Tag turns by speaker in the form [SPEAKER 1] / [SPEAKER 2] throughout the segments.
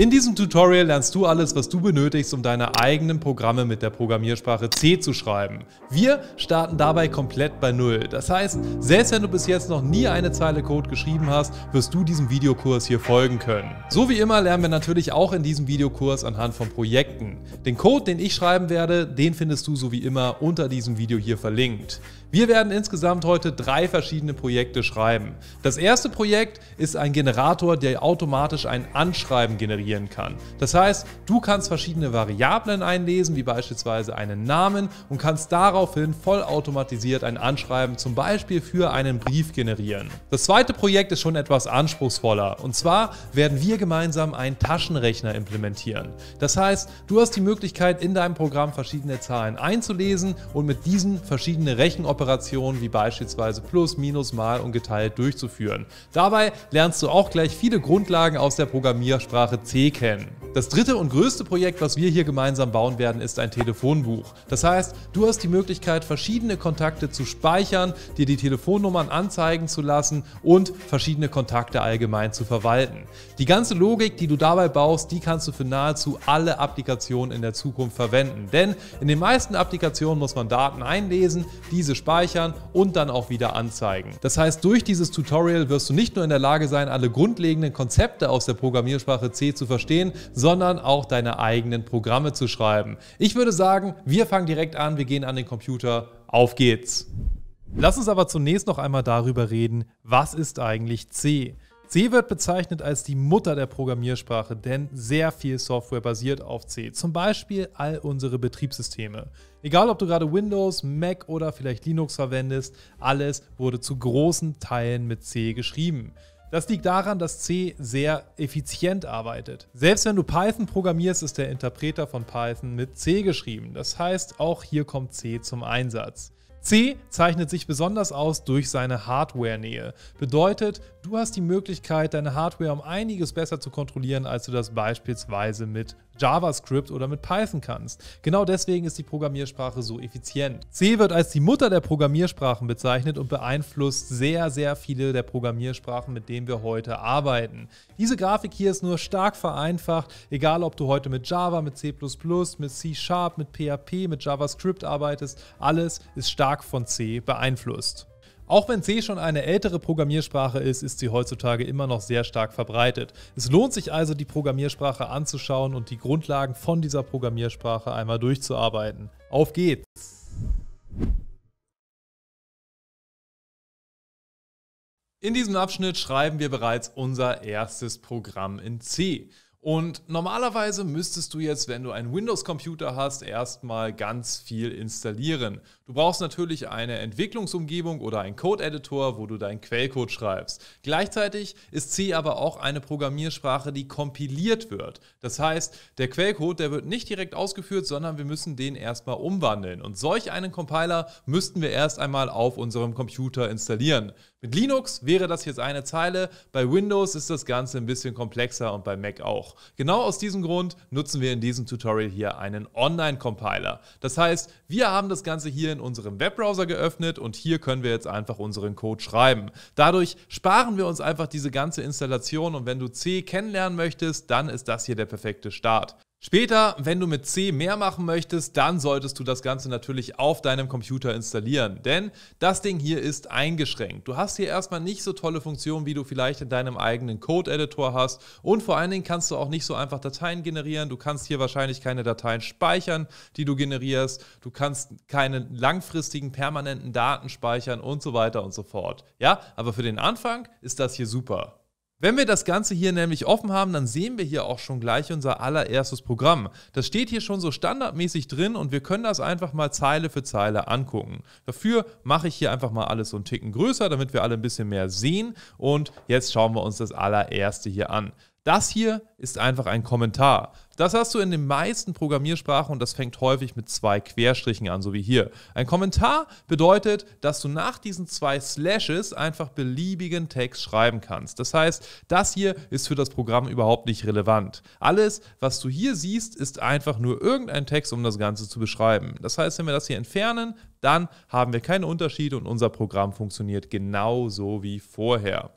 [SPEAKER 1] In diesem Tutorial lernst du alles, was du benötigst, um deine eigenen Programme mit der Programmiersprache C zu schreiben. Wir starten dabei komplett bei Null. Das heißt, selbst wenn du bis jetzt noch nie eine Zeile Code geschrieben hast, wirst du diesem Videokurs hier folgen können. So wie immer lernen wir natürlich auch in diesem Videokurs anhand von Projekten. Den Code, den ich schreiben werde, den findest du so wie immer unter diesem Video hier verlinkt. Wir werden insgesamt heute drei verschiedene Projekte schreiben. Das erste Projekt ist ein Generator, der automatisch ein Anschreiben generieren kann. Das heißt, du kannst verschiedene Variablen einlesen, wie beispielsweise einen Namen und kannst daraufhin vollautomatisiert ein Anschreiben zum Beispiel für einen Brief generieren. Das zweite Projekt ist schon etwas anspruchsvoller und zwar werden wir gemeinsam einen Taschenrechner implementieren. Das heißt, du hast die Möglichkeit in deinem Programm verschiedene Zahlen einzulesen und mit diesen verschiedene Rechenoperationen Operationen wie beispielsweise Plus, Minus, Mal und Geteilt durchzuführen. Dabei lernst du auch gleich viele Grundlagen aus der Programmiersprache C kennen. Das dritte und größte Projekt, was wir hier gemeinsam bauen werden, ist ein Telefonbuch. Das heißt, du hast die Möglichkeit, verschiedene Kontakte zu speichern, dir die Telefonnummern anzeigen zu lassen und verschiedene Kontakte allgemein zu verwalten. Die ganze Logik, die du dabei baust, die kannst du für nahezu alle Applikationen in der Zukunft verwenden. Denn in den meisten Applikationen muss man Daten einlesen, diese speichern speichern und dann auch wieder anzeigen. Das heißt, durch dieses Tutorial wirst du nicht nur in der Lage sein, alle grundlegenden Konzepte aus der Programmiersprache C zu verstehen, sondern auch deine eigenen Programme zu schreiben. Ich würde sagen, wir fangen direkt an, wir gehen an den Computer. Auf geht's! Lass uns aber zunächst noch einmal darüber reden, was ist eigentlich C? C wird bezeichnet als die Mutter der Programmiersprache, denn sehr viel Software basiert auf C, zum Beispiel all unsere Betriebssysteme. Egal ob du gerade Windows, Mac oder vielleicht Linux verwendest, alles wurde zu großen Teilen mit C geschrieben. Das liegt daran, dass C sehr effizient arbeitet. Selbst wenn du Python programmierst, ist der Interpreter von Python mit C geschrieben. Das heißt, auch hier kommt C zum Einsatz. C zeichnet sich besonders aus durch seine Hardware-Nähe. Bedeutet, Du hast die Möglichkeit, deine Hardware um einiges besser zu kontrollieren, als du das beispielsweise mit JavaScript oder mit Python kannst. Genau deswegen ist die Programmiersprache so effizient. C wird als die Mutter der Programmiersprachen bezeichnet und beeinflusst sehr, sehr viele der Programmiersprachen, mit denen wir heute arbeiten. Diese Grafik hier ist nur stark vereinfacht, egal ob du heute mit Java, mit C++, mit C Sharp, mit PHP, mit JavaScript arbeitest, alles ist stark von C beeinflusst. Auch wenn C schon eine ältere Programmiersprache ist, ist sie heutzutage immer noch sehr stark verbreitet. Es lohnt sich also, die Programmiersprache anzuschauen und die Grundlagen von dieser Programmiersprache einmal durchzuarbeiten. Auf geht's! In diesem Abschnitt schreiben wir bereits unser erstes Programm in C. Und normalerweise müsstest du jetzt, wenn du einen Windows-Computer hast, erstmal ganz viel installieren. Du brauchst natürlich eine Entwicklungsumgebung oder einen Code-Editor, wo du deinen Quellcode schreibst. Gleichzeitig ist C aber auch eine Programmiersprache, die kompiliert wird. Das heißt, der Quellcode, der wird nicht direkt ausgeführt, sondern wir müssen den erstmal umwandeln. Und solch einen Compiler müssten wir erst einmal auf unserem Computer installieren. Mit Linux wäre das jetzt eine Zeile, bei Windows ist das Ganze ein bisschen komplexer und bei Mac auch. Genau aus diesem Grund nutzen wir in diesem Tutorial hier einen Online-Compiler. Das heißt, wir haben das Ganze hier in unserem Webbrowser geöffnet und hier können wir jetzt einfach unseren Code schreiben. Dadurch sparen wir uns einfach diese ganze Installation und wenn du C kennenlernen möchtest, dann ist das hier der perfekte Start. Später, wenn du mit C mehr machen möchtest, dann solltest du das Ganze natürlich auf deinem Computer installieren, denn das Ding hier ist eingeschränkt. Du hast hier erstmal nicht so tolle Funktionen, wie du vielleicht in deinem eigenen Code-Editor hast und vor allen Dingen kannst du auch nicht so einfach Dateien generieren. Du kannst hier wahrscheinlich keine Dateien speichern, die du generierst. Du kannst keine langfristigen, permanenten Daten speichern und so weiter und so fort. Ja, aber für den Anfang ist das hier super. Wenn wir das Ganze hier nämlich offen haben, dann sehen wir hier auch schon gleich unser allererstes Programm. Das steht hier schon so standardmäßig drin und wir können das einfach mal Zeile für Zeile angucken. Dafür mache ich hier einfach mal alles so einen Ticken größer, damit wir alle ein bisschen mehr sehen. Und jetzt schauen wir uns das allererste hier an. Das hier ist einfach ein Kommentar. Das hast du in den meisten Programmiersprachen und das fängt häufig mit zwei Querstrichen an, so wie hier. Ein Kommentar bedeutet, dass du nach diesen zwei Slashes einfach beliebigen Text schreiben kannst. Das heißt, das hier ist für das Programm überhaupt nicht relevant. Alles, was du hier siehst, ist einfach nur irgendein Text, um das Ganze zu beschreiben. Das heißt, wenn wir das hier entfernen, dann haben wir keine Unterschiede und unser Programm funktioniert genauso wie vorher.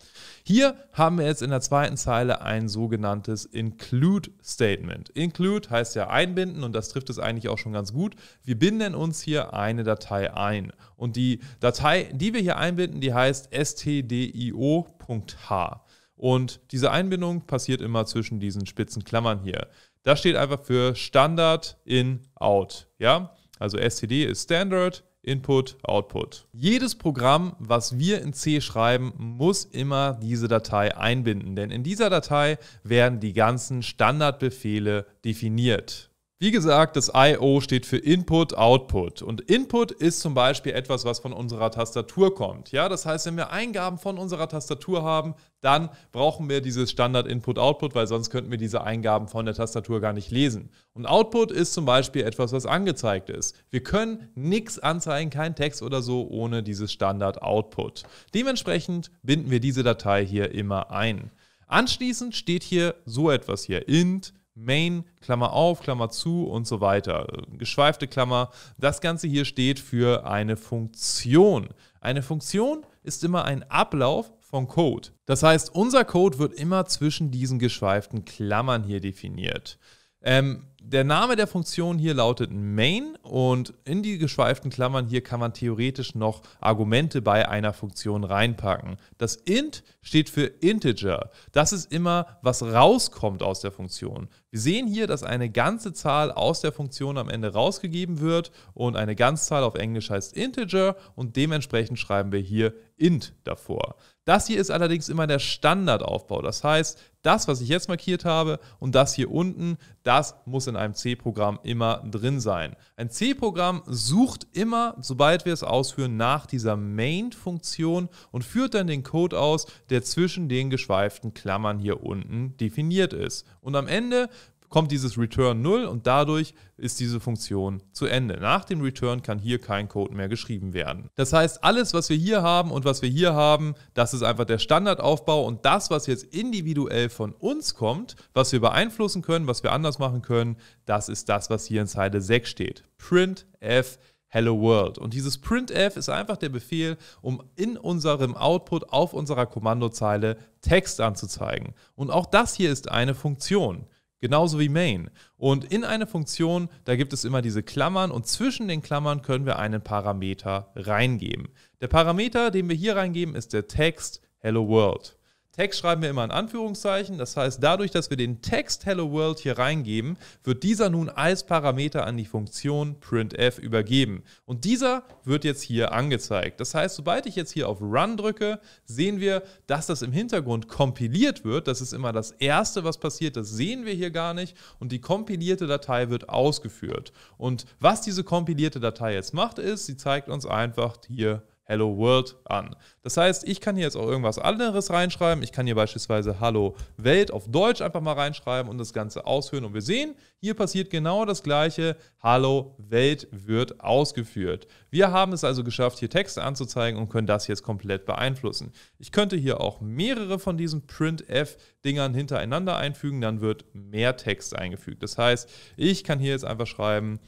[SPEAKER 1] Hier haben wir jetzt in der zweiten Zeile ein sogenanntes Include Statement. Include heißt ja einbinden und das trifft es eigentlich auch schon ganz gut. Wir binden uns hier eine Datei ein und die Datei, die wir hier einbinden, die heißt stdio.h. Und diese Einbindung passiert immer zwischen diesen spitzen Klammern hier. Das steht einfach für Standard in Out. Ja? Also STD ist Standard, Input, Output. Jedes Programm, was wir in C schreiben, muss immer diese Datei einbinden, denn in dieser Datei werden die ganzen Standardbefehle definiert. Wie gesagt, das I.O. steht für Input, Output. Und Input ist zum Beispiel etwas, was von unserer Tastatur kommt. Ja, das heißt, wenn wir Eingaben von unserer Tastatur haben, dann brauchen wir dieses Standard Input, Output, weil sonst könnten wir diese Eingaben von der Tastatur gar nicht lesen. Und Output ist zum Beispiel etwas, was angezeigt ist. Wir können nichts anzeigen, keinen Text oder so, ohne dieses Standard Output. Dementsprechend binden wir diese Datei hier immer ein. Anschließend steht hier so etwas hier, int Main, Klammer auf, Klammer zu und so weiter. Geschweifte Klammer. Das Ganze hier steht für eine Funktion. Eine Funktion ist immer ein Ablauf von Code. Das heißt, unser Code wird immer zwischen diesen geschweiften Klammern hier definiert. Ähm, der Name der Funktion hier lautet main und in die geschweiften Klammern hier kann man theoretisch noch Argumente bei einer Funktion reinpacken. Das int steht für integer. Das ist immer, was rauskommt aus der Funktion. Wir sehen hier, dass eine ganze Zahl aus der Funktion am Ende rausgegeben wird und eine Ganzzahl auf Englisch heißt integer und dementsprechend schreiben wir hier int davor. Das hier ist allerdings immer der Standardaufbau. Das heißt, das, was ich jetzt markiert habe und das hier unten, das muss in einem C-Programm immer drin sein. Ein C-Programm sucht immer, sobald wir es ausführen, nach dieser Main-Funktion und führt dann den Code aus, der zwischen den geschweiften Klammern hier unten definiert ist. Und am Ende kommt dieses Return 0 und dadurch ist diese Funktion zu Ende. Nach dem Return kann hier kein Code mehr geschrieben werden. Das heißt, alles, was wir hier haben und was wir hier haben, das ist einfach der Standardaufbau und das, was jetzt individuell von uns kommt, was wir beeinflussen können, was wir anders machen können, das ist das, was hier in Zeile 6 steht. Print f Hello World. Und dieses printf ist einfach der Befehl, um in unserem Output auf unserer Kommandozeile Text anzuzeigen. Und auch das hier ist eine Funktion genauso wie Main. Und in einer Funktion, da gibt es immer diese Klammern und zwischen den Klammern können wir einen Parameter reingeben. Der Parameter, den wir hier reingeben, ist der Text Hello World. Text schreiben wir immer in Anführungszeichen. Das heißt, dadurch, dass wir den Text Hello World hier reingeben, wird dieser nun als Parameter an die Funktion printf übergeben. Und dieser wird jetzt hier angezeigt. Das heißt, sobald ich jetzt hier auf Run drücke, sehen wir, dass das im Hintergrund kompiliert wird. Das ist immer das Erste, was passiert. Das sehen wir hier gar nicht. Und die kompilierte Datei wird ausgeführt. Und was diese kompilierte Datei jetzt macht, ist, sie zeigt uns einfach hier Hello World an. Das heißt, ich kann hier jetzt auch irgendwas anderes reinschreiben. Ich kann hier beispielsweise Hallo Welt auf Deutsch einfach mal reinschreiben und das Ganze aushören. Und wir sehen, hier passiert genau das gleiche. Hallo Welt wird ausgeführt. Wir haben es also geschafft, hier Texte anzuzeigen und können das jetzt komplett beeinflussen. Ich könnte hier auch mehrere von diesen Printf-Dingern hintereinander einfügen, dann wird mehr Text eingefügt. Das heißt, ich kann hier jetzt einfach schreiben,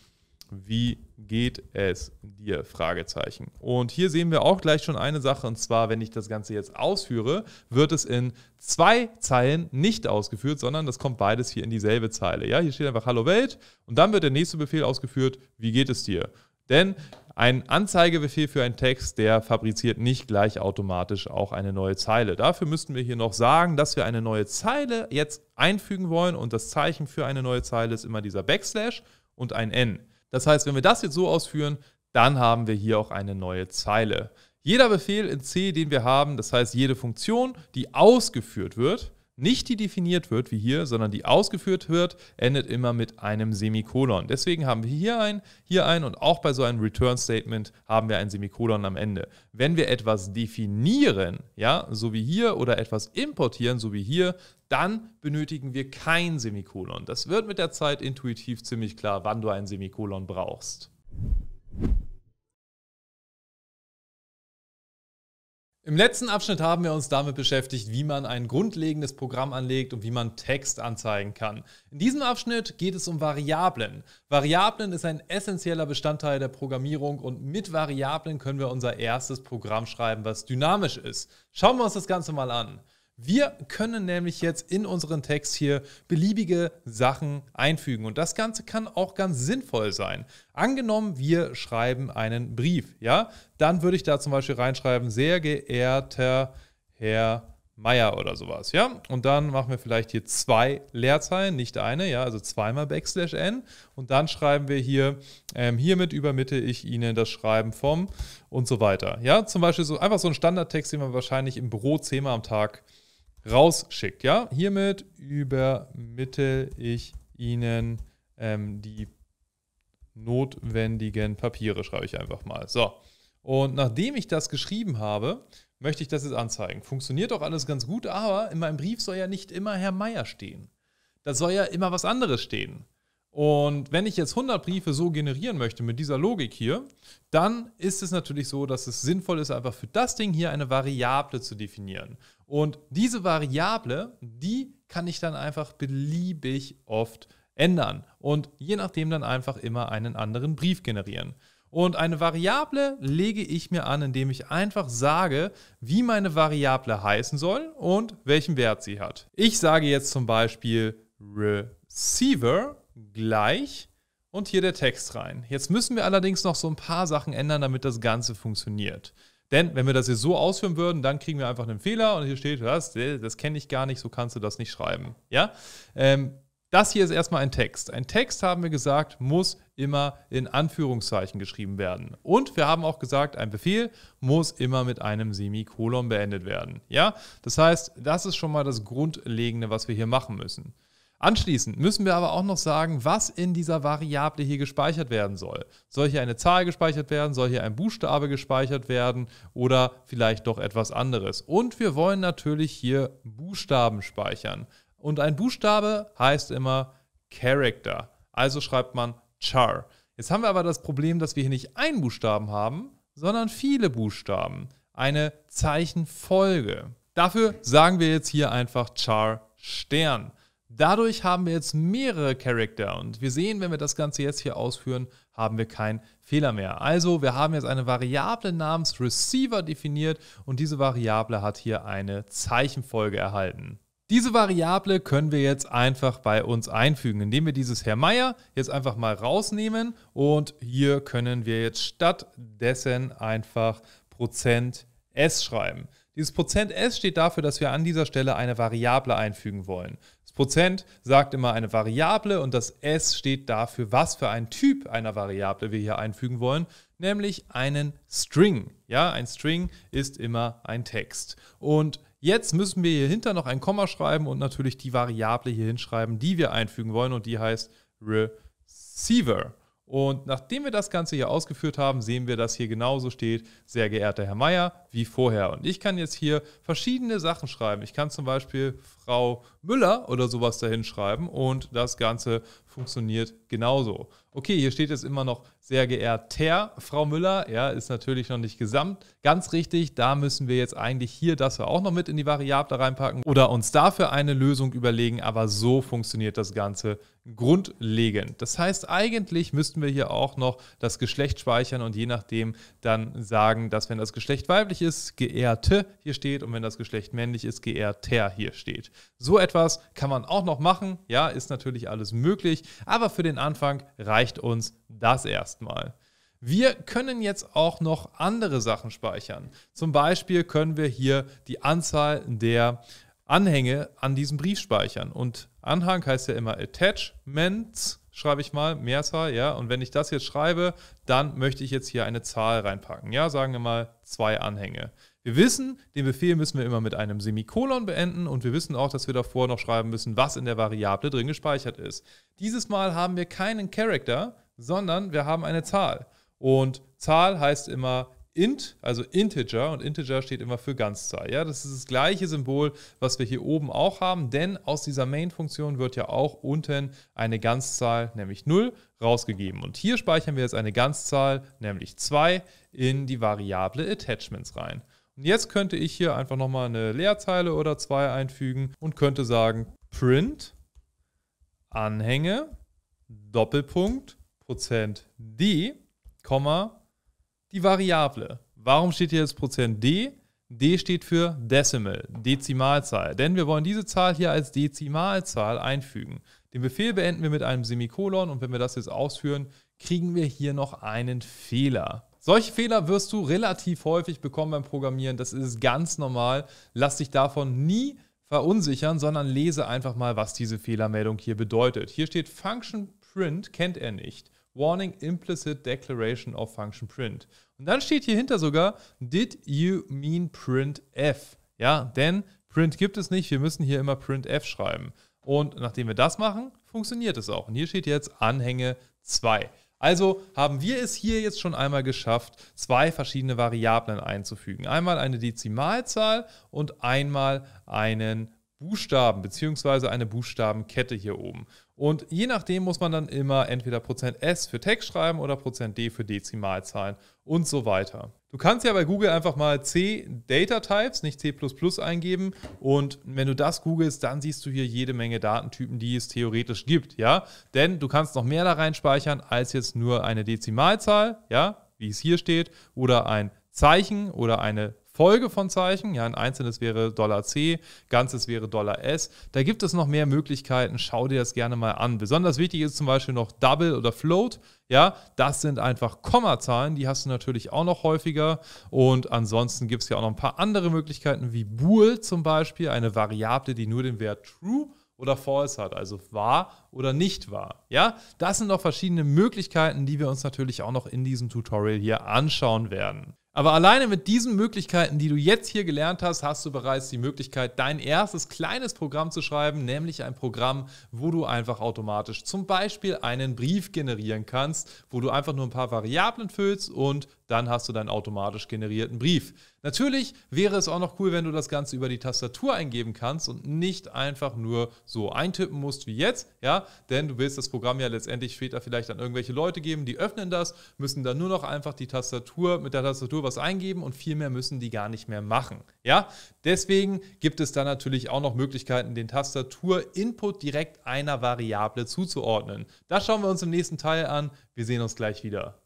[SPEAKER 1] wie geht es dir? Fragezeichen. Und hier sehen wir auch gleich schon eine Sache, und zwar, wenn ich das Ganze jetzt ausführe, wird es in zwei Zeilen nicht ausgeführt, sondern das kommt beides hier in dieselbe Zeile. Ja, hier steht einfach Hallo Welt und dann wird der nächste Befehl ausgeführt, wie geht es dir? Denn ein Anzeigebefehl für einen Text, der fabriziert nicht gleich automatisch auch eine neue Zeile. Dafür müssten wir hier noch sagen, dass wir eine neue Zeile jetzt einfügen wollen und das Zeichen für eine neue Zeile ist immer dieser Backslash und ein N. Das heißt, wenn wir das jetzt so ausführen, dann haben wir hier auch eine neue Zeile. Jeder Befehl in C, den wir haben, das heißt jede Funktion, die ausgeführt wird, nicht die definiert wird wie hier, sondern die ausgeführt wird, endet immer mit einem Semikolon. Deswegen haben wir hier ein, hier ein und auch bei so einem Return Statement haben wir ein Semikolon am Ende. Wenn wir etwas definieren, ja, so wie hier oder etwas importieren, so wie hier, dann benötigen wir kein Semikolon. Das wird mit der Zeit intuitiv ziemlich klar, wann du ein Semikolon brauchst. Im letzten Abschnitt haben wir uns damit beschäftigt, wie man ein grundlegendes Programm anlegt und wie man Text anzeigen kann. In diesem Abschnitt geht es um Variablen. Variablen ist ein essentieller Bestandteil der Programmierung und mit Variablen können wir unser erstes Programm schreiben, was dynamisch ist. Schauen wir uns das Ganze mal an. Wir können nämlich jetzt in unseren Text hier beliebige Sachen einfügen und das Ganze kann auch ganz sinnvoll sein. Angenommen, wir schreiben einen Brief, ja, dann würde ich da zum Beispiel reinschreiben, sehr geehrter Herr Meier oder sowas, ja? Und dann machen wir vielleicht hier zwei Leerzeilen, nicht eine, ja, also zweimal Backslash N. Und dann schreiben wir hier, ähm, hiermit übermitte ich Ihnen das Schreiben vom und so weiter. Ja, zum Beispiel so einfach so ein Standardtext, den man wahrscheinlich im Büro zehnmal am Tag äh, rausschickt. Ja, hiermit übermittle ich Ihnen ähm, die notwendigen Papiere, schreibe ich einfach mal. So. Und nachdem ich das geschrieben habe, möchte ich das jetzt anzeigen. Funktioniert doch alles ganz gut, aber in meinem Brief soll ja nicht immer Herr Meier stehen. Da soll ja immer was anderes stehen. Und wenn ich jetzt 100 Briefe so generieren möchte mit dieser Logik hier, dann ist es natürlich so, dass es sinnvoll ist, einfach für das Ding hier eine Variable zu definieren. Und diese Variable, die kann ich dann einfach beliebig oft ändern und je nachdem dann einfach immer einen anderen Brief generieren. Und eine Variable lege ich mir an, indem ich einfach sage, wie meine Variable heißen soll und welchen Wert sie hat. Ich sage jetzt zum Beispiel Receiver gleich und hier der Text rein. Jetzt müssen wir allerdings noch so ein paar Sachen ändern, damit das Ganze funktioniert. Denn wenn wir das jetzt so ausführen würden, dann kriegen wir einfach einen Fehler und hier steht, das, das kenne ich gar nicht, so kannst du das nicht schreiben. Ja? Ähm, das hier ist erstmal ein Text. Ein Text, haben wir gesagt, muss immer in Anführungszeichen geschrieben werden. Und wir haben auch gesagt, ein Befehl muss immer mit einem Semikolon beendet werden. Ja, das heißt, das ist schon mal das Grundlegende, was wir hier machen müssen. Anschließend müssen wir aber auch noch sagen, was in dieser Variable hier gespeichert werden soll. Soll hier eine Zahl gespeichert werden? Soll hier ein Buchstabe gespeichert werden? Oder vielleicht doch etwas anderes? Und wir wollen natürlich hier Buchstaben speichern. Und ein Buchstabe heißt immer Character. Also schreibt man char. Jetzt haben wir aber das Problem, dass wir hier nicht einen Buchstaben haben, sondern viele Buchstaben. Eine Zeichenfolge. Dafür sagen wir jetzt hier einfach char Stern. Dadurch haben wir jetzt mehrere Charakter und wir sehen, wenn wir das Ganze jetzt hier ausführen, haben wir keinen Fehler mehr. Also wir haben jetzt eine Variable namens Receiver definiert und diese Variable hat hier eine Zeichenfolge erhalten. Diese Variable können wir jetzt einfach bei uns einfügen, indem wir dieses Herr Meier jetzt einfach mal rausnehmen und hier können wir jetzt stattdessen einfach Prozent S schreiben. Dieses Prozent S steht dafür, dass wir an dieser Stelle eine Variable einfügen wollen. Prozent sagt immer eine Variable und das S steht dafür, was für einen Typ einer Variable wir hier einfügen wollen, nämlich einen String. Ja, ein String ist immer ein Text. Und jetzt müssen wir hier hinter noch ein Komma schreiben und natürlich die Variable hier hinschreiben, die wir einfügen wollen und die heißt Receiver. Und nachdem wir das Ganze hier ausgeführt haben, sehen wir, dass hier genauso steht, sehr geehrter Herr Meier, wie vorher. Und ich kann jetzt hier verschiedene Sachen schreiben. Ich kann zum Beispiel Frau Müller oder sowas dahin schreiben und das Ganze funktioniert genauso. Okay, hier steht jetzt immer noch sehr geehrter Frau Müller. Ja, ist natürlich noch nicht gesamt. Ganz richtig, da müssen wir jetzt eigentlich hier das auch noch mit in die Variable reinpacken oder uns dafür eine Lösung überlegen. Aber so funktioniert das Ganze grundlegend. Das heißt, eigentlich müssten wir hier auch noch das Geschlecht speichern und je nachdem dann sagen, dass wenn das Geschlecht weiblich ist, geehrte hier steht und wenn das Geschlecht männlich ist, geehrter hier steht. So etwas kann man auch noch machen. Ja, ist natürlich alles möglich, aber für den Anfang reicht uns das erstmal. Wir können jetzt auch noch andere Sachen speichern. Zum Beispiel können wir hier die Anzahl der Anhänge an diesem Brief speichern und Anhang heißt ja immer Attachments, schreibe ich mal, Mehrzahl, ja. Und wenn ich das jetzt schreibe, dann möchte ich jetzt hier eine Zahl reinpacken. Ja, sagen wir mal zwei Anhänge. Wir wissen, den Befehl müssen wir immer mit einem Semikolon beenden und wir wissen auch, dass wir davor noch schreiben müssen, was in der Variable drin gespeichert ist. Dieses Mal haben wir keinen Character, sondern wir haben eine Zahl. Und Zahl heißt immer int, also integer, und integer steht immer für Ganzzahl. Ja, das ist das gleiche Symbol, was wir hier oben auch haben, denn aus dieser Main-Funktion wird ja auch unten eine Ganzzahl, nämlich 0, rausgegeben. Und hier speichern wir jetzt eine Ganzzahl, nämlich 2, in die Variable Attachments rein. Und jetzt könnte ich hier einfach nochmal eine Leerzeile oder 2 einfügen und könnte sagen print Anhänge Doppelpunkt Prozent D, die Variable. Warum steht hier jetzt Prozent D? D steht für Decimal, Dezimalzahl, denn wir wollen diese Zahl hier als Dezimalzahl einfügen. Den Befehl beenden wir mit einem Semikolon und wenn wir das jetzt ausführen, kriegen wir hier noch einen Fehler. Solche Fehler wirst du relativ häufig bekommen beim Programmieren, das ist ganz normal. Lass dich davon nie verunsichern, sondern lese einfach mal, was diese Fehlermeldung hier bedeutet. Hier steht Function Print kennt er nicht. Warning Implicit Declaration of Function Print. Und dann steht hier hinter sogar, did you mean print f? Ja, denn print gibt es nicht, wir müssen hier immer print f schreiben. Und nachdem wir das machen, funktioniert es auch. Und hier steht jetzt Anhänge 2. Also haben wir es hier jetzt schon einmal geschafft, zwei verschiedene Variablen einzufügen. Einmal eine Dezimalzahl und einmal einen Buchstaben bzw. eine Buchstabenkette hier oben. Und je nachdem muss man dann immer entweder %s für Text schreiben oder %d für Dezimalzahlen und so weiter. Du kannst ja bei Google einfach mal C Data Types, nicht C++ eingeben und wenn du das googelst, dann siehst du hier jede Menge Datentypen, die es theoretisch gibt, ja? Denn du kannst noch mehr da rein speichern als jetzt nur eine Dezimalzahl, ja, wie es hier steht, oder ein Zeichen oder eine Folge von Zeichen. Ja, ein einzelnes wäre Dollar C, ganzes wäre Dollar S. Da gibt es noch mehr Möglichkeiten. Schau dir das gerne mal an. Besonders wichtig ist zum Beispiel noch Double oder Float. Ja, das sind einfach Kommazahlen, die hast du natürlich auch noch häufiger. Und ansonsten gibt es ja auch noch ein paar andere Möglichkeiten, wie Bool zum Beispiel, eine Variable, die nur den Wert True oder false hat, also wahr oder nicht wahr. Ja, das sind noch verschiedene Möglichkeiten, die wir uns natürlich auch noch in diesem Tutorial hier anschauen werden. Aber alleine mit diesen Möglichkeiten, die du jetzt hier gelernt hast, hast du bereits die Möglichkeit, dein erstes kleines Programm zu schreiben, nämlich ein Programm, wo du einfach automatisch zum Beispiel einen Brief generieren kannst, wo du einfach nur ein paar Variablen füllst und dann hast du deinen automatisch generierten Brief. Natürlich wäre es auch noch cool, wenn du das Ganze über die Tastatur eingeben kannst und nicht einfach nur so eintippen musst wie jetzt, ja, denn du willst das Programm ja letztendlich später vielleicht an irgendwelche Leute geben, die öffnen das, müssen dann nur noch einfach die Tastatur mit der Tastatur was eingeben und viel mehr müssen die gar nicht mehr machen, ja? Deswegen gibt es da natürlich auch noch Möglichkeiten, den Tastatur-Input direkt einer Variable zuzuordnen. Das schauen wir uns im nächsten Teil an. Wir sehen uns gleich wieder.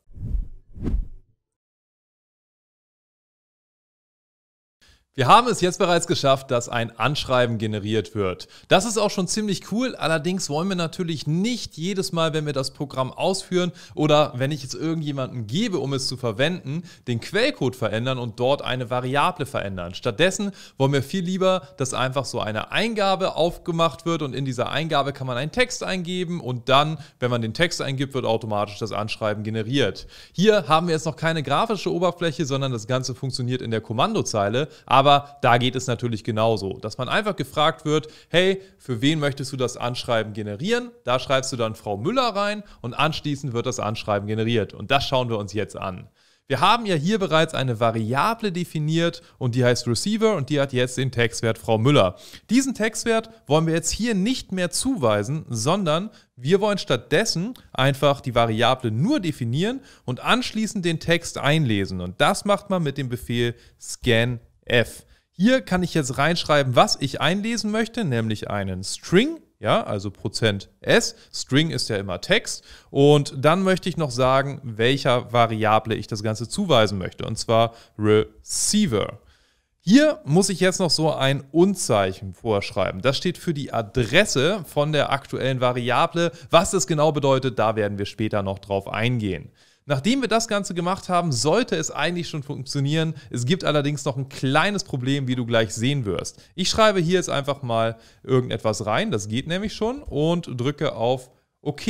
[SPEAKER 1] Wir haben es jetzt bereits geschafft, dass ein Anschreiben generiert wird. Das ist auch schon ziemlich cool, allerdings wollen wir natürlich nicht jedes Mal, wenn wir das Programm ausführen oder wenn ich es irgendjemandem gebe, um es zu verwenden, den Quellcode verändern und dort eine Variable verändern. Stattdessen wollen wir viel lieber, dass einfach so eine Eingabe aufgemacht wird und in dieser Eingabe kann man einen Text eingeben und dann, wenn man den Text eingibt, wird automatisch das Anschreiben generiert. Hier haben wir jetzt noch keine grafische Oberfläche, sondern das Ganze funktioniert in der Kommandozeile. Aber aber da geht es natürlich genauso, dass man einfach gefragt wird, hey, für wen möchtest du das Anschreiben generieren? Da schreibst du dann Frau Müller rein und anschließend wird das Anschreiben generiert. Und das schauen wir uns jetzt an. Wir haben ja hier bereits eine Variable definiert und die heißt Receiver und die hat jetzt den Textwert Frau Müller. Diesen Textwert wollen wir jetzt hier nicht mehr zuweisen, sondern wir wollen stattdessen einfach die Variable nur definieren und anschließend den Text einlesen. Und das macht man mit dem Befehl scan F. Hier kann ich jetzt reinschreiben, was ich einlesen möchte, nämlich einen String, ja, also Prozent S. String ist ja immer Text. Und dann möchte ich noch sagen, welcher Variable ich das Ganze zuweisen möchte, und zwar Receiver. Hier muss ich jetzt noch so ein Unzeichen vorschreiben. Das steht für die Adresse von der aktuellen Variable. Was das genau bedeutet, da werden wir später noch drauf eingehen. Nachdem wir das Ganze gemacht haben, sollte es eigentlich schon funktionieren. Es gibt allerdings noch ein kleines Problem, wie du gleich sehen wirst. Ich schreibe hier jetzt einfach mal irgendetwas rein, das geht nämlich schon, und drücke auf OK.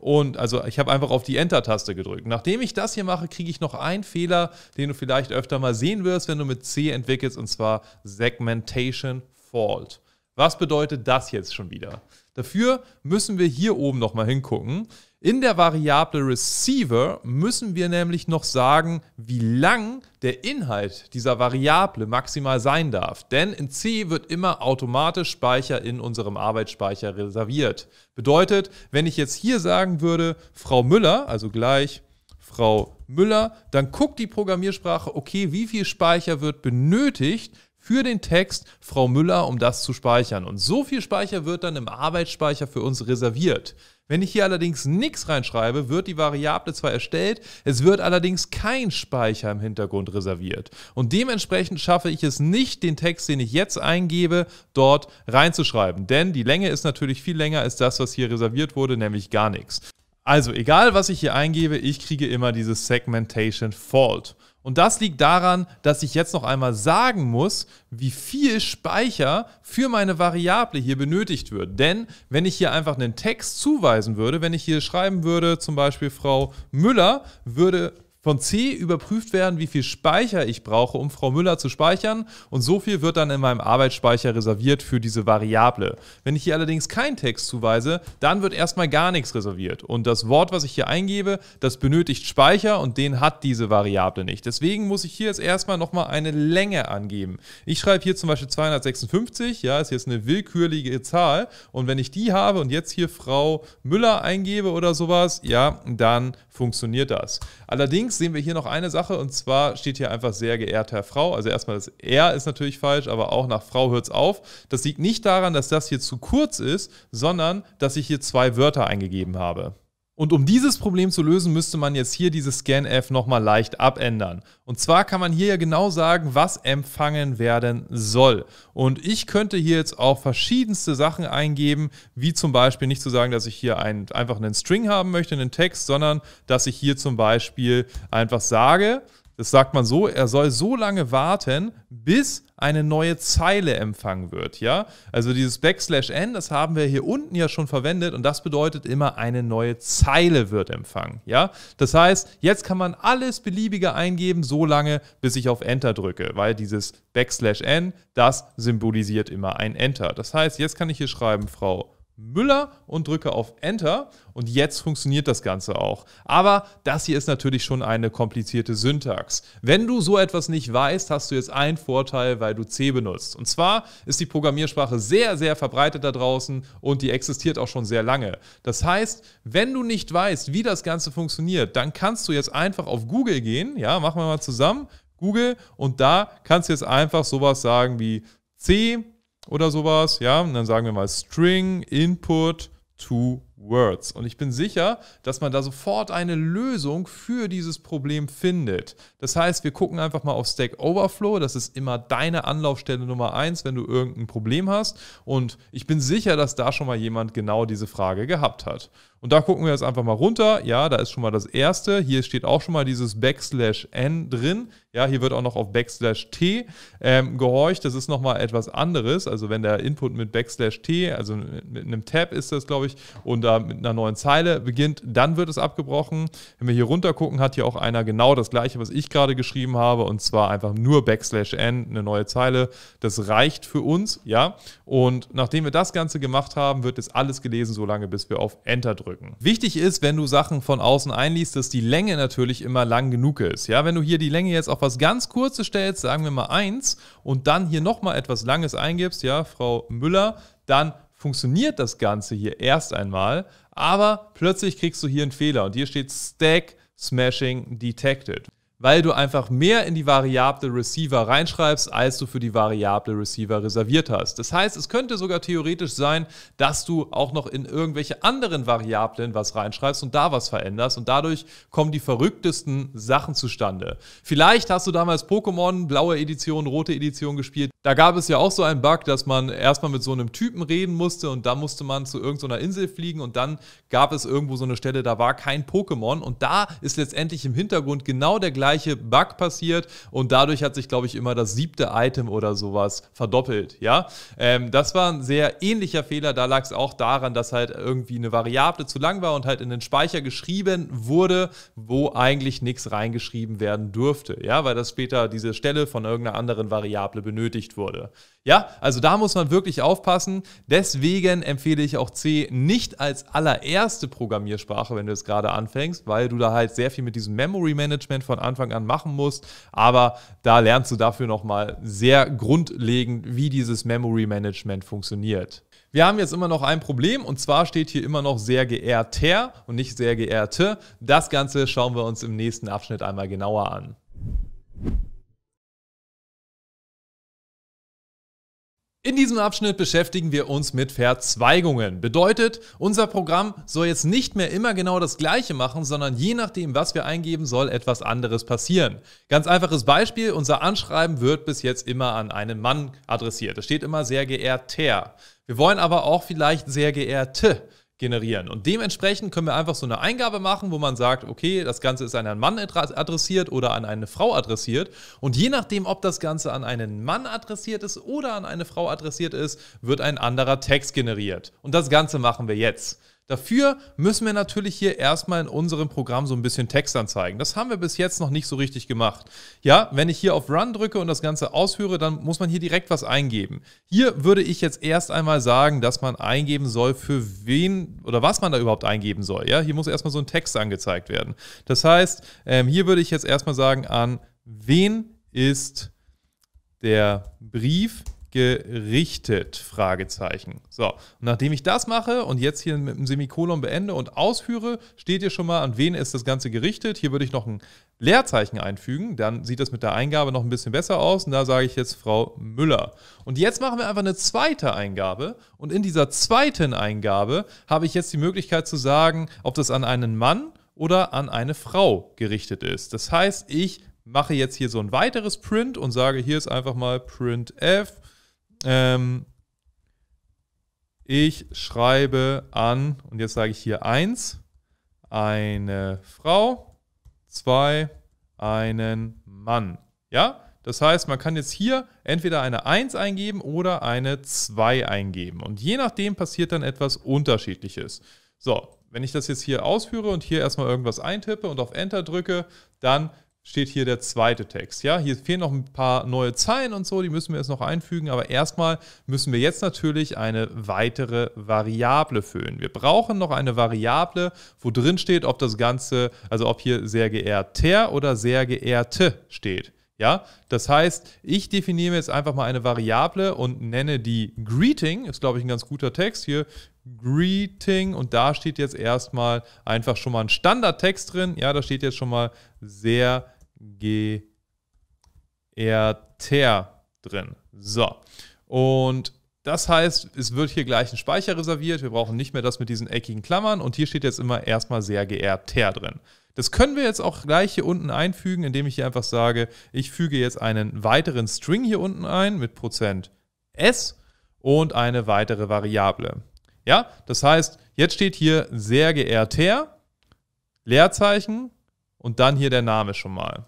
[SPEAKER 1] Und also ich habe einfach auf die Enter-Taste gedrückt. Nachdem ich das hier mache, kriege ich noch einen Fehler, den du vielleicht öfter mal sehen wirst, wenn du mit C entwickelst, und zwar Segmentation Fault. Was bedeutet das jetzt schon wieder? Dafür müssen wir hier oben nochmal hingucken. In der Variable Receiver müssen wir nämlich noch sagen, wie lang der Inhalt dieser Variable maximal sein darf. Denn in C wird immer automatisch Speicher in unserem Arbeitsspeicher reserviert. Bedeutet, wenn ich jetzt hier sagen würde, Frau Müller, also gleich Frau Müller, dann guckt die Programmiersprache, okay, wie viel Speicher wird benötigt, für den Text Frau Müller, um das zu speichern. Und so viel Speicher wird dann im Arbeitsspeicher für uns reserviert. Wenn ich hier allerdings nichts reinschreibe, wird die Variable zwar erstellt, es wird allerdings kein Speicher im Hintergrund reserviert. Und dementsprechend schaffe ich es nicht, den Text, den ich jetzt eingebe, dort reinzuschreiben. Denn die Länge ist natürlich viel länger als das, was hier reserviert wurde, nämlich gar nichts. Also egal, was ich hier eingebe, ich kriege immer dieses Segmentation Fault. Und das liegt daran, dass ich jetzt noch einmal sagen muss, wie viel Speicher für meine Variable hier benötigt wird. Denn wenn ich hier einfach einen Text zuweisen würde, wenn ich hier schreiben würde, zum Beispiel Frau Müller würde von C überprüft werden, wie viel Speicher ich brauche, um Frau Müller zu speichern. Und so viel wird dann in meinem Arbeitsspeicher reserviert für diese Variable. Wenn ich hier allerdings keinen Text zuweise, dann wird erstmal gar nichts reserviert. Und das Wort, was ich hier eingebe, das benötigt Speicher und den hat diese Variable nicht. Deswegen muss ich hier jetzt erstmal nochmal eine Länge angeben. Ich schreibe hier zum Beispiel 256, ja, ist jetzt eine willkürliche Zahl. Und wenn ich die habe und jetzt hier Frau Müller eingebe oder sowas, ja, dann funktioniert das. Allerdings sehen wir hier noch eine Sache und zwar steht hier einfach sehr geehrter Herr Frau. Also erstmal das R ist natürlich falsch, aber auch nach Frau hört es auf. Das liegt nicht daran, dass das hier zu kurz ist, sondern dass ich hier zwei Wörter eingegeben habe. Und um dieses Problem zu lösen, müsste man jetzt hier diese Scanf nochmal leicht abändern. Und zwar kann man hier ja genau sagen, was empfangen werden soll. Und ich könnte hier jetzt auch verschiedenste Sachen eingeben, wie zum Beispiel nicht zu sagen, dass ich hier einen, einfach einen String haben möchte, einen Text, sondern dass ich hier zum Beispiel einfach sage, das sagt man so, er soll so lange warten, bis eine neue Zeile empfangen wird, ja? Also dieses Backslash n, das haben wir hier unten ja schon verwendet und das bedeutet immer eine neue Zeile wird empfangen, ja? Das heißt, jetzt kann man alles beliebige eingeben, so lange, bis ich auf Enter drücke, weil dieses Backslash n, das symbolisiert immer ein Enter. Das heißt, jetzt kann ich hier schreiben, Frau Müller und drücke auf Enter und jetzt funktioniert das Ganze auch. Aber das hier ist natürlich schon eine komplizierte Syntax. Wenn du so etwas nicht weißt, hast du jetzt einen Vorteil, weil du C benutzt. Und zwar ist die Programmiersprache sehr, sehr verbreitet da draußen und die existiert auch schon sehr lange. Das heißt, wenn du nicht weißt, wie das Ganze funktioniert, dann kannst du jetzt einfach auf Google gehen, ja, machen wir mal zusammen, Google und da kannst du jetzt einfach sowas sagen wie C oder sowas, ja, und dann sagen wir mal String Input to Words. Und ich bin sicher, dass man da sofort eine Lösung für dieses Problem findet. Das heißt, wir gucken einfach mal auf Stack Overflow. Das ist immer deine Anlaufstelle Nummer eins, wenn du irgendein Problem hast. Und ich bin sicher, dass da schon mal jemand genau diese Frage gehabt hat. Und da gucken wir jetzt einfach mal runter. Ja, da ist schon mal das erste. Hier steht auch schon mal dieses Backslash N drin. Ja, hier wird auch noch auf Backslash T ähm, gehorcht. Das ist nochmal etwas anderes. Also wenn der Input mit Backslash T, also mit einem Tab ist das, glaube ich, und da mit einer neuen Zeile beginnt, dann wird es abgebrochen. Wenn wir hier runter gucken, hat hier auch einer genau das gleiche, was ich gerade geschrieben habe. Und zwar einfach nur Backslash N, eine neue Zeile. Das reicht für uns, ja. Und nachdem wir das Ganze gemacht haben, wird jetzt alles gelesen, solange bis wir auf Enter drücken drücken. Wichtig ist, wenn du Sachen von außen einliest, dass die Länge natürlich immer lang genug ist. Ja, wenn du hier die Länge jetzt auf was ganz Kurzes stellst, sagen wir mal 1 und dann hier nochmal etwas Langes eingibst, ja, Frau Müller, dann funktioniert das Ganze hier erst einmal, aber plötzlich kriegst du hier einen Fehler und hier steht Stack Smashing Detected weil du einfach mehr in die Variable Receiver reinschreibst, als du für die Variable Receiver reserviert hast. Das heißt, es könnte sogar theoretisch sein, dass du auch noch in irgendwelche anderen Variablen was reinschreibst und da was veränderst und dadurch kommen die verrücktesten Sachen zustande. Vielleicht hast du damals Pokémon, blaue Edition, rote Edition gespielt. Da gab es ja auch so einen Bug, dass man erstmal mit so einem Typen reden musste und da musste man zu irgendeiner Insel fliegen und dann gab es irgendwo so eine Stelle, da war kein Pokémon und da ist letztendlich im Hintergrund genau der gleiche gleiche Bug passiert und dadurch hat sich, glaube ich, immer das siebte Item oder sowas verdoppelt. Ja, ähm, das war ein sehr ähnlicher Fehler. Da lag es auch daran, dass halt irgendwie eine Variable zu lang war und halt in den Speicher geschrieben wurde, wo eigentlich nichts reingeschrieben werden durfte. Ja, weil das später diese Stelle von irgendeiner anderen Variable benötigt wurde. Ja, also da muss man wirklich aufpassen. Deswegen empfehle ich auch C nicht als allererste Programmiersprache, wenn du es gerade anfängst, weil du da halt sehr viel mit diesem Memory Management von Anfang Anfang an machen musst. Aber da lernst du dafür nochmal sehr grundlegend, wie dieses Memory Management funktioniert. Wir haben jetzt immer noch ein Problem und zwar steht hier immer noch sehr geehrter und nicht sehr geehrte. Das Ganze schauen wir uns im nächsten Abschnitt einmal genauer an. In diesem Abschnitt beschäftigen wir uns mit Verzweigungen. Bedeutet, unser Programm soll jetzt nicht mehr immer genau das gleiche machen, sondern je nachdem, was wir eingeben, soll etwas anderes passieren. Ganz einfaches Beispiel, unser Anschreiben wird bis jetzt immer an einen Mann adressiert. Es steht immer sehr geehrter. Wir wollen aber auch vielleicht sehr geehrte generieren. Und dementsprechend können wir einfach so eine Eingabe machen, wo man sagt, okay, das Ganze ist an einen Mann adressiert oder an eine Frau adressiert. Und je nachdem, ob das Ganze an einen Mann adressiert ist oder an eine Frau adressiert ist, wird ein anderer Text generiert. Und das Ganze machen wir jetzt. Dafür müssen wir natürlich hier erstmal in unserem Programm so ein bisschen Text anzeigen. Das haben wir bis jetzt noch nicht so richtig gemacht. Ja, wenn ich hier auf Run drücke und das Ganze ausführe, dann muss man hier direkt was eingeben. Hier würde ich jetzt erst einmal sagen, dass man eingeben soll, für wen oder was man da überhaupt eingeben soll. Ja, hier muss erstmal so ein Text angezeigt werden. Das heißt, ähm, hier würde ich jetzt erstmal sagen, an wen ist der Brief gerichtet? Fragezeichen. So, und nachdem ich das mache und jetzt hier mit einem Semikolon beende und ausführe, steht ihr schon mal, an wen ist das Ganze gerichtet. Hier würde ich noch ein Leerzeichen einfügen, dann sieht das mit der Eingabe noch ein bisschen besser aus und da sage ich jetzt Frau Müller. Und jetzt machen wir einfach eine zweite Eingabe und in dieser zweiten Eingabe habe ich jetzt die Möglichkeit zu sagen, ob das an einen Mann oder an eine Frau gerichtet ist. Das heißt, ich mache jetzt hier so ein weiteres Print und sage, hier ist einfach mal Print F ähm, ich schreibe an, und jetzt sage ich hier 1, eine Frau, 2, einen Mann. Ja? Das heißt, man kann jetzt hier entweder eine 1 eingeben oder eine 2 eingeben. Und je nachdem passiert dann etwas Unterschiedliches. So, wenn ich das jetzt hier ausführe und hier erstmal irgendwas eintippe und auf Enter drücke, dann steht hier der zweite Text. Ja, hier fehlen noch ein paar neue Zeilen und so, die müssen wir jetzt noch einfügen, aber erstmal müssen wir jetzt natürlich eine weitere Variable füllen. Wir brauchen noch eine Variable, wo drin steht, ob das Ganze, also ob hier sehr geehrter oder sehr geehrte steht. Ja, das heißt, ich definiere jetzt einfach mal eine Variable und nenne die Greeting, ist glaube ich ein ganz guter Text hier, Greeting und da steht jetzt erstmal einfach schon mal ein Standardtext drin, ja, da steht jetzt schon mal sehr GRTR e, drin. So. Und das heißt, es wird hier gleich ein Speicher reserviert. Wir brauchen nicht mehr das mit diesen eckigen Klammern. Und hier steht jetzt immer erstmal sehr geehrt ter drin. Das können wir jetzt auch gleich hier unten einfügen, indem ich hier einfach sage, ich füge jetzt einen weiteren String hier unten ein mit Prozent %s und eine weitere Variable. Ja, das heißt, jetzt steht hier sehr geehrt ter, Leerzeichen, und dann hier der Name schon mal.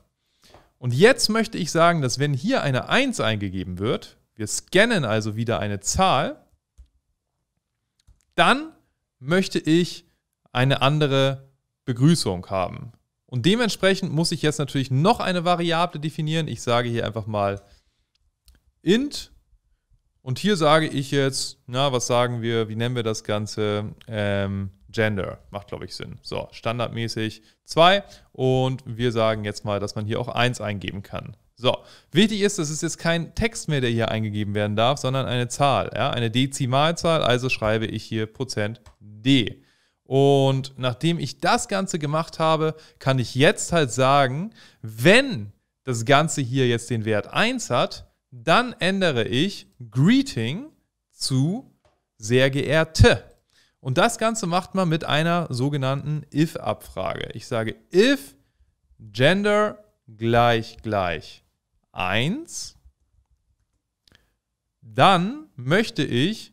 [SPEAKER 1] Und jetzt möchte ich sagen, dass wenn hier eine 1 eingegeben wird, wir scannen also wieder eine Zahl, dann möchte ich eine andere Begrüßung haben. Und dementsprechend muss ich jetzt natürlich noch eine Variable definieren. Ich sage hier einfach mal int. Und hier sage ich jetzt, na, was sagen wir, wie nennen wir das Ganze? Ähm, Gender. Macht, glaube ich, Sinn. So, standardmäßig 2. Und wir sagen jetzt mal, dass man hier auch 1 eingeben kann. So, wichtig ist, das ist jetzt kein Text mehr, der hier eingegeben werden darf, sondern eine Zahl, ja, eine Dezimalzahl, also schreibe ich hier Prozent D. Und nachdem ich das Ganze gemacht habe, kann ich jetzt halt sagen, wenn das Ganze hier jetzt den Wert 1 hat, dann ändere ich Greeting zu sehr geehrte. Und das Ganze macht man mit einer sogenannten if-Abfrage. Ich sage if gender gleich gleich 1, dann möchte ich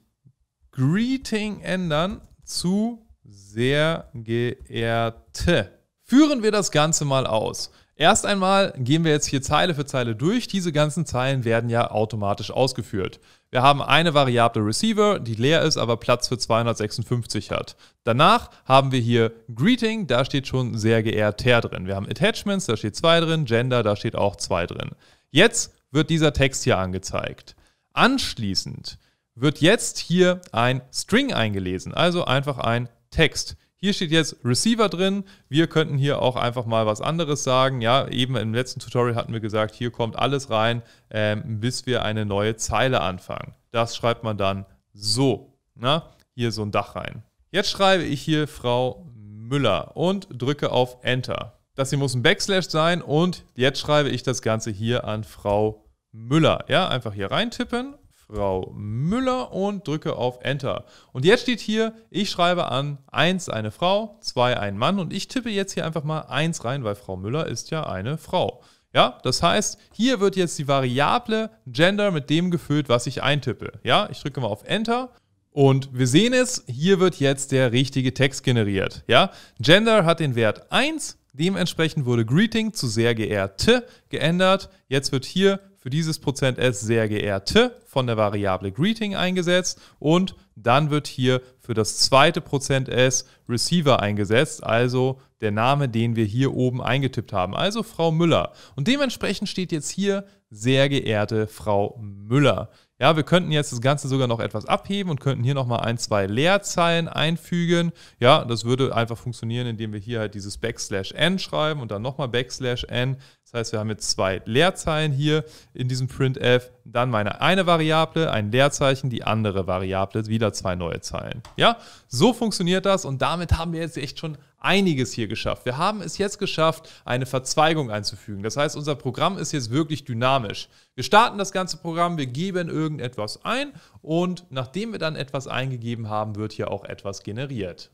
[SPEAKER 1] greeting ändern zu sehr geehrte. Führen wir das Ganze mal aus. Erst einmal gehen wir jetzt hier Zeile für Zeile durch. Diese ganzen Zeilen werden ja automatisch ausgeführt. Wir haben eine Variable Receiver, die leer ist, aber Platz für 256 hat. Danach haben wir hier Greeting, da steht schon sehr geehrt Herr drin. Wir haben Attachments, da steht 2 drin, Gender, da steht auch 2 drin. Jetzt wird dieser Text hier angezeigt. Anschließend wird jetzt hier ein String eingelesen, also einfach ein Text. Hier steht jetzt Receiver drin. Wir könnten hier auch einfach mal was anderes sagen. Ja, eben im letzten Tutorial hatten wir gesagt, hier kommt alles rein, ähm, bis wir eine neue Zeile anfangen. Das schreibt man dann so. Na, ne? hier so ein Dach rein. Jetzt schreibe ich hier Frau Müller und drücke auf Enter. Das hier muss ein Backslash sein und jetzt schreibe ich das Ganze hier an Frau Müller. Ja, einfach hier reintippen Frau Müller und drücke auf Enter. Und jetzt steht hier, ich schreibe an 1 eine Frau, 2 ein Mann und ich tippe jetzt hier einfach mal 1 rein, weil Frau Müller ist ja eine Frau. Ja, das heißt, hier wird jetzt die Variable Gender mit dem gefüllt, was ich eintippe. Ja, ich drücke mal auf Enter und wir sehen es, hier wird jetzt der richtige Text generiert. Ja, Gender hat den Wert 1, dementsprechend wurde Greeting zu sehr geehrte geändert. Jetzt wird hier für dieses Prozent s sehr geehrte von der Variable Greeting eingesetzt und dann wird hier für das zweite Prozent s Receiver eingesetzt, also der Name, den wir hier oben eingetippt haben, also Frau Müller. Und dementsprechend steht jetzt hier sehr geehrte Frau Müller. Ja, wir könnten jetzt das Ganze sogar noch etwas abheben und könnten hier nochmal ein, zwei Leerzeilen einfügen. Ja, das würde einfach funktionieren, indem wir hier halt dieses Backslash n schreiben und dann nochmal Backslash n. Das heißt, wir haben jetzt zwei Leerzeilen hier in diesem printf, dann meine eine Variable, ein Leerzeichen, die andere Variable, wieder zwei neue Zeilen. Ja, so funktioniert das und damit haben wir jetzt echt schon einiges hier geschafft. Wir haben es jetzt geschafft, eine Verzweigung einzufügen. Das heißt, unser Programm ist jetzt wirklich dynamisch. Wir starten das ganze Programm, wir geben irgendetwas ein und nachdem wir dann etwas eingegeben haben, wird hier auch etwas generiert.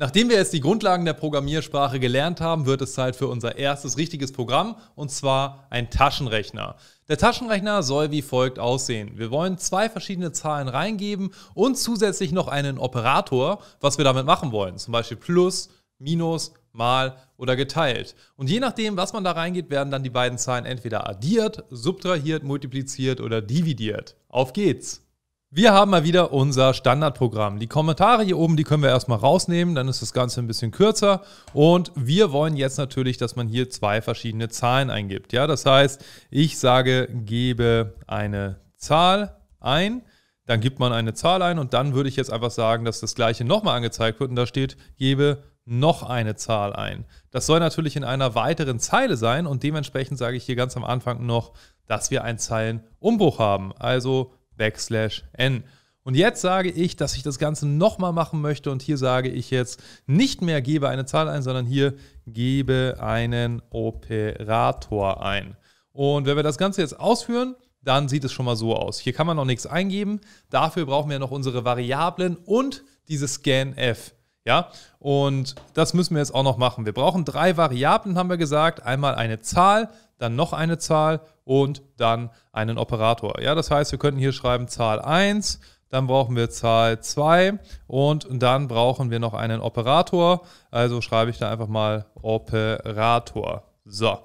[SPEAKER 1] Nachdem wir jetzt die Grundlagen der Programmiersprache gelernt haben, wird es Zeit für unser erstes richtiges Programm, und zwar ein Taschenrechner. Der Taschenrechner soll wie folgt aussehen. Wir wollen zwei verschiedene Zahlen reingeben und zusätzlich noch einen Operator, was wir damit machen wollen. Zum Beispiel plus, minus, mal oder geteilt. Und je nachdem, was man da reingeht, werden dann die beiden Zahlen entweder addiert, subtrahiert, multipliziert oder dividiert. Auf geht's! Wir haben mal wieder unser Standardprogramm. Die Kommentare hier oben, die können wir erstmal rausnehmen, dann ist das Ganze ein bisschen kürzer. Und wir wollen jetzt natürlich, dass man hier zwei verschiedene Zahlen eingibt. Ja, das heißt, ich sage, gebe eine Zahl ein, dann gibt man eine Zahl ein und dann würde ich jetzt einfach sagen, dass das gleiche nochmal angezeigt wird und da steht, gebe noch eine Zahl ein. Das soll natürlich in einer weiteren Zeile sein und dementsprechend sage ich hier ganz am Anfang noch, dass wir einen Zeilenumbruch haben. Also backslash n. Und jetzt sage ich, dass ich das Ganze nochmal machen möchte und hier sage ich jetzt nicht mehr gebe eine Zahl ein, sondern hier gebe einen Operator ein. Und wenn wir das Ganze jetzt ausführen, dann sieht es schon mal so aus. Hier kann man noch nichts eingeben. Dafür brauchen wir noch unsere Variablen und diese scanf. Ja, und das müssen wir jetzt auch noch machen. Wir brauchen drei Variablen, haben wir gesagt. Einmal eine Zahl, dann noch eine Zahl und dann einen Operator. Ja, das heißt, wir könnten hier schreiben Zahl 1, dann brauchen wir Zahl 2 und dann brauchen wir noch einen Operator. Also schreibe ich da einfach mal Operator. So.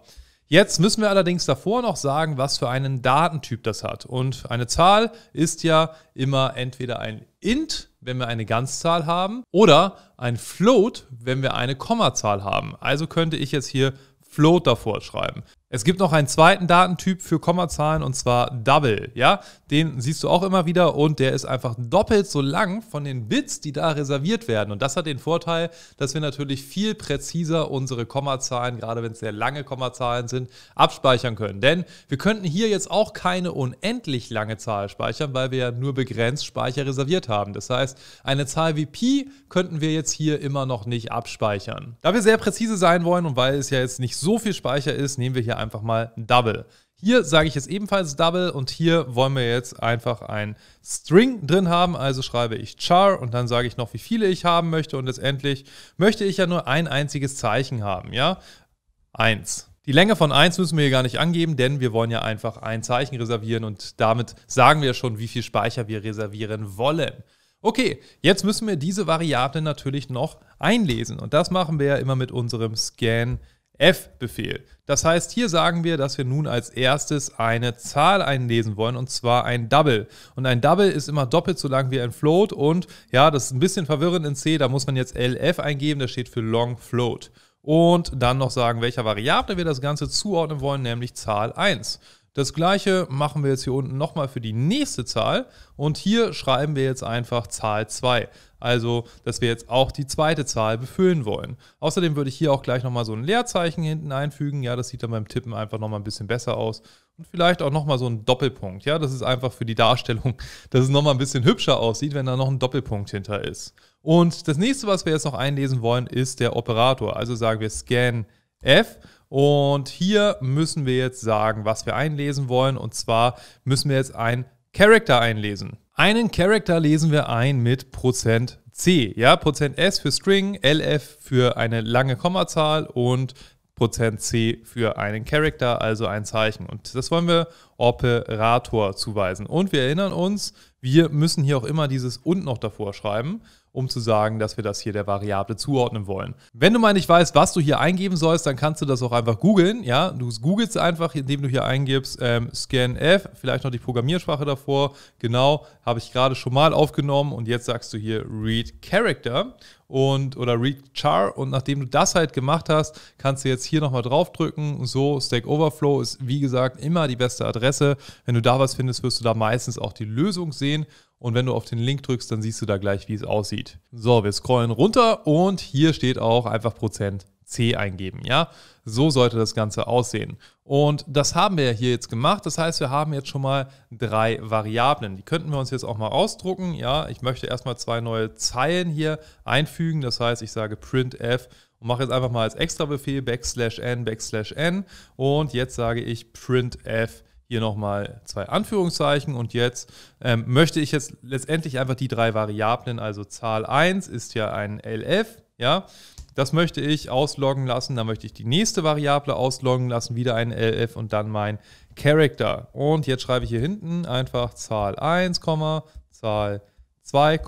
[SPEAKER 1] Jetzt müssen wir allerdings davor noch sagen, was für einen Datentyp das hat. Und eine Zahl ist ja immer entweder ein int, wenn wir eine Ganzzahl haben, oder ein float, wenn wir eine Kommazahl haben. Also könnte ich jetzt hier float davor schreiben. Es gibt noch einen zweiten Datentyp für Kommazahlen und zwar Double. Ja, den siehst du auch immer wieder und der ist einfach doppelt so lang von den Bits, die da reserviert werden. Und das hat den Vorteil, dass wir natürlich viel präziser unsere Kommazahlen, gerade wenn es sehr lange Kommazahlen sind, abspeichern können. Denn wir könnten hier jetzt auch keine unendlich lange Zahl speichern, weil wir ja nur begrenzt Speicher reserviert haben. Das heißt, eine Zahl wie Pi könnten wir jetzt hier immer noch nicht abspeichern. Da wir sehr präzise sein wollen und weil es ja jetzt nicht so viel Speicher ist, nehmen wir hier einfach mal Double. Hier sage ich jetzt ebenfalls Double und hier wollen wir jetzt einfach ein String drin haben. Also schreibe ich char und dann sage ich noch, wie viele ich haben möchte und letztendlich möchte ich ja nur ein einziges Zeichen haben, ja? Eins. Die Länge von 1 müssen wir hier gar nicht angeben, denn wir wollen ja einfach ein Zeichen reservieren und damit sagen wir schon, wie viel Speicher wir reservieren wollen. Okay, jetzt müssen wir diese Variable natürlich noch einlesen und das machen wir ja immer mit unserem Scan F-Befehl. Das heißt, hier sagen wir, dass wir nun als erstes eine Zahl einlesen wollen und zwar ein Double. Und ein Double ist immer doppelt so lang wie ein Float und ja, das ist ein bisschen verwirrend in C, da muss man jetzt LF eingeben, das steht für Long Float. Und dann noch sagen, welcher Variable wir das Ganze zuordnen wollen, nämlich Zahl 1. Das gleiche machen wir jetzt hier unten nochmal für die nächste Zahl und hier schreiben wir jetzt einfach Zahl 2. Also, dass wir jetzt auch die zweite Zahl befüllen wollen. Außerdem würde ich hier auch gleich nochmal so ein Leerzeichen hinten einfügen. Ja, das sieht dann beim Tippen einfach nochmal ein bisschen besser aus. Und vielleicht auch nochmal so ein Doppelpunkt. Ja, das ist einfach für die Darstellung, dass es nochmal ein bisschen hübscher aussieht, wenn da noch ein Doppelpunkt hinter ist. Und das nächste, was wir jetzt noch einlesen wollen, ist der Operator. Also sagen wir Scan F. Und hier müssen wir jetzt sagen, was wir einlesen wollen. Und zwar müssen wir jetzt ein Character einlesen. Einen Charakter lesen wir ein mit Prozent C. Ja, Prozent S für String, LF für eine lange Kommazahl und Prozent C für einen Charakter, also ein Zeichen. Und das wollen wir Operator zuweisen. Und wir erinnern uns, wir müssen hier auch immer dieses und noch davor schreiben um zu sagen, dass wir das hier der Variable zuordnen wollen. Wenn du mal nicht weißt, was du hier eingeben sollst, dann kannst du das auch einfach googeln. Ja, du googelst einfach, indem du hier eingibst ähm, scanf, vielleicht noch die Programmiersprache davor. Genau, habe ich gerade schon mal aufgenommen und jetzt sagst du hier read character und oder read char und nachdem du das halt gemacht hast, kannst du jetzt hier nochmal draufdrücken. So, Stack Overflow ist wie gesagt immer die beste Adresse. Wenn du da was findest, wirst du da meistens auch die Lösung sehen und wenn du auf den Link drückst, dann siehst du da gleich, wie es aussieht. So, wir scrollen runter und hier steht auch einfach Prozent C eingeben. Ja, so sollte das Ganze aussehen. Und das haben wir ja hier jetzt gemacht. Das heißt, wir haben jetzt schon mal drei Variablen. Die könnten wir uns jetzt auch mal ausdrucken. Ja, ich möchte erstmal zwei neue Zeilen hier einfügen. Das heißt, ich sage printf und mache jetzt einfach mal als Extra-Befehl backslash n backslash n. Und jetzt sage ich printf hier nochmal zwei Anführungszeichen und jetzt ähm, möchte ich jetzt letztendlich einfach die drei Variablen, also Zahl 1 ist ja ein LF, ja, das möchte ich ausloggen lassen, dann möchte ich die nächste Variable ausloggen lassen, wieder ein LF und dann mein Character. Und jetzt schreibe ich hier hinten einfach Zahl 1, Zahl 2,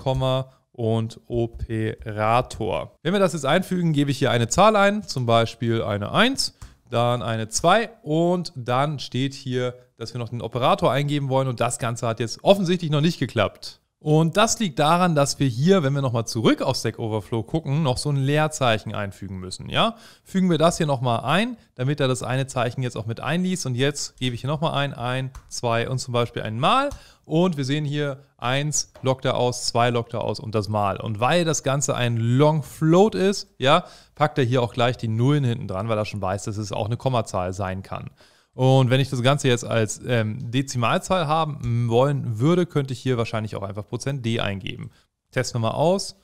[SPEAKER 1] und Operator. Wenn wir das jetzt einfügen, gebe ich hier eine Zahl ein, zum Beispiel eine 1 dann eine 2 und dann steht hier, dass wir noch den Operator eingeben wollen und das Ganze hat jetzt offensichtlich noch nicht geklappt. Und das liegt daran, dass wir hier, wenn wir nochmal zurück auf Stack Overflow gucken, noch so ein Leerzeichen einfügen müssen. Ja? Fügen wir das hier nochmal ein, damit er das eine Zeichen jetzt auch mit einliest. Und jetzt gebe ich hier nochmal ein, ein, zwei und zum Beispiel ein Mal. Und wir sehen hier, eins lockt er aus, zwei lockt er aus und das Mal. Und weil das Ganze ein Long Float ist, ja, packt er hier auch gleich die Nullen hinten dran, weil er schon weiß, dass es auch eine Kommazahl sein kann. Und wenn ich das Ganze jetzt als ähm, Dezimalzahl haben wollen würde, könnte ich hier wahrscheinlich auch einfach Prozent %d eingeben. Testen wir mal aus.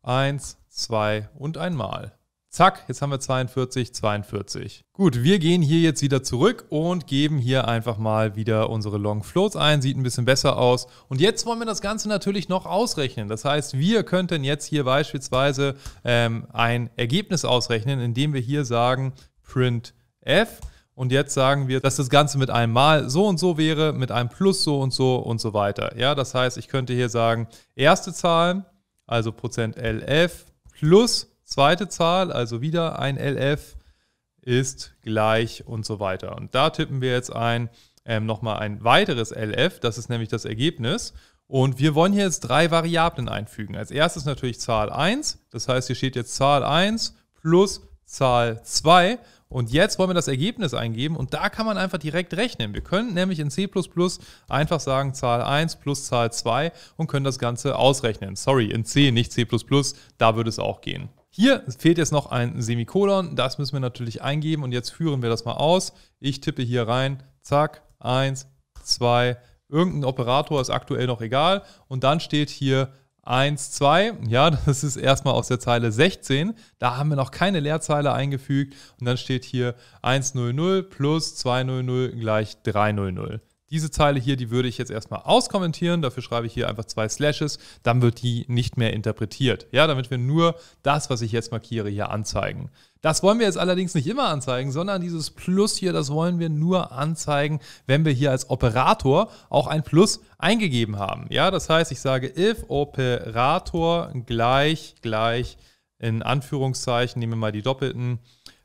[SPEAKER 1] Eins, zwei und einmal. Zack, jetzt haben wir 42, 42. Gut, wir gehen hier jetzt wieder zurück und geben hier einfach mal wieder unsere Long Floats ein. Sieht ein bisschen besser aus. Und jetzt wollen wir das Ganze natürlich noch ausrechnen. Das heißt, wir könnten jetzt hier beispielsweise ähm, ein Ergebnis ausrechnen, indem wir hier sagen print f und jetzt sagen wir, dass das Ganze mit einem Mal so und so wäre, mit einem Plus so und so und so weiter. Ja, das heißt, ich könnte hier sagen, erste Zahl, also Prozent LF, plus zweite Zahl, also wieder ein LF, ist gleich und so weiter. Und da tippen wir jetzt ein, ähm, nochmal ein weiteres LF, das ist nämlich das Ergebnis. Und wir wollen hier jetzt drei Variablen einfügen. Als erstes natürlich Zahl 1, das heißt, hier steht jetzt Zahl 1 plus Zahl 2 und jetzt wollen wir das Ergebnis eingeben und da kann man einfach direkt rechnen. Wir können nämlich in C einfach sagen Zahl 1 plus Zahl 2 und können das Ganze ausrechnen. Sorry, in C, nicht C, da würde es auch gehen. Hier fehlt jetzt noch ein Semikolon, das müssen wir natürlich eingeben und jetzt führen wir das mal aus. Ich tippe hier rein, zack, 1, 2, irgendein Operator ist aktuell noch egal und dann steht hier 1, 2, ja, das ist erstmal aus der Zeile 16. Da haben wir noch keine Leerzeile eingefügt. Und dann steht hier 100 plus 200 gleich 300. Diese Zeile hier, die würde ich jetzt erstmal auskommentieren. Dafür schreibe ich hier einfach zwei Slashes. Dann wird die nicht mehr interpretiert. Ja, damit wir nur das, was ich jetzt markiere, hier anzeigen. Das wollen wir jetzt allerdings nicht immer anzeigen, sondern dieses Plus hier, das wollen wir nur anzeigen, wenn wir hier als Operator auch ein Plus eingegeben haben. Ja, das heißt, ich sage if Operator gleich, gleich, in Anführungszeichen, nehmen wir mal die doppelten,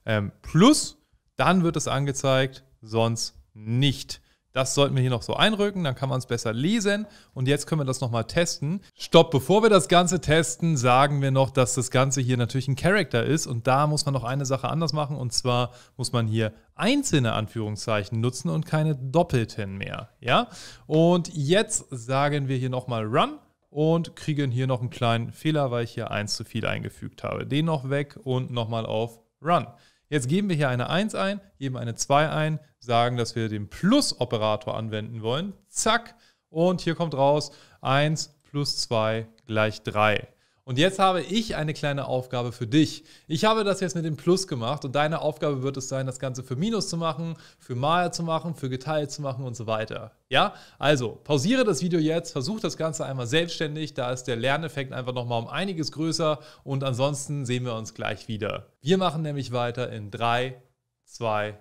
[SPEAKER 1] ähm, plus, dann wird es angezeigt, sonst nicht. Das sollten wir hier noch so einrücken, dann kann man es besser lesen. Und jetzt können wir das nochmal testen. Stopp, bevor wir das Ganze testen, sagen wir noch, dass das Ganze hier natürlich ein Character ist. Und da muss man noch eine Sache anders machen. Und zwar muss man hier einzelne Anführungszeichen nutzen und keine doppelten mehr. Ja? Und jetzt sagen wir hier nochmal Run und kriegen hier noch einen kleinen Fehler, weil ich hier eins zu viel eingefügt habe. Den noch weg und nochmal auf Run. Jetzt geben wir hier eine 1 ein, geben eine 2 ein, sagen, dass wir den Plus-Operator anwenden wollen. Zack. Und hier kommt raus 1 plus 2 gleich 3. Und jetzt habe ich eine kleine Aufgabe für dich. Ich habe das jetzt mit dem Plus gemacht und deine Aufgabe wird es sein, das Ganze für Minus zu machen, für mal zu machen, für geteilt zu machen und so weiter. Ja, also pausiere das Video jetzt, versuch das Ganze einmal selbstständig, da ist der Lerneffekt einfach nochmal um einiges größer und ansonsten sehen wir uns gleich wieder. Wir machen nämlich weiter in 3, 2,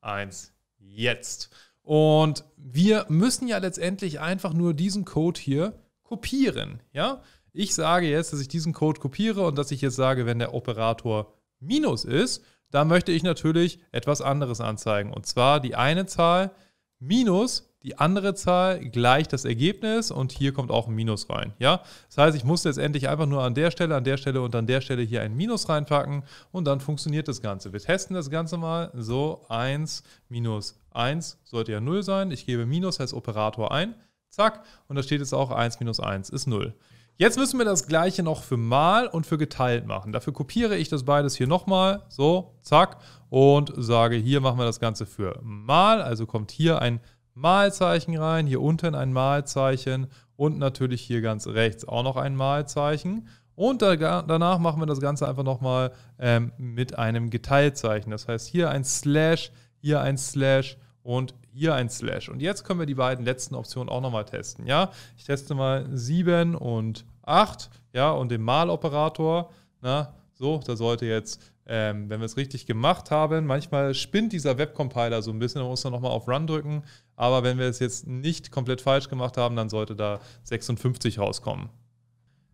[SPEAKER 1] 1, jetzt. Und wir müssen ja letztendlich einfach nur diesen Code hier kopieren, ja? Ich sage jetzt, dass ich diesen Code kopiere und dass ich jetzt sage, wenn der Operator minus ist, dann möchte ich natürlich etwas anderes anzeigen. Und zwar die eine Zahl minus die andere Zahl gleich das Ergebnis und hier kommt auch ein Minus rein. Ja? Das heißt, ich muss letztendlich einfach nur an der Stelle, an der Stelle und an der Stelle hier ein Minus reinpacken und dann funktioniert das Ganze. Wir testen das Ganze mal. So, 1 minus 1 sollte ja 0 sein. Ich gebe Minus als Operator ein. Zack. Und da steht jetzt auch 1 minus 1 ist 0. Jetzt müssen wir das gleiche noch für mal und für geteilt machen. Dafür kopiere ich das beides hier nochmal. So, zack. Und sage, hier machen wir das Ganze für mal. Also kommt hier ein Malzeichen rein, hier unten ein Malzeichen und natürlich hier ganz rechts auch noch ein Malzeichen. Und da, danach machen wir das Ganze einfach nochmal ähm, mit einem Geteiltzeichen. Das heißt, hier ein Slash, hier ein Slash und hier ein Slash. Und jetzt können wir die beiden letzten Optionen auch nochmal testen. Ja, ich teste mal 7 und 8, ja, und den Maloperator. Na, so, da sollte jetzt, ähm, wenn wir es richtig gemacht haben, manchmal spinnt dieser Webcompiler so ein bisschen, da muss man nochmal auf Run drücken. Aber wenn wir es jetzt nicht komplett falsch gemacht haben, dann sollte da 56 rauskommen.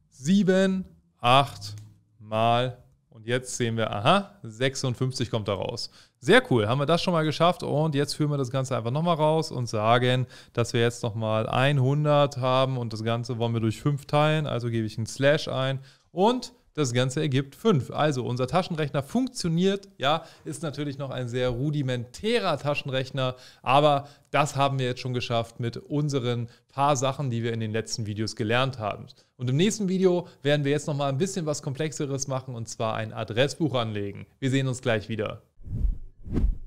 [SPEAKER 1] 7, 8 mal und jetzt sehen wir, aha, 56 kommt da raus. Sehr cool, haben wir das schon mal geschafft und jetzt führen wir das Ganze einfach nochmal raus und sagen, dass wir jetzt nochmal 100 haben und das Ganze wollen wir durch 5 teilen, also gebe ich einen Slash ein und das Ganze ergibt 5. Also unser Taschenrechner funktioniert, ja, ist natürlich noch ein sehr rudimentärer Taschenrechner, aber das haben wir jetzt schon geschafft mit unseren paar Sachen, die wir in den letzten Videos gelernt haben. Und im nächsten Video werden wir jetzt nochmal ein bisschen was Komplexeres machen und zwar ein Adressbuch anlegen. Wir sehen uns gleich wieder. you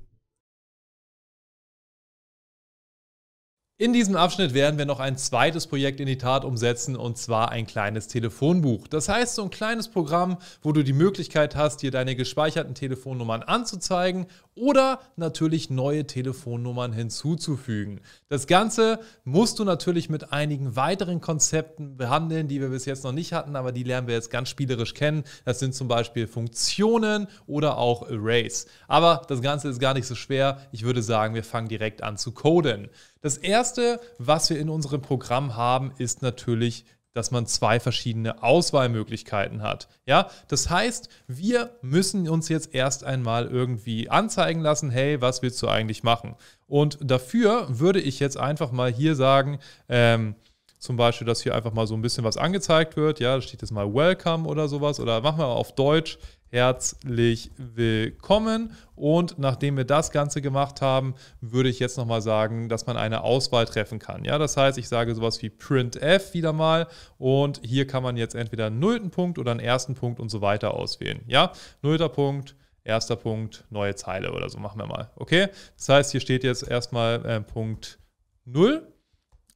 [SPEAKER 1] In diesem Abschnitt werden wir noch ein zweites Projekt in die Tat umsetzen und zwar ein kleines Telefonbuch. Das heißt, so ein kleines Programm, wo du die Möglichkeit hast, dir deine gespeicherten Telefonnummern anzuzeigen oder natürlich neue Telefonnummern hinzuzufügen. Das Ganze musst du natürlich mit einigen weiteren Konzepten behandeln, die wir bis jetzt noch nicht hatten, aber die lernen wir jetzt ganz spielerisch kennen. Das sind zum Beispiel Funktionen oder auch Arrays. Aber das Ganze ist gar nicht so schwer. Ich würde sagen, wir fangen direkt an zu coden. Das erste, was wir in unserem Programm haben, ist natürlich dass man zwei verschiedene Auswahlmöglichkeiten hat. Ja, das heißt, wir müssen uns jetzt erst einmal irgendwie anzeigen lassen, hey, was willst du eigentlich machen? Und dafür würde ich jetzt einfach mal hier sagen, ähm, zum Beispiel, dass hier einfach mal so ein bisschen was angezeigt wird. Ja, da steht jetzt mal Welcome oder sowas oder machen wir auf Deutsch herzlich willkommen. Und nachdem wir das Ganze gemacht haben, würde ich jetzt nochmal sagen, dass man eine Auswahl treffen kann. Ja, das heißt, ich sage sowas wie printf wieder mal und hier kann man jetzt entweder einen nullten Punkt oder einen ersten Punkt und so weiter auswählen. Ja, nullter Punkt, erster Punkt, neue Zeile oder so machen wir mal. Okay, das heißt, hier steht jetzt erstmal äh, Punkt 0,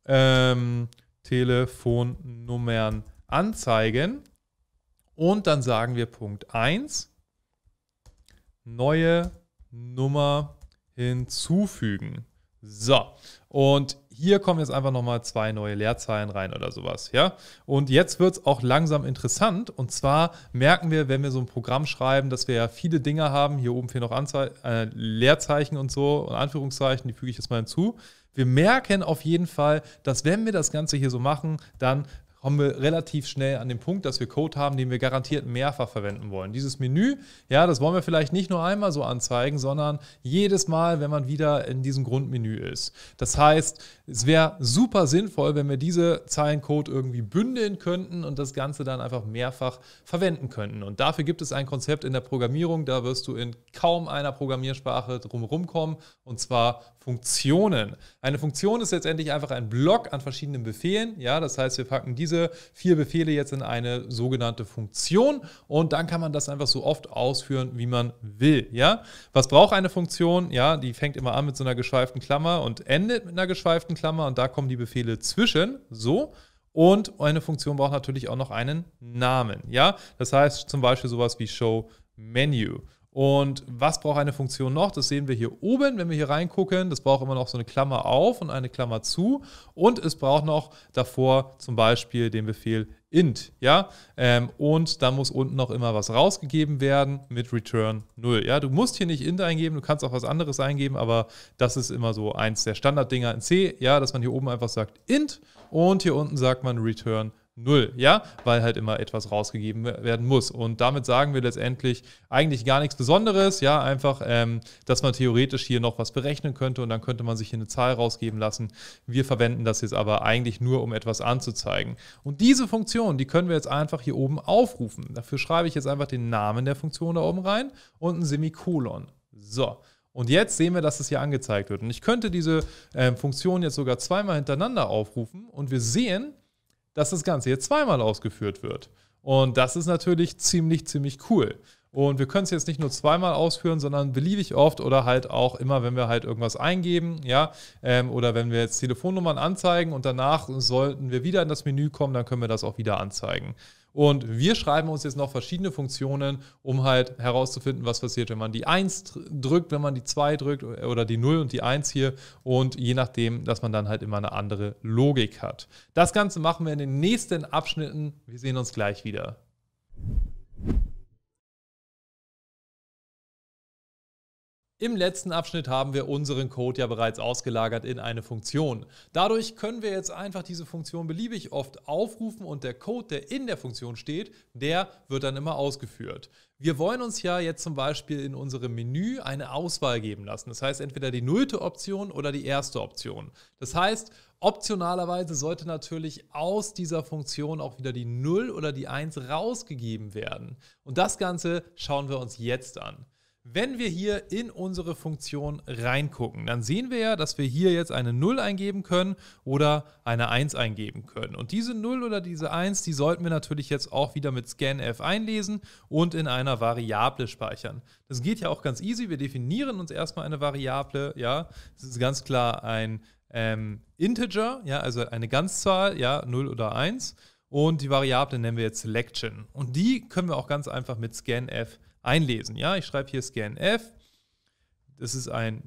[SPEAKER 1] ähm, Telefonnummern anzeigen. Und dann sagen wir Punkt 1, neue Nummer hinzufügen. So, und hier kommen jetzt einfach nochmal zwei neue Leerzeilen rein oder sowas, ja? Und jetzt wird es auch langsam interessant. Und zwar merken wir, wenn wir so ein Programm schreiben, dass wir ja viele Dinge haben. Hier oben fehlen noch Anzei äh, Leerzeichen und so und Anführungszeichen, die füge ich jetzt mal hinzu. Wir merken auf jeden Fall, dass wenn wir das Ganze hier so machen, dann kommen wir relativ schnell an den Punkt, dass wir Code haben, den wir garantiert mehrfach verwenden wollen. Dieses Menü, ja, das wollen wir vielleicht nicht nur einmal so anzeigen, sondern jedes Mal, wenn man wieder in diesem Grundmenü ist. Das heißt, es wäre super sinnvoll, wenn wir diese Zeilen Code irgendwie bündeln könnten und das Ganze dann einfach mehrfach verwenden könnten. Und dafür gibt es ein Konzept in der Programmierung, da wirst du in kaum einer Programmiersprache drumherum kommen, und zwar Funktionen. Eine Funktion ist letztendlich einfach ein Block an verschiedenen Befehlen, ja, das heißt, wir packen diese diese vier Befehle jetzt in eine sogenannte Funktion und dann kann man das einfach so oft ausführen, wie man will. Ja? Was braucht eine Funktion? Ja, die fängt immer an mit so einer geschweiften Klammer und endet mit einer geschweiften Klammer und da kommen die Befehle zwischen. So. Und eine Funktion braucht natürlich auch noch einen Namen. Ja, das heißt zum Beispiel sowas wie Show Menu. Und was braucht eine Funktion noch? Das sehen wir hier oben, wenn wir hier reingucken. Das braucht immer noch so eine Klammer auf und eine Klammer zu. Und es braucht noch davor zum Beispiel den Befehl int. Ja? Ähm, und dann muss unten noch immer was rausgegeben werden mit return 0. Ja? Du musst hier nicht int eingeben, du kannst auch was anderes eingeben, aber das ist immer so eins der Standarddinger in C, ja? dass man hier oben einfach sagt int und hier unten sagt man return 0 null, ja, weil halt immer etwas rausgegeben werden muss. Und damit sagen wir letztendlich eigentlich gar nichts Besonderes, ja, einfach, ähm, dass man theoretisch hier noch was berechnen könnte und dann könnte man sich hier eine Zahl rausgeben lassen. Wir verwenden das jetzt aber eigentlich nur, um etwas anzuzeigen. Und diese Funktion, die können wir jetzt einfach hier oben aufrufen. Dafür schreibe ich jetzt einfach den Namen der Funktion da oben rein und ein Semikolon. So. Und jetzt sehen wir, dass es hier angezeigt wird. Und ich könnte diese äh, Funktion jetzt sogar zweimal hintereinander aufrufen und wir sehen, dass das Ganze jetzt zweimal ausgeführt wird. Und das ist natürlich ziemlich, ziemlich cool. Und wir können es jetzt nicht nur zweimal ausführen, sondern beliebig oft oder halt auch immer, wenn wir halt irgendwas eingeben, ja, ähm, oder wenn wir jetzt Telefonnummern anzeigen und danach sollten wir wieder in das Menü kommen, dann können wir das auch wieder anzeigen. Und wir schreiben uns jetzt noch verschiedene Funktionen, um halt herauszufinden, was passiert, wenn man die 1 drückt, wenn man die 2 drückt äh, oder die 0 und die 1 hier. Und je nachdem, dass man dann halt immer eine andere Logik hat. Das Ganze machen wir in den nächsten Abschnitten. Wir sehen uns gleich wieder. Im letzten Abschnitt haben wir unseren Code ja bereits ausgelagert in eine Funktion. Dadurch können wir jetzt einfach diese Funktion beliebig oft aufrufen und der Code, der in der Funktion steht, der wird dann immer ausgeführt. Wir wollen uns ja jetzt zum Beispiel in unserem Menü eine Auswahl geben lassen. Das heißt entweder die nullte Option oder die erste Option. Das heißt, optionalerweise sollte natürlich aus dieser Funktion auch wieder die 0 oder die 1 rausgegeben werden. Und das Ganze schauen wir uns jetzt an. Wenn wir hier in unsere Funktion reingucken, dann sehen wir ja, dass wir hier jetzt eine 0 eingeben können oder eine 1 eingeben können. Und diese 0 oder diese 1, die sollten wir natürlich jetzt auch wieder mit scanf einlesen und in einer Variable speichern. Das geht ja auch ganz easy. Wir definieren uns erstmal eine Variable, ja. Das ist ganz klar ein ähm, Integer, ja, also eine Ganzzahl, ja, 0 oder 1. Und die Variable nennen wir jetzt Selection. Und die können wir auch ganz einfach mit scanf einlesen einlesen. Ja, ich schreibe hier scanf. Das ist ein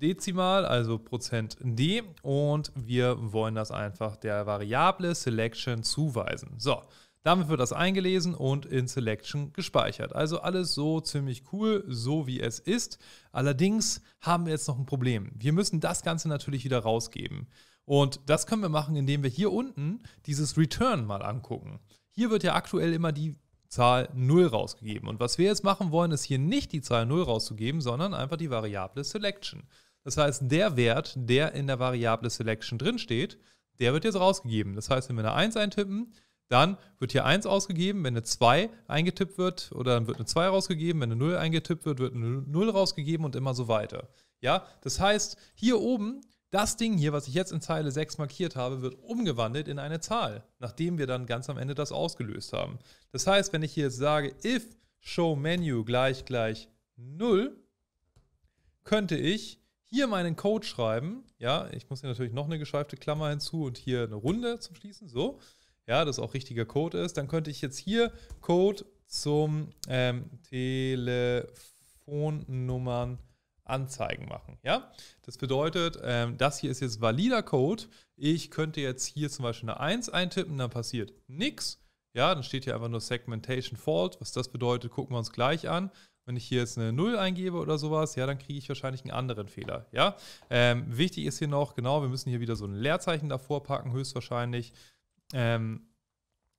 [SPEAKER 1] Dezimal, also Prozent %d und wir wollen das einfach der Variable Selection zuweisen. So, damit wird das eingelesen und in Selection gespeichert. Also alles so ziemlich cool, so wie es ist. Allerdings haben wir jetzt noch ein Problem. Wir müssen das Ganze natürlich wieder rausgeben. Und das können wir machen, indem wir hier unten dieses Return mal angucken. Hier wird ja aktuell immer die Zahl 0 rausgegeben. Und was wir jetzt machen wollen, ist hier nicht die Zahl 0 rauszugeben, sondern einfach die Variable Selection. Das heißt, der Wert, der in der Variable Selection drinsteht, der wird jetzt rausgegeben. Das heißt, wenn wir eine 1 eintippen, dann wird hier 1 ausgegeben, wenn eine 2 eingetippt wird, oder dann wird eine 2 rausgegeben, wenn eine 0 eingetippt wird, wird eine 0 rausgegeben und immer so weiter. Ja, das heißt, hier oben das Ding hier, was ich jetzt in Zeile 6 markiert habe, wird umgewandelt in eine Zahl, nachdem wir dann ganz am Ende das ausgelöst haben. Das heißt, wenn ich hier jetzt sage, if show menu gleich gleich 0, könnte ich hier meinen Code schreiben. Ja, ich muss hier natürlich noch eine geschweifte Klammer hinzu und hier eine Runde zum Schließen, so. Ja, dass auch richtiger Code ist. Dann könnte ich jetzt hier Code zum ähm, Telefonnummern Anzeigen machen. Ja? Das bedeutet, ähm, das hier ist jetzt valider Code. Ich könnte jetzt hier zum Beispiel eine 1 eintippen, dann passiert nichts. Ja, dann steht hier einfach nur Segmentation Fault. Was das bedeutet, gucken wir uns gleich an. Wenn ich hier jetzt eine 0 eingebe oder sowas, ja, dann kriege ich wahrscheinlich einen anderen Fehler. Ja? Ähm, wichtig ist hier noch, genau, wir müssen hier wieder so ein Leerzeichen davor packen, höchstwahrscheinlich. Ähm,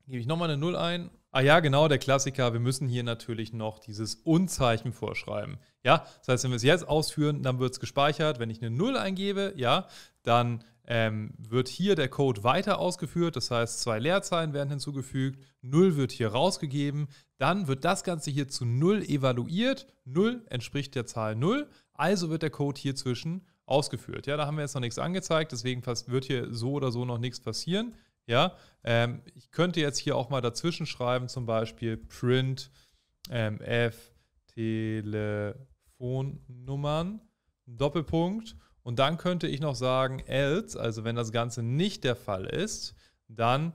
[SPEAKER 1] gebe ich nochmal eine 0 ein. Ah ja, genau, der Klassiker, wir müssen hier natürlich noch dieses Unzeichen vorschreiben. Ja, das heißt, wenn wir es jetzt ausführen, dann wird es gespeichert. Wenn ich eine 0 eingebe, ja, dann ähm, wird hier der Code weiter ausgeführt. Das heißt, zwei Leerzeilen werden hinzugefügt, 0 wird hier rausgegeben. Dann wird das Ganze hier zu 0 evaluiert. 0 entspricht der Zahl 0. Also wird der Code hier zwischen ausgeführt. Ja, da haben wir jetzt noch nichts angezeigt, deswegen wird hier so oder so noch nichts passieren. Ja, ähm, ich könnte jetzt hier auch mal dazwischen schreiben, zum Beispiel print ähm, f tele Telefonnummern, Doppelpunkt. Und dann könnte ich noch sagen, else, also wenn das Ganze nicht der Fall ist, dann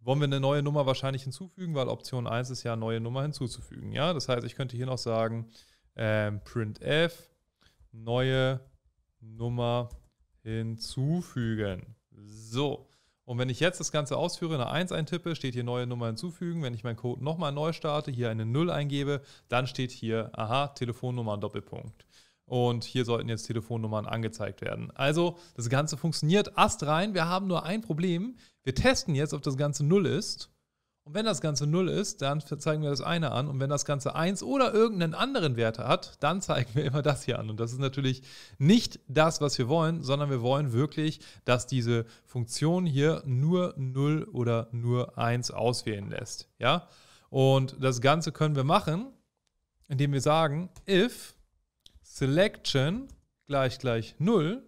[SPEAKER 1] wollen wir eine neue Nummer wahrscheinlich hinzufügen, weil Option 1 ist ja neue Nummer hinzuzufügen. Ja? Das heißt, ich könnte hier noch sagen, äh, printf, neue Nummer hinzufügen. So, und wenn ich jetzt das Ganze ausführe, eine 1 eintippe, steht hier neue Nummer hinzufügen. Wenn ich meinen Code nochmal neu starte, hier eine 0 eingebe, dann steht hier, aha, Telefonnummer Doppelpunkt. Und hier sollten jetzt Telefonnummern angezeigt werden. Also, das Ganze funktioniert astrein. Wir haben nur ein Problem. Wir testen jetzt, ob das Ganze 0 ist. Und wenn das Ganze 0 ist, dann zeigen wir das eine an. Und wenn das Ganze 1 oder irgendeinen anderen Wert hat, dann zeigen wir immer das hier an. Und das ist natürlich nicht das, was wir wollen, sondern wir wollen wirklich, dass diese Funktion hier nur 0 oder nur 1 auswählen lässt. Ja? Und das Ganze können wir machen, indem wir sagen, if selection gleich gleich 0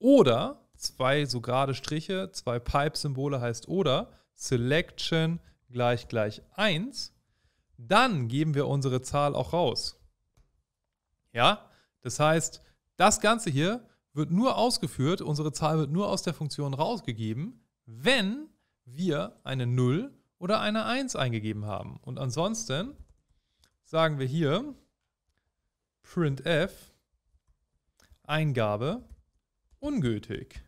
[SPEAKER 1] oder zwei so gerade Striche, zwei Pipe-Symbole heißt oder, Selection gleich gleich 1, dann geben wir unsere Zahl auch raus. Ja, das heißt, das Ganze hier wird nur ausgeführt, unsere Zahl wird nur aus der Funktion rausgegeben, wenn wir eine 0 oder eine 1 eingegeben haben. Und ansonsten sagen wir hier printf Eingabe ungültig.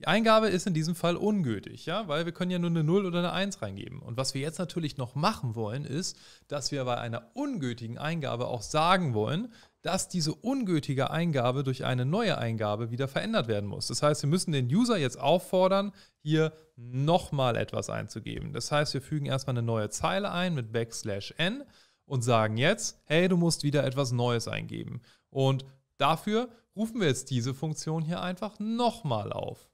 [SPEAKER 1] Die Eingabe ist in diesem Fall ungültig, ja, weil wir können ja nur eine 0 oder eine 1 reingeben. Und was wir jetzt natürlich noch machen wollen, ist, dass wir bei einer ungültigen Eingabe auch sagen wollen, dass diese ungültige Eingabe durch eine neue Eingabe wieder verändert werden muss. Das heißt, wir müssen den User jetzt auffordern, hier nochmal etwas einzugeben. Das heißt, wir fügen erstmal eine neue Zeile ein mit Backslash n und sagen jetzt, hey, du musst wieder etwas Neues eingeben. Und dafür rufen wir jetzt diese Funktion hier einfach nochmal auf.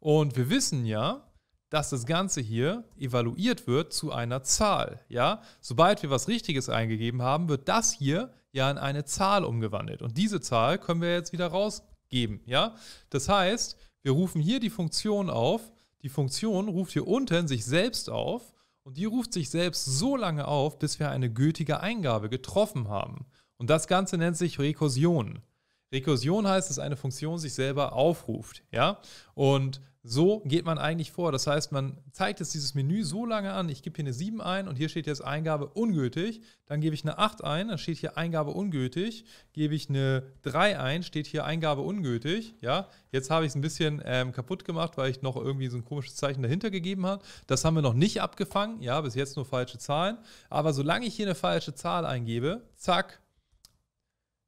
[SPEAKER 1] Und wir wissen ja, dass das Ganze hier evaluiert wird zu einer Zahl. Ja? Sobald wir was Richtiges eingegeben haben, wird das hier ja in eine Zahl umgewandelt. Und diese Zahl können wir jetzt wieder rausgeben. Ja? Das heißt, wir rufen hier die Funktion auf. Die Funktion ruft hier unten sich selbst auf und die ruft sich selbst so lange auf, bis wir eine gültige Eingabe getroffen haben. Und das Ganze nennt sich Rekursion. Rekursion heißt, dass eine Funktion sich selber aufruft. Ja? Und so geht man eigentlich vor. Das heißt, man zeigt jetzt dieses Menü so lange an. Ich gebe hier eine 7 ein und hier steht jetzt Eingabe ungültig. Dann gebe ich eine 8 ein, dann steht hier Eingabe ungültig. Gebe ich eine 3 ein, steht hier Eingabe ungültig. Ja, jetzt habe ich es ein bisschen ähm, kaputt gemacht, weil ich noch irgendwie so ein komisches Zeichen dahinter gegeben habe. Das haben wir noch nicht abgefangen. Ja, bis jetzt nur falsche Zahlen. Aber solange ich hier eine falsche Zahl eingebe, zack,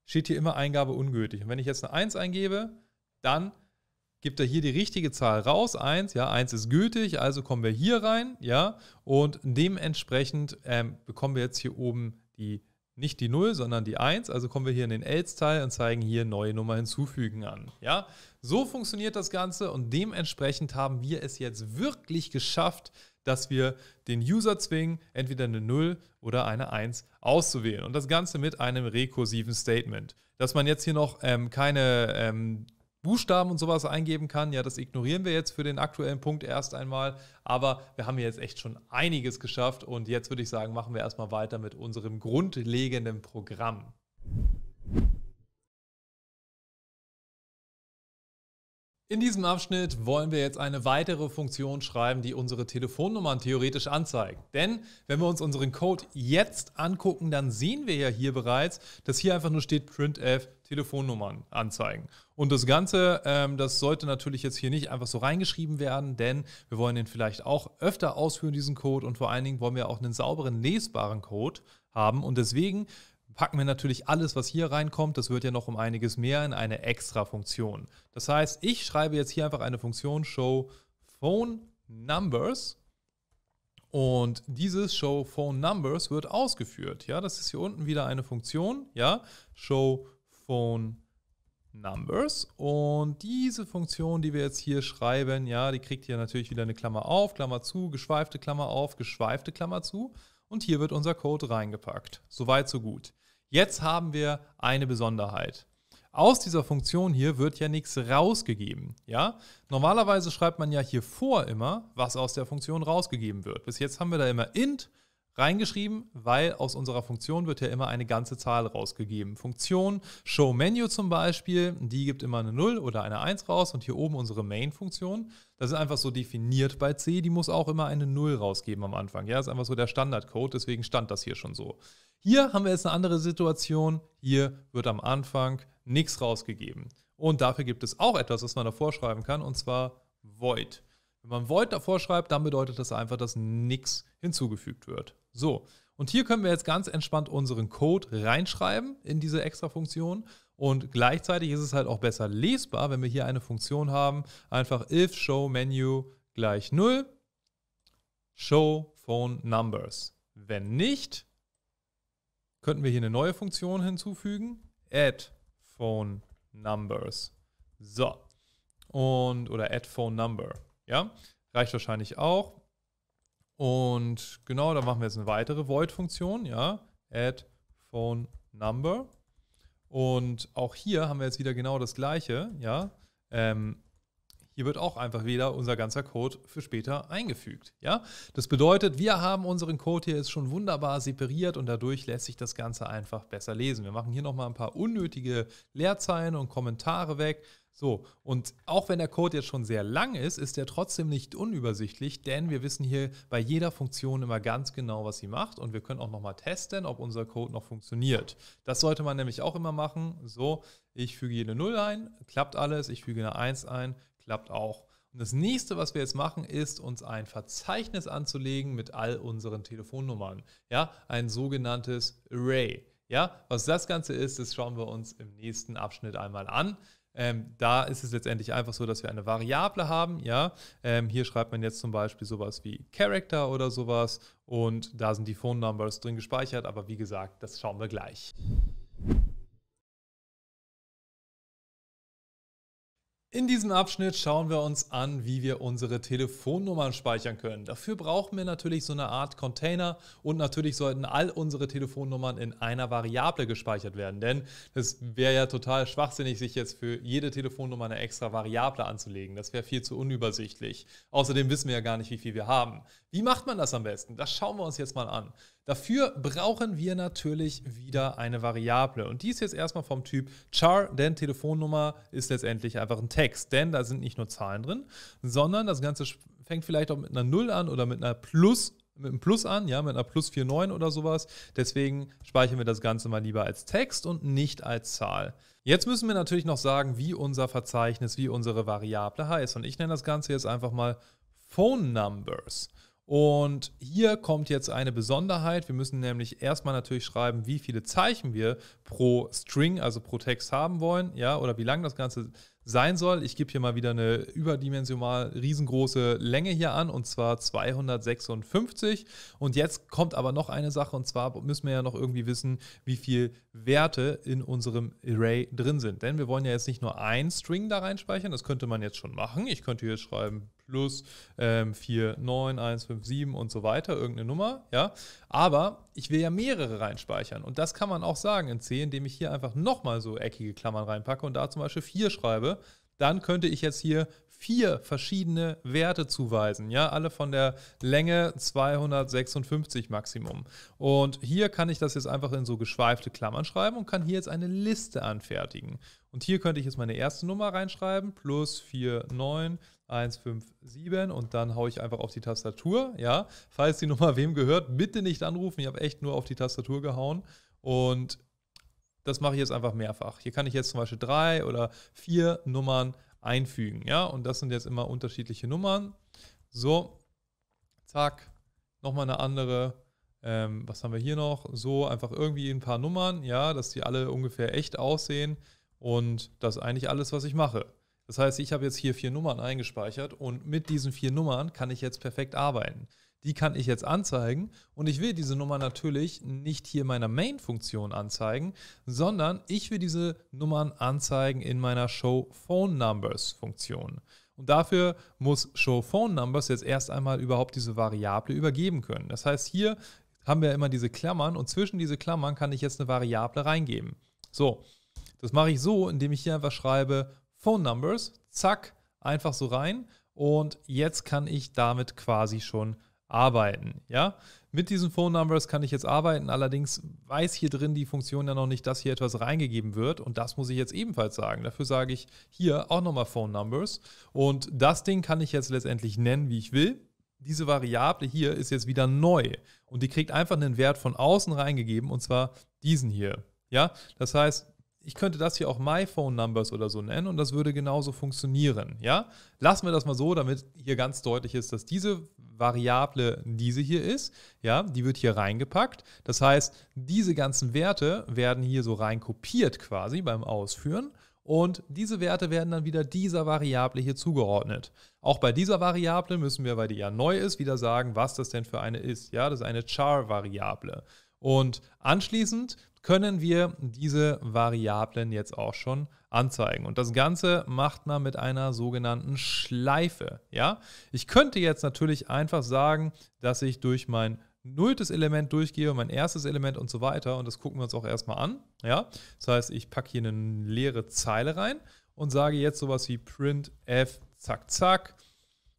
[SPEAKER 1] steht hier immer Eingabe ungültig. Und wenn ich jetzt eine 1 eingebe, dann gibt er hier die richtige Zahl raus, 1, ja, 1 ist gültig, also kommen wir hier rein, ja, und dementsprechend ähm, bekommen wir jetzt hier oben die, nicht die 0, sondern die 1, also kommen wir hier in den Else-Teil und zeigen hier neue Nummer hinzufügen an, ja. So funktioniert das Ganze und dementsprechend haben wir es jetzt wirklich geschafft, dass wir den User zwingen, entweder eine 0 oder eine 1 auszuwählen. Und das Ganze mit einem rekursiven Statement. Dass man jetzt hier noch ähm, keine ähm, Buchstaben und sowas eingeben kann. Ja, das ignorieren wir jetzt für den aktuellen Punkt erst einmal. Aber wir haben jetzt echt schon einiges geschafft. Und jetzt würde ich sagen, machen wir erstmal weiter mit unserem grundlegenden Programm. In diesem Abschnitt wollen wir jetzt eine weitere Funktion schreiben, die unsere Telefonnummern theoretisch anzeigt. Denn wenn wir uns unseren Code jetzt angucken, dann sehen wir ja hier bereits, dass hier einfach nur steht printf Telefonnummern anzeigen. Und das Ganze, ähm, das sollte natürlich jetzt hier nicht einfach so reingeschrieben werden, denn wir wollen den vielleicht auch öfter ausführen, diesen Code. Und vor allen Dingen wollen wir auch einen sauberen, lesbaren Code haben. Und deswegen packen wir natürlich alles, was hier reinkommt, das wird ja noch um einiges mehr, in eine extra Funktion. Das heißt, ich schreibe jetzt hier einfach eine Funktion show phone numbers und dieses show phone numbers wird ausgeführt. Ja, das ist hier unten wieder eine Funktion, ja, show phone Numbers und diese Funktion, die wir jetzt hier schreiben, ja, die kriegt hier natürlich wieder eine Klammer auf, Klammer zu, geschweifte Klammer auf, geschweifte Klammer zu und hier wird unser Code reingepackt. Soweit, so gut. Jetzt haben wir eine Besonderheit. Aus dieser Funktion hier wird ja nichts rausgegeben. Ja? Normalerweise schreibt man ja hier vor immer, was aus der Funktion rausgegeben wird. Bis jetzt haben wir da immer int reingeschrieben, weil aus unserer Funktion wird ja immer eine ganze Zahl rausgegeben. Funktion ShowMenu zum Beispiel, die gibt immer eine 0 oder eine 1 raus und hier oben unsere Main-Funktion. Das ist einfach so definiert bei C, die muss auch immer eine 0 rausgeben am Anfang. Ja, das ist einfach so der Standardcode, deswegen stand das hier schon so. Hier haben wir jetzt eine andere Situation. Hier wird am Anfang nichts rausgegeben. Und dafür gibt es auch etwas, was man davor schreiben kann, und zwar Void. Wenn man Void davor schreibt, dann bedeutet das einfach, dass nichts hinzugefügt wird. So, und hier können wir jetzt ganz entspannt unseren Code reinschreiben in diese extra Funktion. Und gleichzeitig ist es halt auch besser lesbar, wenn wir hier eine Funktion haben, einfach if show menu gleich 0, show phone numbers. Wenn nicht, könnten wir hier eine neue Funktion hinzufügen, add phone numbers. So. Und oder add phone number, ja? Reicht wahrscheinlich auch. Und genau, da machen wir jetzt eine weitere Void-Funktion, ja, add phone number. Und auch hier haben wir jetzt wieder genau das gleiche, ja. Ähm, hier wird auch einfach wieder unser ganzer Code für später eingefügt. Ja? Das bedeutet, wir haben unseren Code hier jetzt schon wunderbar separiert und dadurch lässt sich das Ganze einfach besser lesen. Wir machen hier nochmal ein paar unnötige Leerzeilen und Kommentare weg. So, und auch wenn der Code jetzt schon sehr lang ist, ist er trotzdem nicht unübersichtlich, denn wir wissen hier bei jeder Funktion immer ganz genau, was sie macht und wir können auch nochmal testen, ob unser Code noch funktioniert. Das sollte man nämlich auch immer machen. So, ich füge hier eine 0 ein, klappt alles, ich füge eine 1 ein, klappt auch. Und das nächste, was wir jetzt machen, ist uns ein Verzeichnis anzulegen mit all unseren Telefonnummern. Ja, ein sogenanntes Array. Ja, was das Ganze ist, das schauen wir uns im nächsten Abschnitt einmal an. Ähm, da ist es letztendlich einfach so, dass wir eine Variable haben. Ja, ähm, hier schreibt man jetzt zum Beispiel sowas wie Character oder sowas und da sind die Phone Numbers drin gespeichert. Aber wie gesagt, das schauen wir gleich. In diesem Abschnitt schauen wir uns an, wie wir unsere Telefonnummern speichern können. Dafür brauchen wir natürlich so eine Art Container und natürlich sollten all unsere Telefonnummern in einer Variable gespeichert werden, denn es wäre ja total schwachsinnig, sich jetzt für jede Telefonnummer eine extra Variable anzulegen. Das wäre viel zu unübersichtlich. Außerdem wissen wir ja gar nicht, wie viel wir haben. Wie macht man das am besten? Das schauen wir uns jetzt mal an. Dafür brauchen wir natürlich wieder eine Variable. Und die ist jetzt erstmal vom Typ char, denn Telefonnummer ist letztendlich einfach ein Text. Denn da sind nicht nur Zahlen drin, sondern das Ganze fängt vielleicht auch mit einer 0 an oder mit einer Plus mit einem Plus an, ja, mit einer Plus 49 oder sowas. Deswegen speichern wir das Ganze mal lieber als Text und nicht als Zahl. Jetzt müssen wir natürlich noch sagen, wie unser Verzeichnis, wie unsere Variable heißt. Und ich nenne das Ganze jetzt einfach mal Phone Numbers. Und hier kommt jetzt eine Besonderheit. Wir müssen nämlich erstmal natürlich schreiben, wie viele Zeichen wir pro String, also pro Text haben wollen, ja, oder wie lang das Ganze sein soll. Ich gebe hier mal wieder eine überdimensional riesengroße Länge hier an und zwar 256. Und jetzt kommt aber noch eine Sache und zwar müssen wir ja noch irgendwie wissen, wie viele Werte in unserem Array drin sind. Denn wir wollen ja jetzt nicht nur ein String da reinspeichern, das könnte man jetzt schon machen. Ich könnte hier schreiben plus ähm, 7 und so weiter, irgendeine Nummer, ja. Aber ich will ja mehrere reinspeichern und das kann man auch sagen in C, indem ich hier einfach nochmal so eckige Klammern reinpacke und da zum Beispiel 4 schreibe, dann könnte ich jetzt hier vier verschiedene Werte zuweisen, ja, alle von der Länge 256 Maximum. Und hier kann ich das jetzt einfach in so geschweifte Klammern schreiben und kann hier jetzt eine Liste anfertigen. Und hier könnte ich jetzt meine erste Nummer reinschreiben, plus 49 157 und dann haue ich einfach auf die Tastatur. Ja, falls die Nummer wem gehört, bitte nicht anrufen. Ich habe echt nur auf die Tastatur gehauen und das mache ich jetzt einfach mehrfach. Hier kann ich jetzt zum Beispiel drei oder vier Nummern einfügen. Ja, und das sind jetzt immer unterschiedliche Nummern. So, zack, nochmal eine andere. Ähm, was haben wir hier noch? So, einfach irgendwie ein paar Nummern, ja, dass die alle ungefähr echt aussehen. Und das ist eigentlich alles, was ich mache. Das heißt, ich habe jetzt hier vier Nummern eingespeichert und mit diesen vier Nummern kann ich jetzt perfekt arbeiten. Die kann ich jetzt anzeigen und ich will diese Nummer natürlich nicht hier meiner Main-Funktion anzeigen, sondern ich will diese Nummern anzeigen in meiner Show Phone Numbers-Funktion. Und dafür muss Show Phone Numbers jetzt erst einmal überhaupt diese Variable übergeben können. Das heißt, hier haben wir immer diese Klammern und zwischen diese Klammern kann ich jetzt eine Variable reingeben. So, das mache ich so, indem ich hier einfach schreibe Phone Numbers, zack, einfach so rein. Und jetzt kann ich damit quasi schon arbeiten. Ja, mit diesen Phone Numbers kann ich jetzt arbeiten. Allerdings weiß hier drin die Funktion ja noch nicht, dass hier etwas reingegeben wird. Und das muss ich jetzt ebenfalls sagen. Dafür sage ich hier auch nochmal Phone Numbers. Und das Ding kann ich jetzt letztendlich nennen, wie ich will. Diese Variable hier ist jetzt wieder neu. Und die kriegt einfach einen Wert von außen reingegeben. Und zwar diesen hier. Ja, das heißt, ich könnte das hier auch My Phone Numbers oder so nennen und das würde genauso funktionieren. Ja? Lassen wir das mal so, damit hier ganz deutlich ist, dass diese Variable diese hier ist. Ja? Die wird hier reingepackt. Das heißt, diese ganzen Werte werden hier so reinkopiert quasi beim Ausführen. Und diese Werte werden dann wieder dieser Variable hier zugeordnet. Auch bei dieser Variable müssen wir, weil die ja neu ist, wieder sagen, was das denn für eine ist. Ja, das ist eine Char-Variable. Und anschließend können wir diese Variablen jetzt auch schon anzeigen. Und das Ganze macht man mit einer sogenannten Schleife. Ja? Ich könnte jetzt natürlich einfach sagen, dass ich durch mein nulltes Element durchgehe, mein erstes Element und so weiter. Und das gucken wir uns auch erstmal an. Ja? Das heißt, ich packe hier eine leere Zeile rein und sage jetzt sowas wie printf, zack, zack.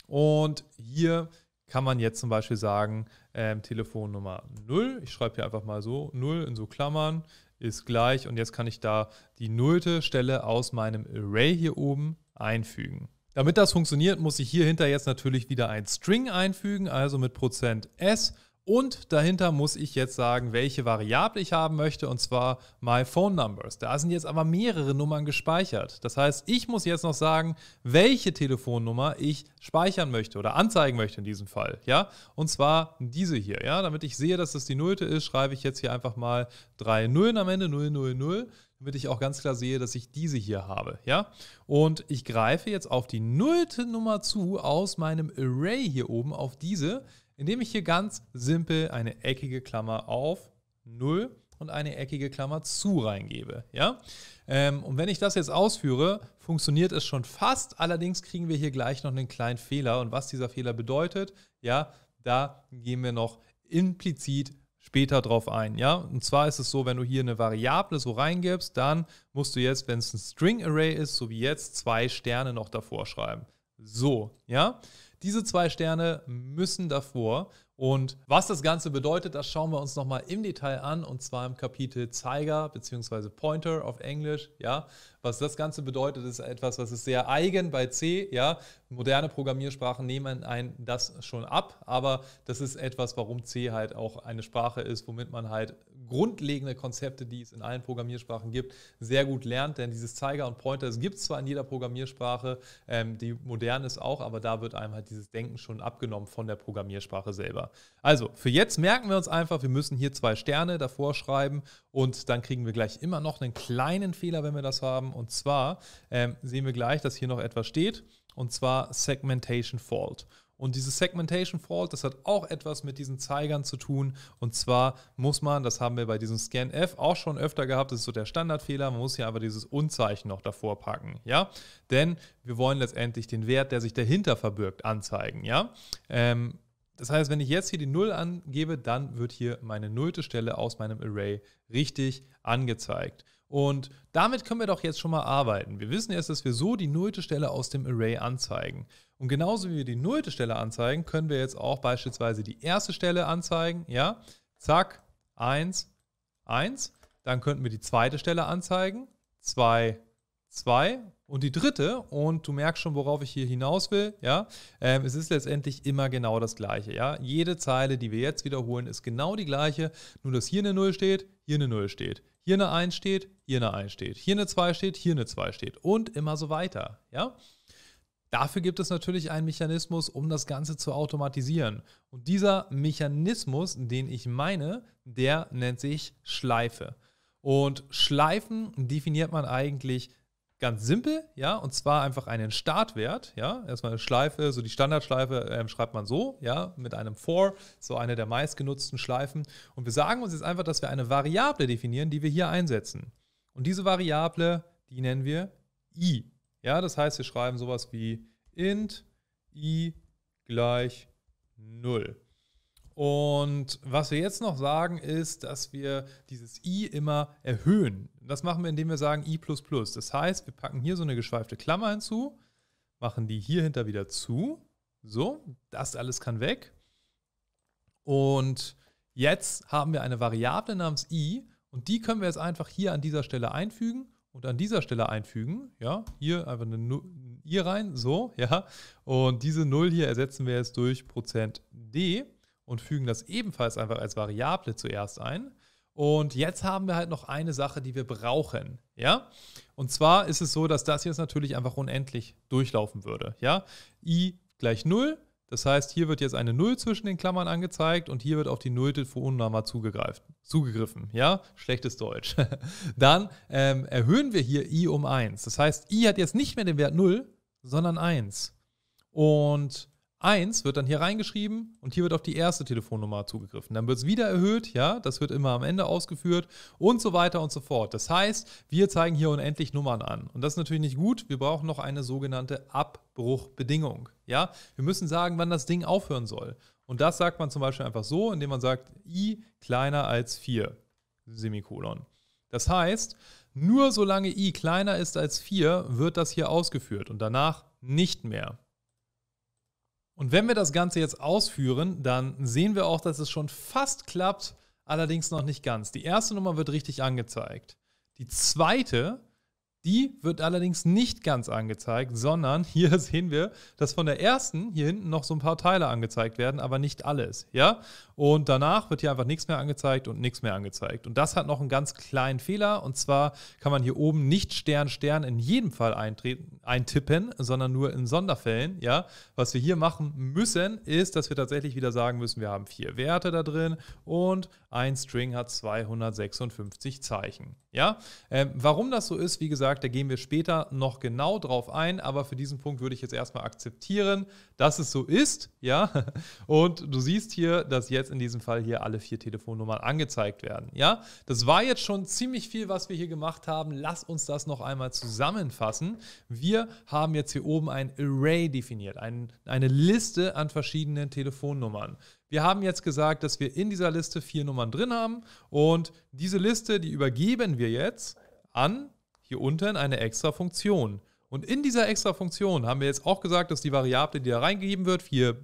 [SPEAKER 1] Und hier kann man jetzt zum Beispiel sagen, ähm, Telefonnummer 0, ich schreibe hier einfach mal so, 0 in so Klammern ist gleich und jetzt kann ich da die nullte Stelle aus meinem Array hier oben einfügen. Damit das funktioniert, muss ich hier hinter jetzt natürlich wieder ein String einfügen, also mit Prozent %s und dahinter muss ich jetzt sagen, welche Variable ich haben möchte, und zwar my phone numbers. Da sind jetzt aber mehrere Nummern gespeichert. Das heißt, ich muss jetzt noch sagen, welche Telefonnummer ich speichern möchte oder anzeigen möchte in diesem Fall. Ja? Und zwar diese hier. Ja? Damit ich sehe, dass das die Nullte ist, schreibe ich jetzt hier einfach mal drei Nullen am Ende, 000 damit ich auch ganz klar sehe, dass ich diese hier habe, ja? Und ich greife jetzt auf die nullte Nummer zu aus meinem Array hier oben auf diese, indem ich hier ganz simpel eine eckige Klammer auf 0 und eine eckige Klammer zu reingebe. Ja? Ähm, und wenn ich das jetzt ausführe, funktioniert es schon fast. Allerdings kriegen wir hier gleich noch einen kleinen Fehler. Und was dieser Fehler bedeutet, ja, da gehen wir noch implizit später drauf ein. Ja? Und zwar ist es so, wenn du hier eine Variable so reingibst, dann musst du jetzt, wenn es ein String Array ist, so wie jetzt, zwei Sterne noch davor schreiben. So, ja. Diese zwei Sterne müssen davor. Und was das Ganze bedeutet, das schauen wir uns nochmal im Detail an und zwar im Kapitel Zeiger bzw. Pointer auf Englisch. Ja, was das Ganze bedeutet, ist etwas, was ist sehr eigen bei C. Ja, moderne Programmiersprachen nehmen ein das schon ab, aber das ist etwas, warum C halt auch eine Sprache ist, womit man halt grundlegende Konzepte, die es in allen Programmiersprachen gibt, sehr gut lernt. Denn dieses Zeiger und Pointer, das gibt es zwar in jeder Programmiersprache, ähm, die modern ist auch, aber da wird einem halt dieses Denken schon abgenommen von der Programmiersprache selber. Also, für jetzt merken wir uns einfach, wir müssen hier zwei Sterne davor schreiben und dann kriegen wir gleich immer noch einen kleinen Fehler, wenn wir das haben. Und zwar ähm, sehen wir gleich, dass hier noch etwas steht und zwar Segmentation Fault. Und diese Segmentation Fault, das hat auch etwas mit diesen Zeigern zu tun. Und zwar muss man, das haben wir bei diesem ScanF auch schon öfter gehabt, das ist so der Standardfehler, man muss hier aber dieses Unzeichen noch davor packen, ja? Denn wir wollen letztendlich den Wert, der sich dahinter verbirgt, anzeigen, ja? Ähm, das heißt, wenn ich jetzt hier die 0 angebe, dann wird hier meine nullte Stelle aus meinem Array richtig angezeigt. Und damit können wir doch jetzt schon mal arbeiten. Wir wissen jetzt, dass wir so die nullte Stelle aus dem Array anzeigen. Und genauso wie wir die nullte Stelle anzeigen, können wir jetzt auch beispielsweise die erste Stelle anzeigen. Ja, zack, 1, 1. Dann könnten wir die zweite Stelle anzeigen. 2, 2. Und die dritte, und du merkst schon, worauf ich hier hinaus will, ja, ähm, es ist letztendlich immer genau das Gleiche, ja. Jede Zeile, die wir jetzt wiederholen, ist genau die gleiche, nur dass hier eine 0 steht, hier eine 0 steht, hier eine 1 steht, hier eine 1 steht, hier eine 2 steht, hier eine 2 steht und immer so weiter, ja. Dafür gibt es natürlich einen Mechanismus, um das Ganze zu automatisieren. Und dieser Mechanismus, den ich meine, der nennt sich Schleife. Und Schleifen definiert man eigentlich ganz simpel, ja, und zwar einfach einen Startwert, ja, erstmal eine Schleife, so die Standardschleife ähm, schreibt man so, ja, mit einem for, so eine der meistgenutzten Schleifen. Und wir sagen uns jetzt einfach, dass wir eine Variable definieren, die wir hier einsetzen. Und diese Variable, die nennen wir i. Ja, das heißt, wir schreiben sowas wie int i gleich 0. Und was wir jetzt noch sagen, ist, dass wir dieses i immer erhöhen. Das machen wir, indem wir sagen i. Das heißt, wir packen hier so eine geschweifte Klammer hinzu, machen die hier hinter wieder zu. So, das alles kann weg. Und jetzt haben wir eine Variable namens i und die können wir jetzt einfach hier an dieser Stelle einfügen und an dieser Stelle einfügen. Ja, hier einfach eine Null, i rein, so, ja. Und diese 0 hier ersetzen wir jetzt durch Prozent d und fügen das ebenfalls einfach als Variable zuerst ein. Und jetzt haben wir halt noch eine Sache, die wir brauchen, ja? Und zwar ist es so, dass das jetzt natürlich einfach unendlich durchlaufen würde, ja? i gleich 0, das heißt, hier wird jetzt eine 0 zwischen den Klammern angezeigt und hier wird auf die 0 nullte Vorname zugegriffen. Ja, schlechtes Deutsch. Dann ähm, erhöhen wir hier i um 1. Das heißt, i hat jetzt nicht mehr den Wert 0, sondern 1. Und 1 wird dann hier reingeschrieben und hier wird auf die erste Telefonnummer zugegriffen. Dann wird es wieder erhöht, ja, das wird immer am Ende ausgeführt und so weiter und so fort. Das heißt, wir zeigen hier unendlich Nummern an. Und das ist natürlich nicht gut. Wir brauchen noch eine sogenannte Abbruchbedingung. Ja, wir müssen sagen, wann das Ding aufhören soll. Und das sagt man zum Beispiel einfach so, indem man sagt, i kleiner als 4, Semikolon. Das heißt, nur solange i kleiner ist als 4, wird das hier ausgeführt und danach nicht mehr. Und wenn wir das Ganze jetzt ausführen, dann sehen wir auch, dass es schon fast klappt, allerdings noch nicht ganz. Die erste Nummer wird richtig angezeigt. Die zweite die wird allerdings nicht ganz angezeigt, sondern hier sehen wir, dass von der ersten hier hinten noch so ein paar Teile angezeigt werden, aber nicht alles. Ja? Und danach wird hier einfach nichts mehr angezeigt und nichts mehr angezeigt. Und das hat noch einen ganz kleinen Fehler. Und zwar kann man hier oben nicht Stern, Stern in jedem Fall eintippen, sondern nur in Sonderfällen. Ja? Was wir hier machen müssen, ist, dass wir tatsächlich wieder sagen müssen, wir haben vier Werte da drin und ein String hat 256 Zeichen. Ja, ähm, warum das so ist, wie gesagt, da gehen wir später noch genau drauf ein, aber für diesen Punkt würde ich jetzt erstmal akzeptieren, dass es so ist. Ja, und du siehst hier, dass jetzt in diesem Fall hier alle vier Telefonnummern angezeigt werden. Ja, das war jetzt schon ziemlich viel, was wir hier gemacht haben. Lass uns das noch einmal zusammenfassen. Wir haben jetzt hier oben ein Array definiert, ein, eine Liste an verschiedenen Telefonnummern. Wir haben jetzt gesagt, dass wir in dieser Liste vier Nummern drin haben und diese Liste, die übergeben wir jetzt an hier unten eine extra Funktion. Und in dieser extra Funktion haben wir jetzt auch gesagt, dass die Variable, die da reingegeben wird, vier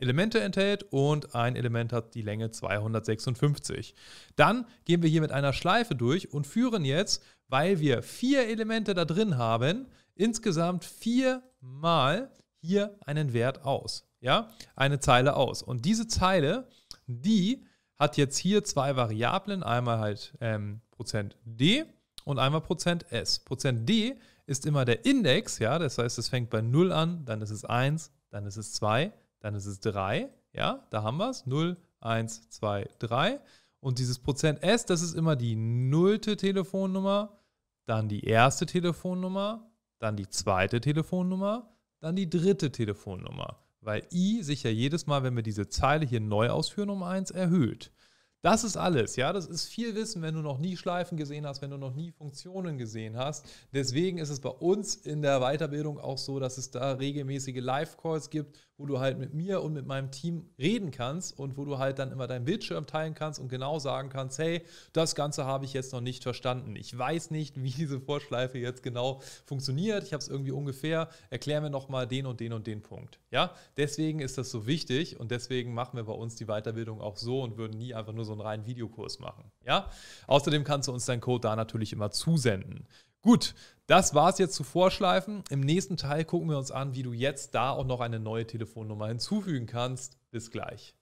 [SPEAKER 1] Elemente enthält und ein Element hat die Länge 256. Dann gehen wir hier mit einer Schleife durch und führen jetzt, weil wir vier Elemente da drin haben, insgesamt viermal hier einen Wert aus ja, eine Zeile aus. Und diese Zeile, die hat jetzt hier zwei Variablen, einmal halt ähm, Prozent D und einmal Prozent S. Prozent D ist immer der Index, ja, das heißt, es fängt bei 0 an, dann ist es 1, dann ist es 2, dann ist es 3, ja, da haben wir es, 0, 1, 2, 3. Und dieses Prozent S, das ist immer die nullte Telefonnummer, dann die erste Telefonnummer, dann die zweite Telefonnummer, dann die dritte Telefonnummer weil i sich ja jedes Mal, wenn wir diese Zeile hier neu ausführen, um 1 erhöht. Das ist alles, ja. Das ist viel Wissen, wenn du noch nie Schleifen gesehen hast, wenn du noch nie Funktionen gesehen hast. Deswegen ist es bei uns in der Weiterbildung auch so, dass es da regelmäßige Live-Calls gibt, wo du halt mit mir und mit meinem Team reden kannst und wo du halt dann immer deinen Bildschirm teilen kannst und genau sagen kannst, hey, das Ganze habe ich jetzt noch nicht verstanden. Ich weiß nicht, wie diese Vorschleife jetzt genau funktioniert. Ich habe es irgendwie ungefähr. Erklär mir nochmal den und den und den Punkt. Ja, deswegen ist das so wichtig und deswegen machen wir bei uns die Weiterbildung auch so und würden nie einfach nur so einen reinen Videokurs machen. Ja, außerdem kannst du uns deinen Code da natürlich immer zusenden. Gut, das war es jetzt zu Vorschleifen. Im nächsten Teil gucken wir uns an, wie du jetzt da auch noch eine neue Telefonnummer hinzufügen kannst. Bis gleich.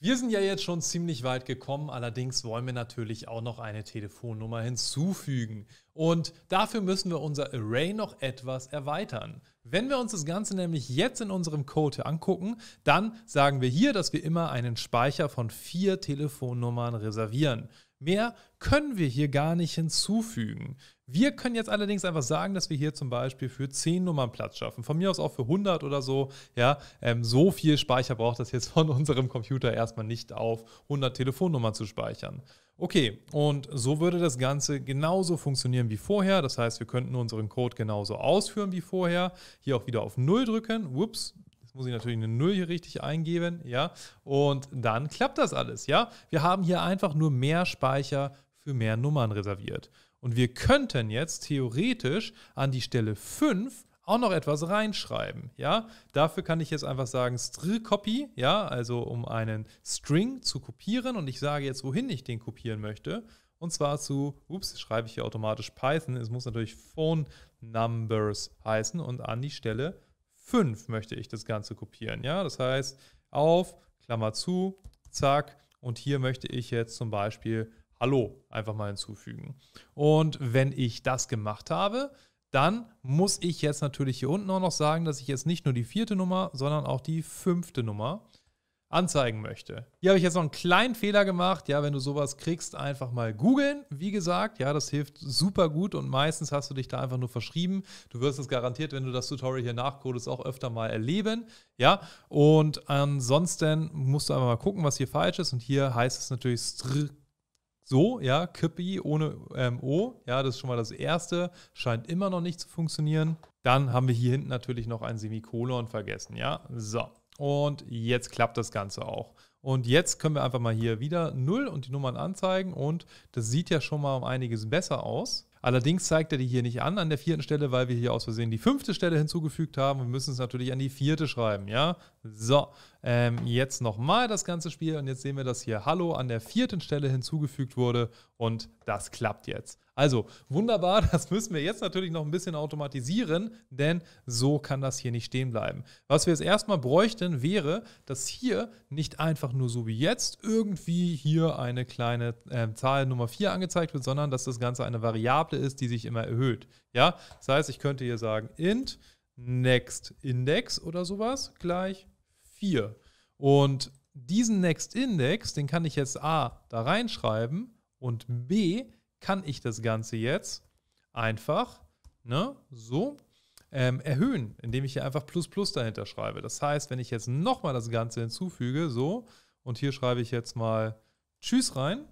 [SPEAKER 1] Wir sind ja jetzt schon ziemlich weit gekommen, allerdings wollen wir natürlich auch noch eine Telefonnummer hinzufügen. Und dafür müssen wir unser Array noch etwas erweitern. Wenn wir uns das Ganze nämlich jetzt in unserem Code angucken, dann sagen wir hier, dass wir immer einen Speicher von vier Telefonnummern reservieren. Mehr können wir hier gar nicht hinzufügen. Wir können jetzt allerdings einfach sagen, dass wir hier zum Beispiel für 10 Nummern Platz schaffen. Von mir aus auch für 100 oder so. Ja, ähm, so viel Speicher braucht das jetzt von unserem Computer erstmal nicht auf, 100 Telefonnummern zu speichern. Okay, und so würde das Ganze genauso funktionieren wie vorher. Das heißt, wir könnten unseren Code genauso ausführen wie vorher. Hier auch wieder auf 0 drücken. Ups, jetzt muss ich natürlich eine 0 hier richtig eingeben, ja. Und dann klappt das alles, ja. Wir haben hier einfach nur mehr Speicher für mehr Nummern reserviert. Und wir könnten jetzt theoretisch an die Stelle 5 auch noch etwas reinschreiben. Ja, dafür kann ich jetzt einfach sagen str copy, ja, also um einen String zu kopieren und ich sage jetzt, wohin ich den kopieren möchte. Und zwar zu, ups, schreibe ich hier automatisch Python. Es muss natürlich Phone Numbers heißen und an die Stelle 5 möchte ich das Ganze kopieren. Ja, das heißt auf, Klammer zu, zack. Und hier möchte ich jetzt zum Beispiel Hallo einfach mal hinzufügen. Und wenn ich das gemacht habe, dann muss ich jetzt natürlich hier unten auch noch sagen, dass ich jetzt nicht nur die vierte Nummer, sondern auch die fünfte Nummer anzeigen möchte. Hier habe ich jetzt noch einen kleinen Fehler gemacht. Ja, wenn du sowas kriegst, einfach mal googeln. Wie gesagt, ja, das hilft super gut und meistens hast du dich da einfach nur verschrieben. Du wirst es garantiert, wenn du das Tutorial hier nachcodest, auch öfter mal erleben. Ja, und ansonsten musst du einfach mal gucken, was hier falsch ist. Und hier heißt es natürlich str so, ja, Kippi ohne ähm, O, ja, das ist schon mal das erste, scheint immer noch nicht zu funktionieren. Dann haben wir hier hinten natürlich noch ein Semikolon vergessen, ja. So, und jetzt klappt das Ganze auch. Und jetzt können wir einfach mal hier wieder 0 und die Nummern anzeigen und das sieht ja schon mal um einiges besser aus. Allerdings zeigt er die hier nicht an an der vierten Stelle, weil wir hier aus Versehen die fünfte Stelle hinzugefügt haben. Wir müssen es natürlich an die vierte schreiben, ja? So, ähm, jetzt nochmal das ganze Spiel und jetzt sehen wir, dass hier Hallo an der vierten Stelle hinzugefügt wurde und das klappt jetzt. Also wunderbar, das müssen wir jetzt natürlich noch ein bisschen automatisieren, denn so kann das hier nicht stehen bleiben. Was wir jetzt erstmal bräuchten, wäre, dass hier nicht einfach nur so wie jetzt irgendwie hier eine kleine äh, Zahl Nummer 4 angezeigt wird, sondern dass das Ganze eine Variable ist, die sich immer erhöht. Ja, das heißt, ich könnte hier sagen int next index oder sowas gleich 4. Und diesen Next Index, den kann ich jetzt A da reinschreiben und B kann ich das Ganze jetzt einfach ne, so ähm, erhöhen, indem ich hier einfach plus plus dahinter schreibe. Das heißt, wenn ich jetzt nochmal das Ganze hinzufüge, so, und hier schreibe ich jetzt mal Tschüss rein,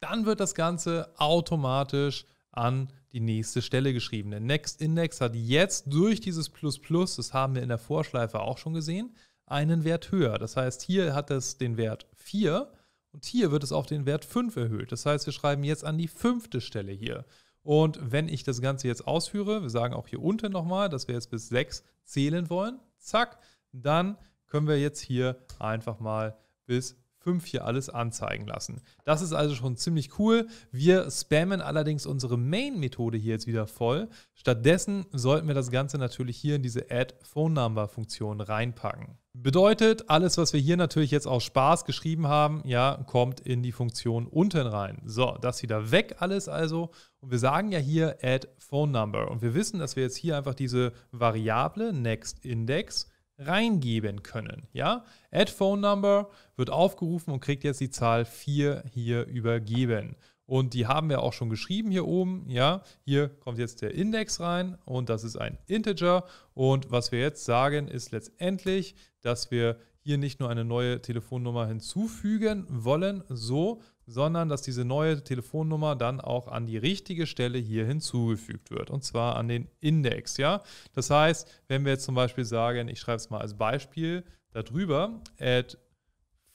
[SPEAKER 1] dann wird das Ganze automatisch an die nächste Stelle geschrieben. Der Next Index hat jetzt durch dieses Plus Plus, das haben wir in der Vorschleife auch schon gesehen, einen Wert höher. Das heißt, hier hat es den Wert 4 und hier wird es auf den Wert 5 erhöht. Das heißt, wir schreiben jetzt an die fünfte Stelle hier. Und wenn ich das Ganze jetzt ausführe, wir sagen auch hier unten nochmal, dass wir jetzt bis 6 zählen wollen, zack, dann können wir jetzt hier einfach mal bis 5 hier alles anzeigen lassen. Das ist also schon ziemlich cool. Wir spammen allerdings unsere Main-Methode hier jetzt wieder voll. Stattdessen sollten wir das Ganze natürlich hier in diese Add-Phone-Number-Funktion reinpacken. Bedeutet, alles, was wir hier natürlich jetzt aus Spaß geschrieben haben, ja, kommt in die Funktion unten rein. So, das wieder weg alles also. Und wir sagen ja hier add phone number. Und wir wissen, dass wir jetzt hier einfach diese Variable NextIndex index reingeben können. Ja? Add Phone Number wird aufgerufen und kriegt jetzt die Zahl 4 hier übergeben. Und die haben wir auch schon geschrieben hier oben. Ja, hier kommt jetzt der Index rein und das ist ein Integer. Und was wir jetzt sagen, ist letztendlich, dass wir hier nicht nur eine neue Telefonnummer hinzufügen wollen, so, sondern dass diese neue Telefonnummer dann auch an die richtige Stelle hier hinzugefügt wird, und zwar an den Index. Ja? Das heißt, wenn wir jetzt zum Beispiel sagen, ich schreibe es mal als Beispiel darüber, add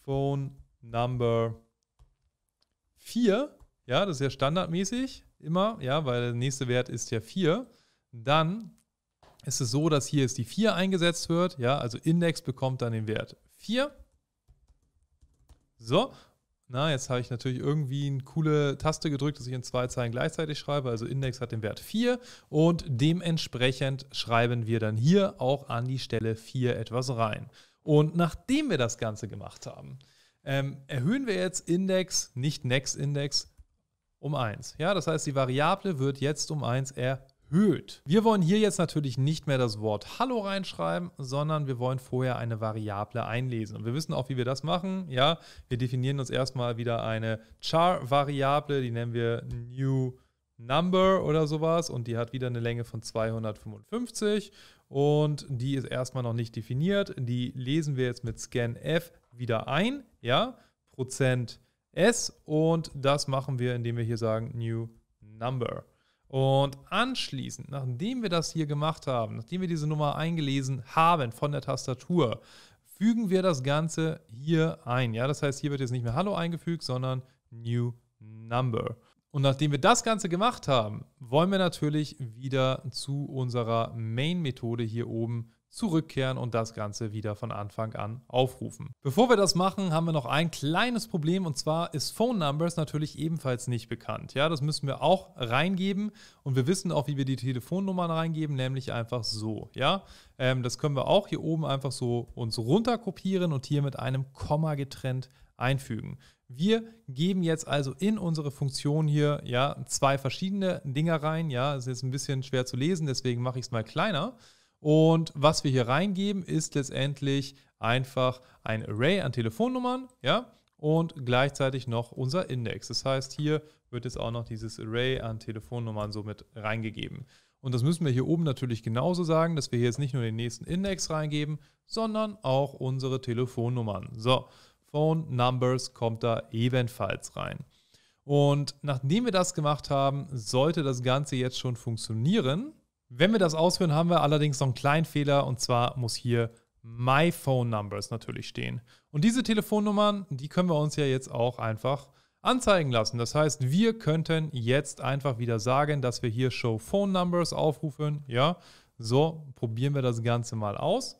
[SPEAKER 1] phone number 4, ja, das ist ja standardmäßig immer, ja, weil der nächste Wert ist ja 4, dann ist es so, dass hier ist die 4 eingesetzt wird, ja, also Index bekommt dann den Wert 4. So, na, jetzt habe ich natürlich irgendwie eine coole Taste gedrückt, dass ich in zwei Zeilen gleichzeitig schreibe. Also Index hat den Wert 4 und dementsprechend schreiben wir dann hier auch an die Stelle 4 etwas rein. Und nachdem wir das Ganze gemacht haben, ähm, erhöhen wir jetzt Index, nicht Next Index, um 1. Ja, das heißt, die Variable wird jetzt um 1 erhöht erhöht. Wir wollen hier jetzt natürlich nicht mehr das Wort Hallo reinschreiben, sondern wir wollen vorher eine Variable einlesen. Und wir wissen auch, wie wir das machen. Ja, wir definieren uns erstmal wieder eine Char-Variable, die nennen wir New Number oder sowas und die hat wieder eine Länge von 255 und die ist erstmal noch nicht definiert. Die lesen wir jetzt mit scanf wieder ein, ja, Prozent S und das machen wir, indem wir hier sagen New Number. Und anschließend, nachdem wir das hier gemacht haben, nachdem wir diese Nummer eingelesen haben von der Tastatur, fügen wir das Ganze hier ein. Ja, das heißt, hier wird jetzt nicht mehr Hallo eingefügt, sondern New Number. Und nachdem wir das Ganze gemacht haben, wollen wir natürlich wieder zu unserer Main-Methode hier oben zurückkehren und das Ganze wieder von Anfang an aufrufen. Bevor wir das machen, haben wir noch ein kleines Problem und zwar ist Phone Numbers natürlich ebenfalls nicht bekannt. Ja, das müssen wir auch reingeben und wir wissen auch, wie wir die Telefonnummern reingeben, nämlich einfach so. Ja, ähm, das können wir auch hier oben einfach so uns runterkopieren und hier mit einem Komma getrennt einfügen. Wir geben jetzt also in unsere Funktion hier ja zwei verschiedene Dinger rein. Ja, ist jetzt ein bisschen schwer zu lesen, deswegen mache ich es mal kleiner. Und was wir hier reingeben, ist letztendlich einfach ein Array an Telefonnummern, ja, und gleichzeitig noch unser Index. Das heißt, hier wird jetzt auch noch dieses Array an Telefonnummern somit reingegeben. Und das müssen wir hier oben natürlich genauso sagen, dass wir hier jetzt nicht nur den nächsten Index reingeben, sondern auch unsere Telefonnummern. So, Phone Numbers kommt da ebenfalls rein. Und nachdem wir das gemacht haben, sollte das Ganze jetzt schon funktionieren. Wenn wir das ausführen, haben wir allerdings noch einen kleinen Fehler und zwar muss hier My Phone Numbers natürlich stehen. Und diese Telefonnummern, die können wir uns ja jetzt auch einfach anzeigen lassen. Das heißt, wir könnten jetzt einfach wieder sagen, dass wir hier Show Phone Numbers aufrufen. Ja, so probieren wir das Ganze mal aus.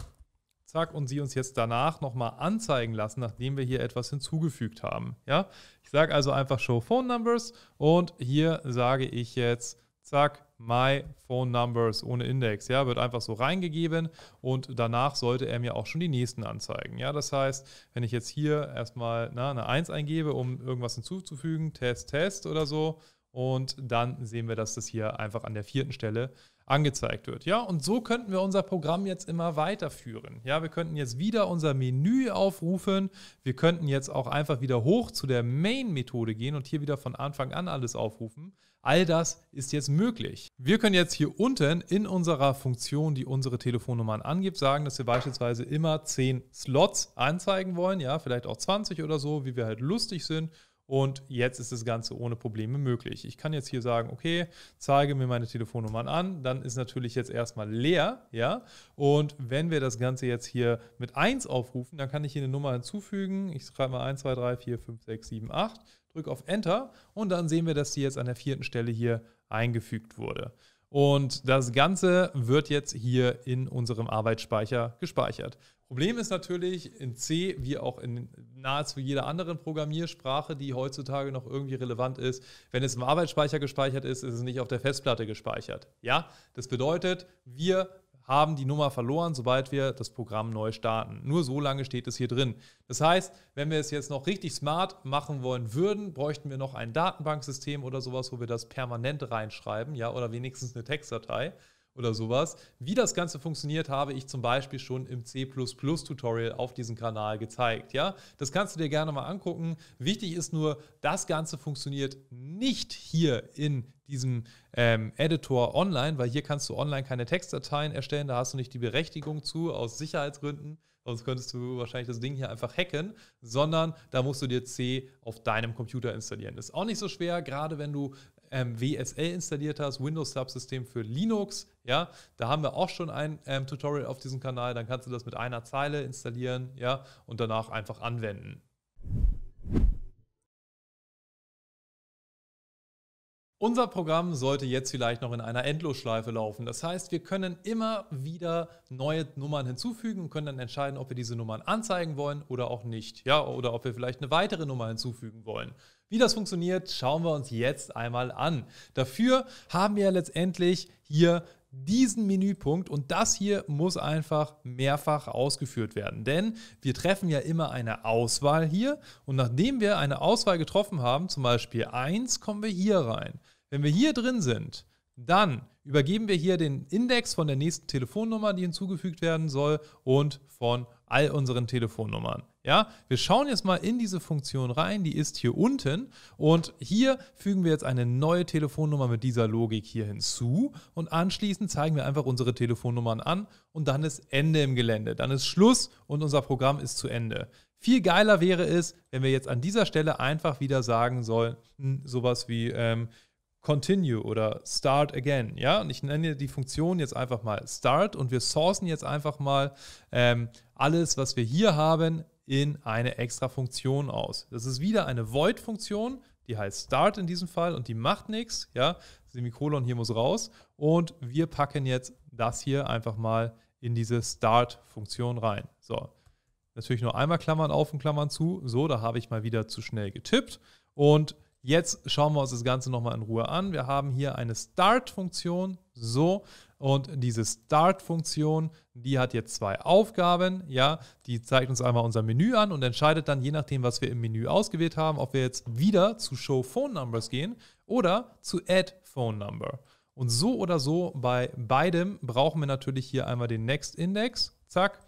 [SPEAKER 1] Zack, und sie uns jetzt danach nochmal anzeigen lassen, nachdem wir hier etwas hinzugefügt haben. Ja, ich sage also einfach Show Phone Numbers und hier sage ich jetzt, zack, My Phone Numbers ohne Index, ja, wird einfach so reingegeben und danach sollte er mir auch schon die nächsten anzeigen. Ja, das heißt, wenn ich jetzt hier erstmal na, eine 1 eingebe, um irgendwas hinzuzufügen, Test, Test oder so, und dann sehen wir, dass das hier einfach an der vierten Stelle angezeigt wird. Ja, und so könnten wir unser Programm jetzt immer weiterführen. Ja, wir könnten jetzt wieder unser Menü aufrufen. Wir könnten jetzt auch einfach wieder hoch zu der Main-Methode gehen und hier wieder von Anfang an alles aufrufen. All das ist jetzt möglich. Wir können jetzt hier unten in unserer Funktion, die unsere Telefonnummern angibt, sagen, dass wir beispielsweise immer 10 Slots anzeigen wollen, ja, vielleicht auch 20 oder so, wie wir halt lustig sind. Und jetzt ist das Ganze ohne Probleme möglich. Ich kann jetzt hier sagen, okay, zeige mir meine Telefonnummern an. Dann ist natürlich jetzt erstmal leer, ja. Und wenn wir das Ganze jetzt hier mit 1 aufrufen, dann kann ich hier eine Nummer hinzufügen. Ich schreibe mal 1, 2, 3, 4, 5, 6, 7, 8 drücke auf Enter und dann sehen wir, dass die jetzt an der vierten Stelle hier eingefügt wurde. Und das Ganze wird jetzt hier in unserem Arbeitsspeicher gespeichert. Problem ist natürlich in C, wie auch in nahezu jeder anderen Programmiersprache, die heutzutage noch irgendwie relevant ist, wenn es im Arbeitsspeicher gespeichert ist, ist es nicht auf der Festplatte gespeichert. Ja, das bedeutet, wir haben die Nummer verloren, sobald wir das Programm neu starten. Nur so lange steht es hier drin. Das heißt, wenn wir es jetzt noch richtig smart machen wollen würden, bräuchten wir noch ein Datenbanksystem oder sowas, wo wir das permanent reinschreiben, ja, oder wenigstens eine Textdatei oder sowas. Wie das Ganze funktioniert, habe ich zum Beispiel schon im C++-Tutorial auf diesem Kanal gezeigt. Ja? Das kannst du dir gerne mal angucken. Wichtig ist nur, das Ganze funktioniert nicht hier in diesem ähm, Editor online, weil hier kannst du online keine Textdateien erstellen, da hast du nicht die Berechtigung zu, aus Sicherheitsgründen, sonst könntest du wahrscheinlich das Ding hier einfach hacken, sondern da musst du dir C auf deinem Computer installieren. Ist auch nicht so schwer, gerade wenn du ähm, WSL installiert hast, Windows Subsystem für Linux, ja, da haben wir auch schon ein ähm, Tutorial auf diesem Kanal, dann kannst du das mit einer Zeile installieren, ja, und danach einfach anwenden. Unser Programm sollte jetzt vielleicht noch in einer Endlosschleife laufen. Das heißt, wir können immer wieder neue Nummern hinzufügen und können dann entscheiden, ob wir diese Nummern anzeigen wollen oder auch nicht. Ja, oder ob wir vielleicht eine weitere Nummer hinzufügen wollen. Wie das funktioniert, schauen wir uns jetzt einmal an. Dafür haben wir letztendlich hier diesen Menüpunkt und das hier muss einfach mehrfach ausgeführt werden, denn wir treffen ja immer eine Auswahl hier und nachdem wir eine Auswahl getroffen haben, zum Beispiel 1, kommen wir hier rein. Wenn wir hier drin sind, dann übergeben wir hier den Index von der nächsten Telefonnummer, die hinzugefügt werden soll und von all unseren Telefonnummern. Ja, wir schauen jetzt mal in diese Funktion rein, die ist hier unten und hier fügen wir jetzt eine neue Telefonnummer mit dieser Logik hier hinzu und anschließend zeigen wir einfach unsere Telefonnummern an und dann ist Ende im Gelände, dann ist Schluss und unser Programm ist zu Ende. Viel geiler wäre es, wenn wir jetzt an dieser Stelle einfach wieder sagen sollen, hm, sowas wie, ähm, Continue oder Start Again. Ja, und ich nenne die Funktion jetzt einfach mal Start und wir sourcen jetzt einfach mal ähm, alles, was wir hier haben, in eine extra Funktion aus. Das ist wieder eine Void-Funktion, die heißt Start in diesem Fall und die macht nichts. Ja, Semikolon hier muss raus und wir packen jetzt das hier einfach mal in diese Start-Funktion rein. So, natürlich nur einmal Klammern auf und Klammern zu. So, da habe ich mal wieder zu schnell getippt und Jetzt schauen wir uns das Ganze nochmal in Ruhe an. Wir haben hier eine Start-Funktion, so, und diese Start-Funktion, die hat jetzt zwei Aufgaben, ja, die zeigt uns einmal unser Menü an und entscheidet dann, je nachdem, was wir im Menü ausgewählt haben, ob wir jetzt wieder zu Show Phone Numbers gehen oder zu Add Phone Number. Und so oder so, bei beidem brauchen wir natürlich hier einmal den Next Index, zack,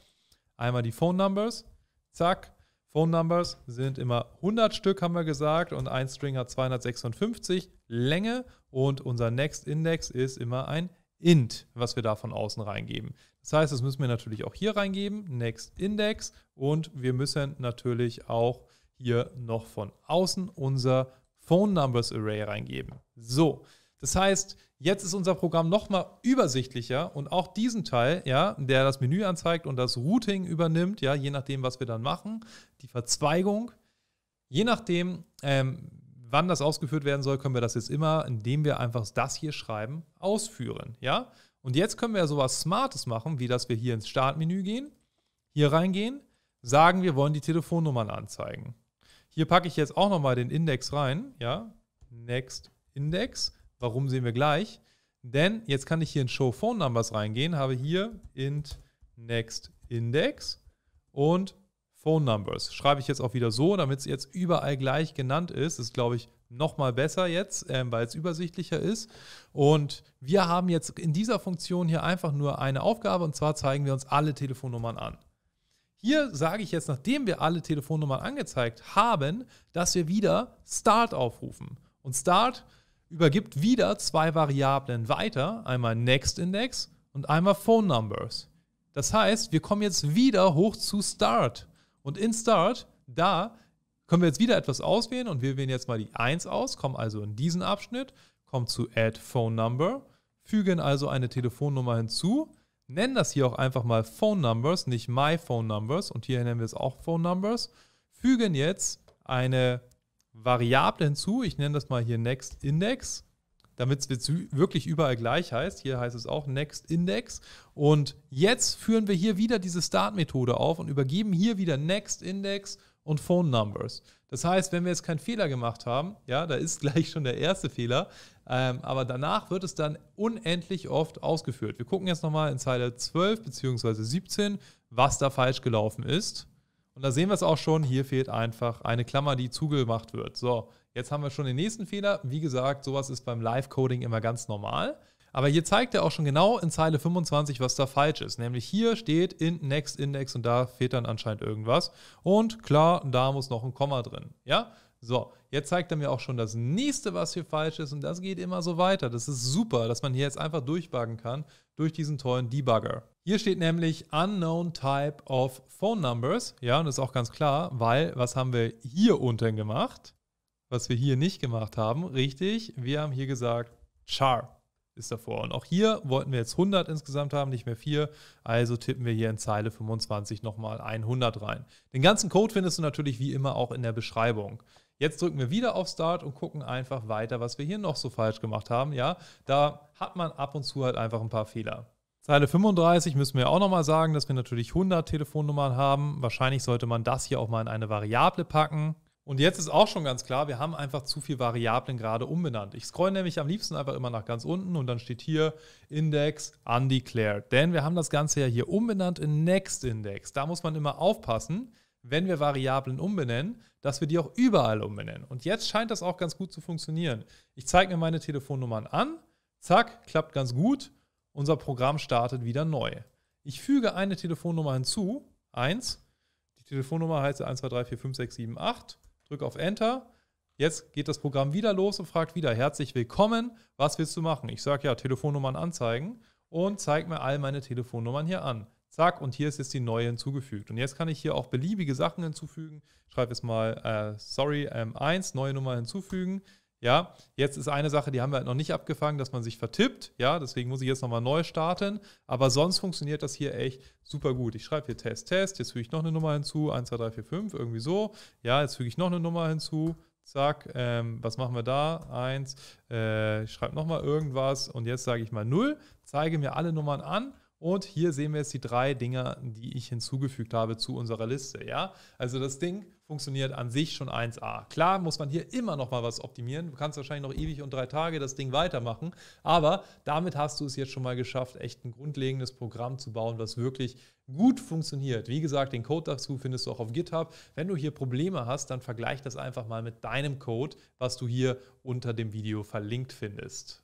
[SPEAKER 1] einmal die Phone Numbers, zack, Phone Numbers sind immer 100 Stück, haben wir gesagt, und ein String hat 256 Länge und unser Next Index ist immer ein int, was wir da von außen reingeben. Das heißt, das müssen wir natürlich auch hier reingeben, next index und wir müssen natürlich auch hier noch von außen unser Phone Numbers Array reingeben. So, das heißt, Jetzt ist unser Programm nochmal übersichtlicher und auch diesen Teil, ja, der das Menü anzeigt und das Routing übernimmt, ja, je nachdem, was wir dann machen, die Verzweigung, je nachdem, ähm, wann das ausgeführt werden soll, können wir das jetzt immer, indem wir einfach das hier schreiben, ausführen, ja. Und jetzt können wir sowas Smartes machen, wie dass wir hier ins Startmenü gehen, hier reingehen, sagen, wir wollen die Telefonnummern anzeigen. Hier packe ich jetzt auch nochmal den Index rein, ja, Next Index Warum sehen wir gleich? Denn jetzt kann ich hier in Show Phone Numbers reingehen, habe hier int next index und Phone Numbers. Schreibe ich jetzt auch wieder so, damit es jetzt überall gleich genannt ist. Das ist, glaube ich, nochmal besser jetzt, äh, weil es übersichtlicher ist. Und wir haben jetzt in dieser Funktion hier einfach nur eine Aufgabe und zwar zeigen wir uns alle Telefonnummern an. Hier sage ich jetzt, nachdem wir alle Telefonnummern angezeigt haben, dass wir wieder Start aufrufen. Und Start übergibt wieder zwei Variablen weiter, einmal NextIndex und einmal Phone Numbers. Das heißt, wir kommen jetzt wieder hoch zu Start. Und in Start, da können wir jetzt wieder etwas auswählen und wir wählen jetzt mal die 1 aus, kommen also in diesen Abschnitt, kommen zu Add Phone Number, fügen also eine Telefonnummer hinzu, nennen das hier auch einfach mal Phone Numbers, nicht My Phone Numbers und hier nennen wir es auch Phone Numbers, fügen jetzt eine Variable hinzu. Ich nenne das mal hier Next Index, damit es wirklich überall gleich heißt. Hier heißt es auch Next Index. Und jetzt führen wir hier wieder diese Start-Methode auf und übergeben hier wieder Next Index und Phone Numbers. Das heißt, wenn wir jetzt keinen Fehler gemacht haben, ja, da ist gleich schon der erste Fehler, ähm, aber danach wird es dann unendlich oft ausgeführt. Wir gucken jetzt nochmal in Zeile 12 bzw. 17, was da falsch gelaufen ist. Und da sehen wir es auch schon, hier fehlt einfach eine Klammer, die zugemacht wird. So, jetzt haben wir schon den nächsten Fehler. Wie gesagt, sowas ist beim Live-Coding immer ganz normal. Aber hier zeigt er auch schon genau in Zeile 25, was da falsch ist. Nämlich hier steht in Next Index und da fehlt dann anscheinend irgendwas. Und klar, da muss noch ein Komma drin. Ja? So, jetzt zeigt er mir auch schon das nächste, was hier falsch ist. Und das geht immer so weiter. Das ist super, dass man hier jetzt einfach durchbuggen kann durch diesen tollen Debugger. Hier steht nämlich Unknown Type of Phone Numbers. Ja, und das ist auch ganz klar, weil was haben wir hier unten gemacht? Was wir hier nicht gemacht haben, richtig, wir haben hier gesagt Char ist davor. Und auch hier wollten wir jetzt 100 insgesamt haben, nicht mehr 4. Also tippen wir hier in Zeile 25 nochmal 100 rein. Den ganzen Code findest du natürlich wie immer auch in der Beschreibung. Jetzt drücken wir wieder auf Start und gucken einfach weiter, was wir hier noch so falsch gemacht haben. Ja, da hat man ab und zu halt einfach ein paar Fehler. Zeile 35 müssen wir auch nochmal sagen, dass wir natürlich 100 Telefonnummern haben. Wahrscheinlich sollte man das hier auch mal in eine Variable packen. Und jetzt ist auch schon ganz klar, wir haben einfach zu viele Variablen gerade umbenannt. Ich scroll nämlich am liebsten einfach immer nach ganz unten und dann steht hier Index undeclared. Denn wir haben das Ganze ja hier umbenannt in Next Index. Da muss man immer aufpassen, wenn wir Variablen umbenennen, dass wir die auch überall umbenennen. Und jetzt scheint das auch ganz gut zu funktionieren. Ich zeige mir meine Telefonnummern an, zack, klappt ganz gut, unser Programm startet wieder neu. Ich füge eine Telefonnummer hinzu, 1, die Telefonnummer heißt 123456778, drücke auf Enter, jetzt geht das Programm wieder los und fragt wieder, herzlich willkommen, was willst du machen? Ich sage ja, Telefonnummern anzeigen und zeige mir all meine Telefonnummern hier an. Zack, und hier ist jetzt die neue hinzugefügt. Und jetzt kann ich hier auch beliebige Sachen hinzufügen. Ich schreibe jetzt mal, äh, sorry, M1, ähm, neue Nummer hinzufügen. Ja, jetzt ist eine Sache, die haben wir halt noch nicht abgefangen, dass man sich vertippt. Ja, deswegen muss ich jetzt nochmal neu starten. Aber sonst funktioniert das hier echt super gut. Ich schreibe hier Test, Test. Jetzt füge ich noch eine Nummer hinzu. 1, 2, 3, 4, 5, irgendwie so. Ja, jetzt füge ich noch eine Nummer hinzu. Zack, ähm, was machen wir da? 1, äh, ich schreibe nochmal irgendwas und jetzt sage ich mal 0, zeige mir alle Nummern an und hier sehen wir jetzt die drei Dinge, die ich hinzugefügt habe zu unserer Liste. Ja? Also das Ding funktioniert an sich schon 1A. Klar muss man hier immer noch mal was optimieren. Du kannst wahrscheinlich noch ewig und drei Tage das Ding weitermachen. Aber damit hast du es jetzt schon mal geschafft, echt ein grundlegendes Programm zu bauen, was wirklich gut funktioniert. Wie gesagt, den Code dazu findest du auch auf GitHub. Wenn du hier Probleme hast, dann vergleich das einfach mal mit deinem Code, was du hier unter dem Video verlinkt findest.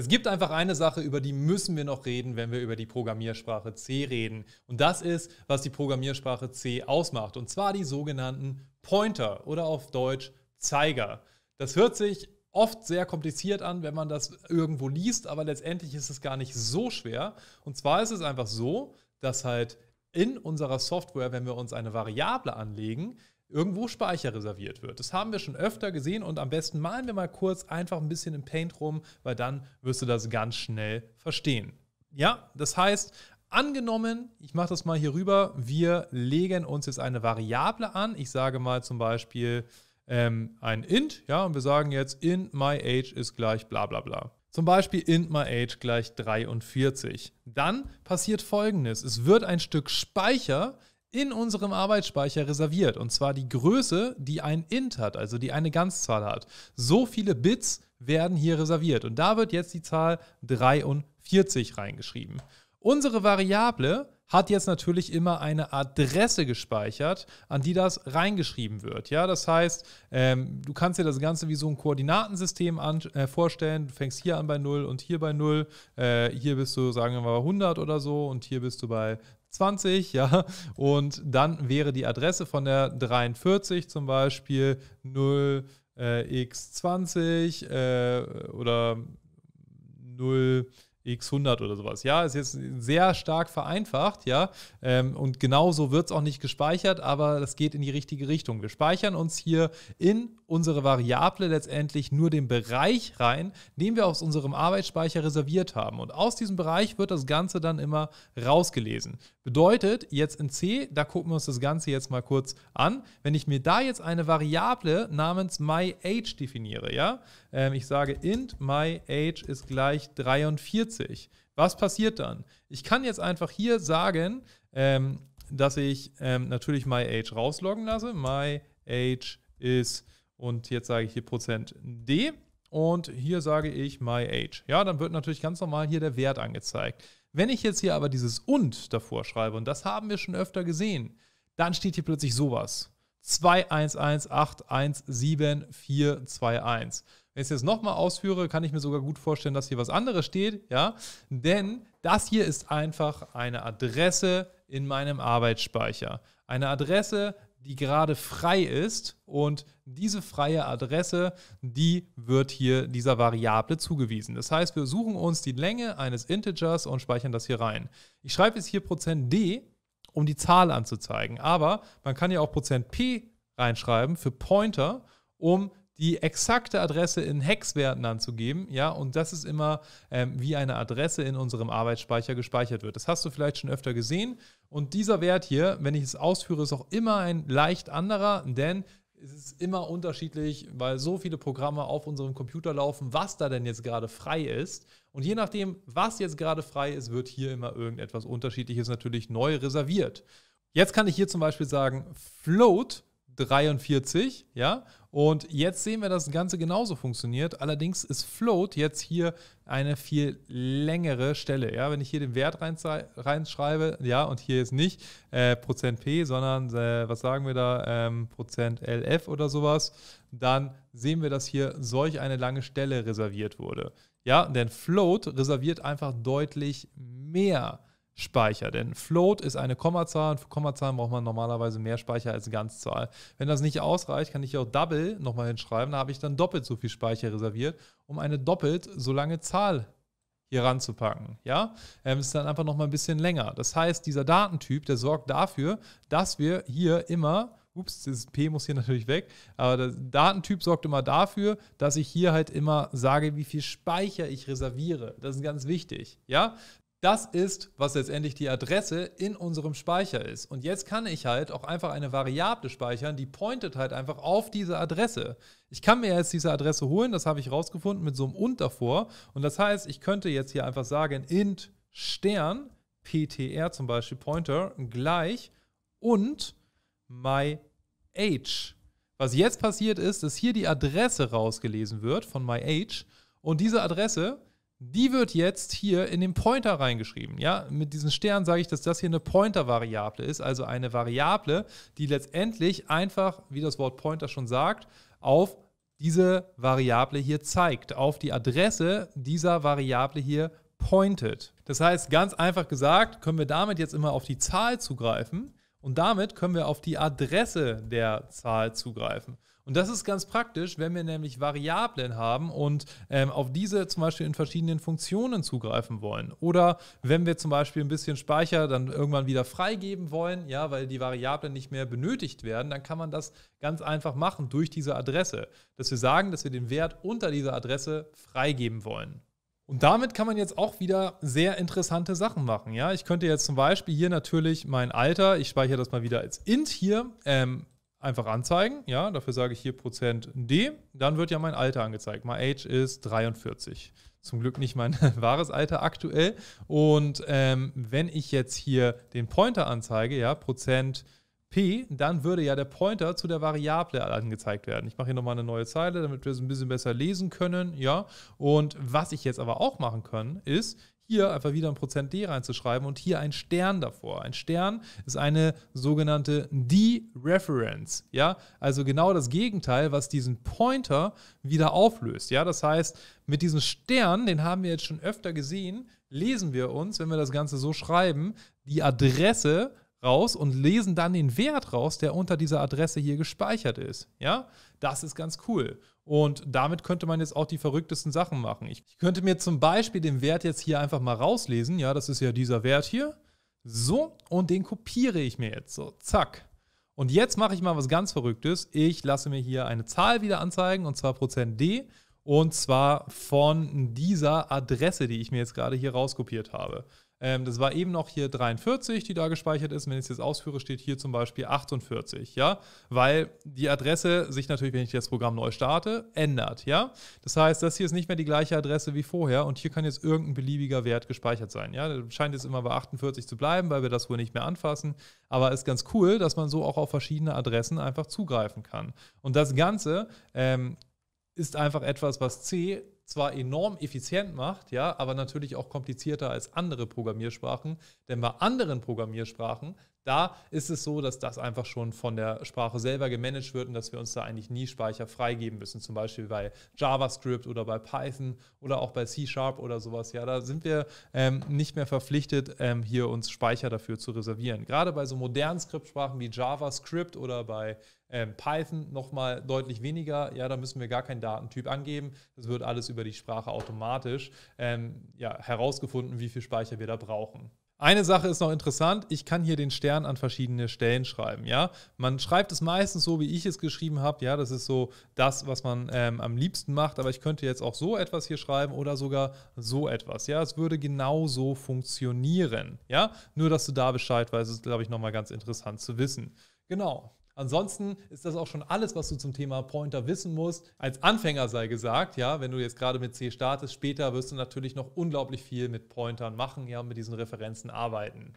[SPEAKER 1] Es gibt einfach eine Sache, über die müssen wir noch reden, wenn wir über die Programmiersprache C reden. Und das ist, was die Programmiersprache C ausmacht. Und zwar die sogenannten Pointer oder auf Deutsch Zeiger. Das hört sich oft sehr kompliziert an, wenn man das irgendwo liest, aber letztendlich ist es gar nicht so schwer. Und zwar ist es einfach so, dass halt in unserer Software, wenn wir uns eine Variable anlegen, irgendwo Speicher reserviert wird. Das haben wir schon öfter gesehen und am besten malen wir mal kurz einfach ein bisschen im Paint rum, weil dann wirst du das ganz schnell verstehen. Ja, das heißt, angenommen, ich mache das mal hier rüber, wir legen uns jetzt eine Variable an. Ich sage mal zum Beispiel ähm, ein int, ja, und wir sagen jetzt int my age ist gleich bla bla bla. Zum Beispiel int my age gleich 43. Dann passiert folgendes. Es wird ein Stück Speicher in unserem Arbeitsspeicher reserviert. Und zwar die Größe, die ein Int hat, also die eine Ganzzahl hat. So viele Bits werden hier reserviert. Und da wird jetzt die Zahl 43 reingeschrieben. Unsere Variable hat jetzt natürlich immer eine Adresse gespeichert, an die das reingeschrieben wird. Ja, das heißt, ähm, du kannst dir das Ganze wie so ein Koordinatensystem an, äh, vorstellen. Du fängst hier an bei 0 und hier bei 0. Äh, hier bist du, sagen wir mal, bei 100 oder so und hier bist du bei 20, ja, und dann wäre die Adresse von der 43 zum Beispiel 0x20 äh, äh, oder 0x100 oder sowas. Ja, ist jetzt sehr stark vereinfacht, ja, ähm, und genauso wird es auch nicht gespeichert, aber das geht in die richtige Richtung. Wir speichern uns hier in unsere Variable letztendlich nur den Bereich rein, den wir aus unserem Arbeitsspeicher reserviert haben. Und aus diesem Bereich wird das Ganze dann immer rausgelesen. Bedeutet, jetzt in C, da gucken wir uns das Ganze jetzt mal kurz an. Wenn ich mir da jetzt eine Variable namens myAge definiere, ja, ähm, ich sage int myAge ist gleich 43. Was passiert dann? Ich kann jetzt einfach hier sagen, ähm, dass ich ähm, natürlich myAge rausloggen lasse. myAge ist und jetzt sage ich hier Prozent D und hier sage ich my age. Ja, dann wird natürlich ganz normal hier der Wert angezeigt. Wenn ich jetzt hier aber dieses und davor schreibe, und das haben wir schon öfter gesehen, dann steht hier plötzlich sowas. 211817421. Wenn ich es jetzt nochmal ausführe, kann ich mir sogar gut vorstellen, dass hier was anderes steht, ja, denn das hier ist einfach eine Adresse in meinem Arbeitsspeicher. Eine Adresse, die gerade frei ist und diese freie Adresse, die wird hier dieser Variable zugewiesen. Das heißt, wir suchen uns die Länge eines Integers und speichern das hier rein. Ich schreibe jetzt hier %d, um die Zahl anzuzeigen, aber man kann ja auch %p reinschreiben für Pointer, um die exakte Adresse in Hexwerten anzugeben, ja, und das ist immer ähm, wie eine Adresse in unserem Arbeitsspeicher gespeichert wird. Das hast du vielleicht schon öfter gesehen. Und dieser Wert hier, wenn ich es ausführe, ist auch immer ein leicht anderer, denn es ist immer unterschiedlich, weil so viele Programme auf unserem Computer laufen, was da denn jetzt gerade frei ist. Und je nachdem, was jetzt gerade frei ist, wird hier immer irgendetwas Unterschiedliches natürlich neu reserviert. Jetzt kann ich hier zum Beispiel sagen, Float 43, ja. Und jetzt sehen wir, dass das Ganze genauso funktioniert. Allerdings ist Float jetzt hier eine viel längere Stelle. Ja, wenn ich hier den Wert reinschreibe, ja, und hier ist nicht äh, Prozent %p, sondern äh, was sagen wir da, ähm, Prozent %lf oder sowas, dann sehen wir, dass hier solch eine lange Stelle reserviert wurde. Ja, denn Float reserviert einfach deutlich mehr Speicher. Denn Float ist eine Kommazahl und für Kommazahlen braucht man normalerweise mehr Speicher als Ganzzahl. Wenn das nicht ausreicht, kann ich auch Double nochmal hinschreiben. Da habe ich dann doppelt so viel Speicher reserviert, um eine doppelt so lange Zahl hier ranzupacken. Ja, ähm, ist dann einfach nochmal ein bisschen länger. Das heißt, dieser Datentyp, der sorgt dafür, dass wir hier immer Ups, das P muss hier natürlich weg. Aber der Datentyp sorgt immer dafür, dass ich hier halt immer sage, wie viel Speicher ich reserviere. Das ist ganz wichtig. Ja, das ist, was letztendlich die Adresse in unserem Speicher ist. Und jetzt kann ich halt auch einfach eine Variable speichern, die pointet halt einfach auf diese Adresse. Ich kann mir jetzt diese Adresse holen, das habe ich rausgefunden mit so einem und davor. Und das heißt, ich könnte jetzt hier einfach sagen, int Stern, PTR zum Beispiel, Pointer, gleich und my age. Was jetzt passiert ist, dass hier die Adresse rausgelesen wird von my age. Und diese Adresse die wird jetzt hier in den Pointer reingeschrieben. Ja, mit diesen Sternen sage ich, dass das hier eine Pointer-Variable ist, also eine Variable, die letztendlich einfach, wie das Wort Pointer schon sagt, auf diese Variable hier zeigt, auf die Adresse dieser Variable hier pointet. Das heißt, ganz einfach gesagt, können wir damit jetzt immer auf die Zahl zugreifen und damit können wir auf die Adresse der Zahl zugreifen. Und das ist ganz praktisch, wenn wir nämlich Variablen haben und ähm, auf diese zum Beispiel in verschiedenen Funktionen zugreifen wollen. Oder wenn wir zum Beispiel ein bisschen Speicher dann irgendwann wieder freigeben wollen, ja, weil die Variablen nicht mehr benötigt werden, dann kann man das ganz einfach machen durch diese Adresse. Dass wir sagen, dass wir den Wert unter dieser Adresse freigeben wollen. Und damit kann man jetzt auch wieder sehr interessante Sachen machen. Ja, ich könnte jetzt zum Beispiel hier natürlich mein Alter, ich speichere das mal wieder als int hier, ähm, einfach anzeigen. Ja, dafür sage ich hier Prozent D. Dann wird ja mein Alter angezeigt. My age ist 43. Zum Glück nicht mein wahres Alter aktuell. Und ähm, wenn ich jetzt hier den Pointer anzeige, ja, Prozent P, dann würde ja der Pointer zu der Variable angezeigt werden. Ich mache hier nochmal eine neue Zeile, damit wir es ein bisschen besser lesen können. Ja, und was ich jetzt aber auch machen kann, ist, hier einfach wieder ein Prozent D reinzuschreiben und hier ein Stern davor. Ein Stern ist eine sogenannte D-Reference. ja, also genau das Gegenteil, was diesen Pointer wieder auflöst, ja, das heißt, mit diesem Stern, den haben wir jetzt schon öfter gesehen, lesen wir uns, wenn wir das Ganze so schreiben, die Adresse raus und lesen dann den Wert raus, der unter dieser Adresse hier gespeichert ist, ja, das ist ganz cool. Und damit könnte man jetzt auch die verrücktesten Sachen machen. Ich, ich könnte mir zum Beispiel den Wert jetzt hier einfach mal rauslesen. Ja, das ist ja dieser Wert hier. So, und den kopiere ich mir jetzt. So, zack. Und jetzt mache ich mal was ganz Verrücktes. Ich lasse mir hier eine Zahl wieder anzeigen, und zwar Prozent %d. Und zwar von dieser Adresse, die ich mir jetzt gerade hier rauskopiert habe. Ähm, das war eben noch hier 43, die da gespeichert ist. Wenn ich es jetzt ausführe, steht hier zum Beispiel 48, ja, weil die Adresse sich natürlich, wenn ich das Programm neu starte, ändert, ja. Das heißt, das hier ist nicht mehr die gleiche Adresse wie vorher und hier kann jetzt irgendein beliebiger Wert gespeichert sein, ja. Das scheint jetzt immer bei 48 zu bleiben, weil wir das wohl nicht mehr anfassen. Aber ist ganz cool, dass man so auch auf verschiedene Adressen einfach zugreifen kann. Und das Ganze ähm, ist einfach etwas, was C zwar enorm effizient macht, ja, aber natürlich auch komplizierter als andere Programmiersprachen. Denn bei anderen Programmiersprachen, da ist es so, dass das einfach schon von der Sprache selber gemanagt wird und dass wir uns da eigentlich nie Speicher freigeben müssen. Zum Beispiel bei JavaScript oder bei Python oder auch bei C Sharp oder sowas. Ja, da sind wir ähm, nicht mehr verpflichtet, ähm, hier uns Speicher dafür zu reservieren. Gerade bei so modernen Skriptsprachen wie JavaScript oder bei ähm, Python nochmal deutlich weniger. Ja, da müssen wir gar keinen Datentyp angeben. Das wird alles über die Sprache automatisch ähm, ja, herausgefunden, wie viel Speicher wir da brauchen. Eine Sache ist noch interessant, ich kann hier den Stern an verschiedene Stellen schreiben, ja. Man schreibt es meistens so, wie ich es geschrieben habe, ja, das ist so das, was man ähm, am liebsten macht, aber ich könnte jetzt auch so etwas hier schreiben oder sogar so etwas, ja. Es würde genauso funktionieren, ja. Nur, dass du da Bescheid weißt, ist, glaube ich, nochmal ganz interessant zu wissen. Genau, Ansonsten ist das auch schon alles, was du zum Thema Pointer wissen musst. Als Anfänger sei gesagt, ja, wenn du jetzt gerade mit C startest, später wirst du natürlich noch unglaublich viel mit Pointern machen, ja, mit diesen Referenzen arbeiten.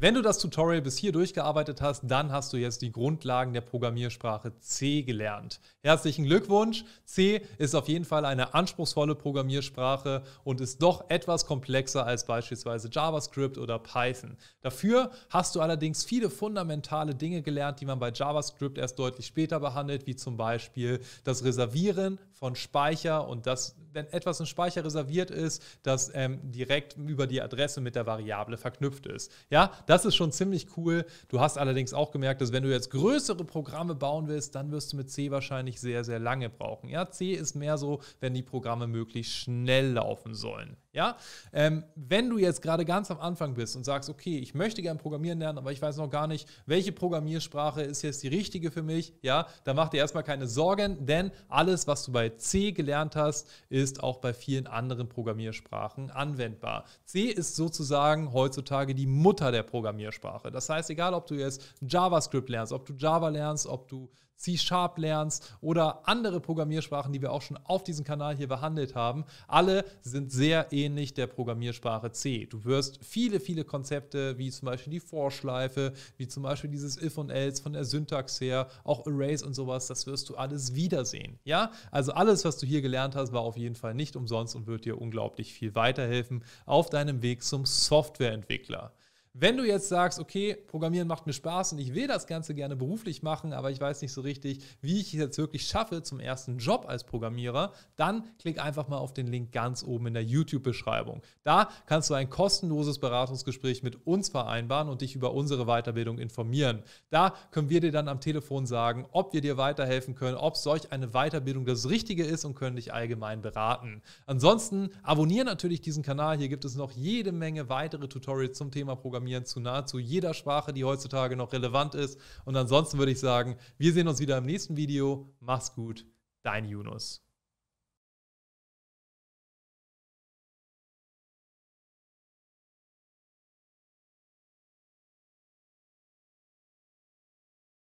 [SPEAKER 1] Wenn du das Tutorial bis hier durchgearbeitet hast, dann hast du jetzt die Grundlagen der Programmiersprache C gelernt. Herzlichen Glückwunsch! C ist auf jeden Fall eine anspruchsvolle Programmiersprache und ist doch etwas komplexer als beispielsweise JavaScript oder Python. Dafür hast du allerdings viele fundamentale Dinge gelernt, die man bei JavaScript erst deutlich später behandelt, wie zum Beispiel das Reservieren von Speicher und das, wenn etwas in Speicher reserviert ist, das ähm, direkt über die Adresse mit der Variable verknüpft ist. Ja, das ist schon ziemlich cool. Du hast allerdings auch gemerkt, dass wenn du jetzt größere Programme bauen willst, dann wirst du mit C wahrscheinlich sehr, sehr lange brauchen. Ja, C ist mehr so, wenn die Programme möglichst schnell laufen sollen. Ja? Ähm, wenn du jetzt gerade ganz am Anfang bist und sagst, okay, ich möchte gerne programmieren lernen, aber ich weiß noch gar nicht, welche Programmiersprache ist jetzt die richtige für mich, ja, dann mach dir erstmal keine Sorgen, denn alles, was du bei C gelernt hast, ist auch bei vielen anderen Programmiersprachen anwendbar. C ist sozusagen heutzutage die Mutter der Programmiersprache. Das heißt, egal ob du jetzt JavaScript lernst, ob du Java lernst, ob du C-Sharp lernst oder andere Programmiersprachen, die wir auch schon auf diesem Kanal hier behandelt haben, alle sind sehr ähnlich der Programmiersprache C. Du wirst viele, viele Konzepte, wie zum Beispiel die Vorschleife, wie zum Beispiel dieses If und Else von der Syntax her, auch Arrays und sowas, das wirst du alles wiedersehen. Ja, also alles, was du hier gelernt hast, war auf jeden Fall nicht umsonst und wird dir unglaublich viel weiterhelfen auf deinem Weg zum Softwareentwickler. Wenn du jetzt sagst, okay, Programmieren macht mir Spaß und ich will das Ganze gerne beruflich machen, aber ich weiß nicht so richtig, wie ich es jetzt wirklich schaffe zum ersten Job als Programmierer, dann klick einfach mal auf den Link ganz oben in der YouTube-Beschreibung. Da kannst du ein kostenloses Beratungsgespräch mit uns vereinbaren und dich über unsere Weiterbildung informieren. Da können wir dir dann am Telefon sagen, ob wir dir weiterhelfen können, ob solch eine Weiterbildung das Richtige ist und können dich allgemein beraten. Ansonsten abonniere natürlich diesen Kanal. Hier gibt es noch jede Menge weitere Tutorials zum Thema Programmieren Programmieren zu nahezu jeder Sprache, die heutzutage noch relevant ist. Und ansonsten würde ich sagen, wir sehen uns wieder im nächsten Video. Mach's gut, dein Yunus.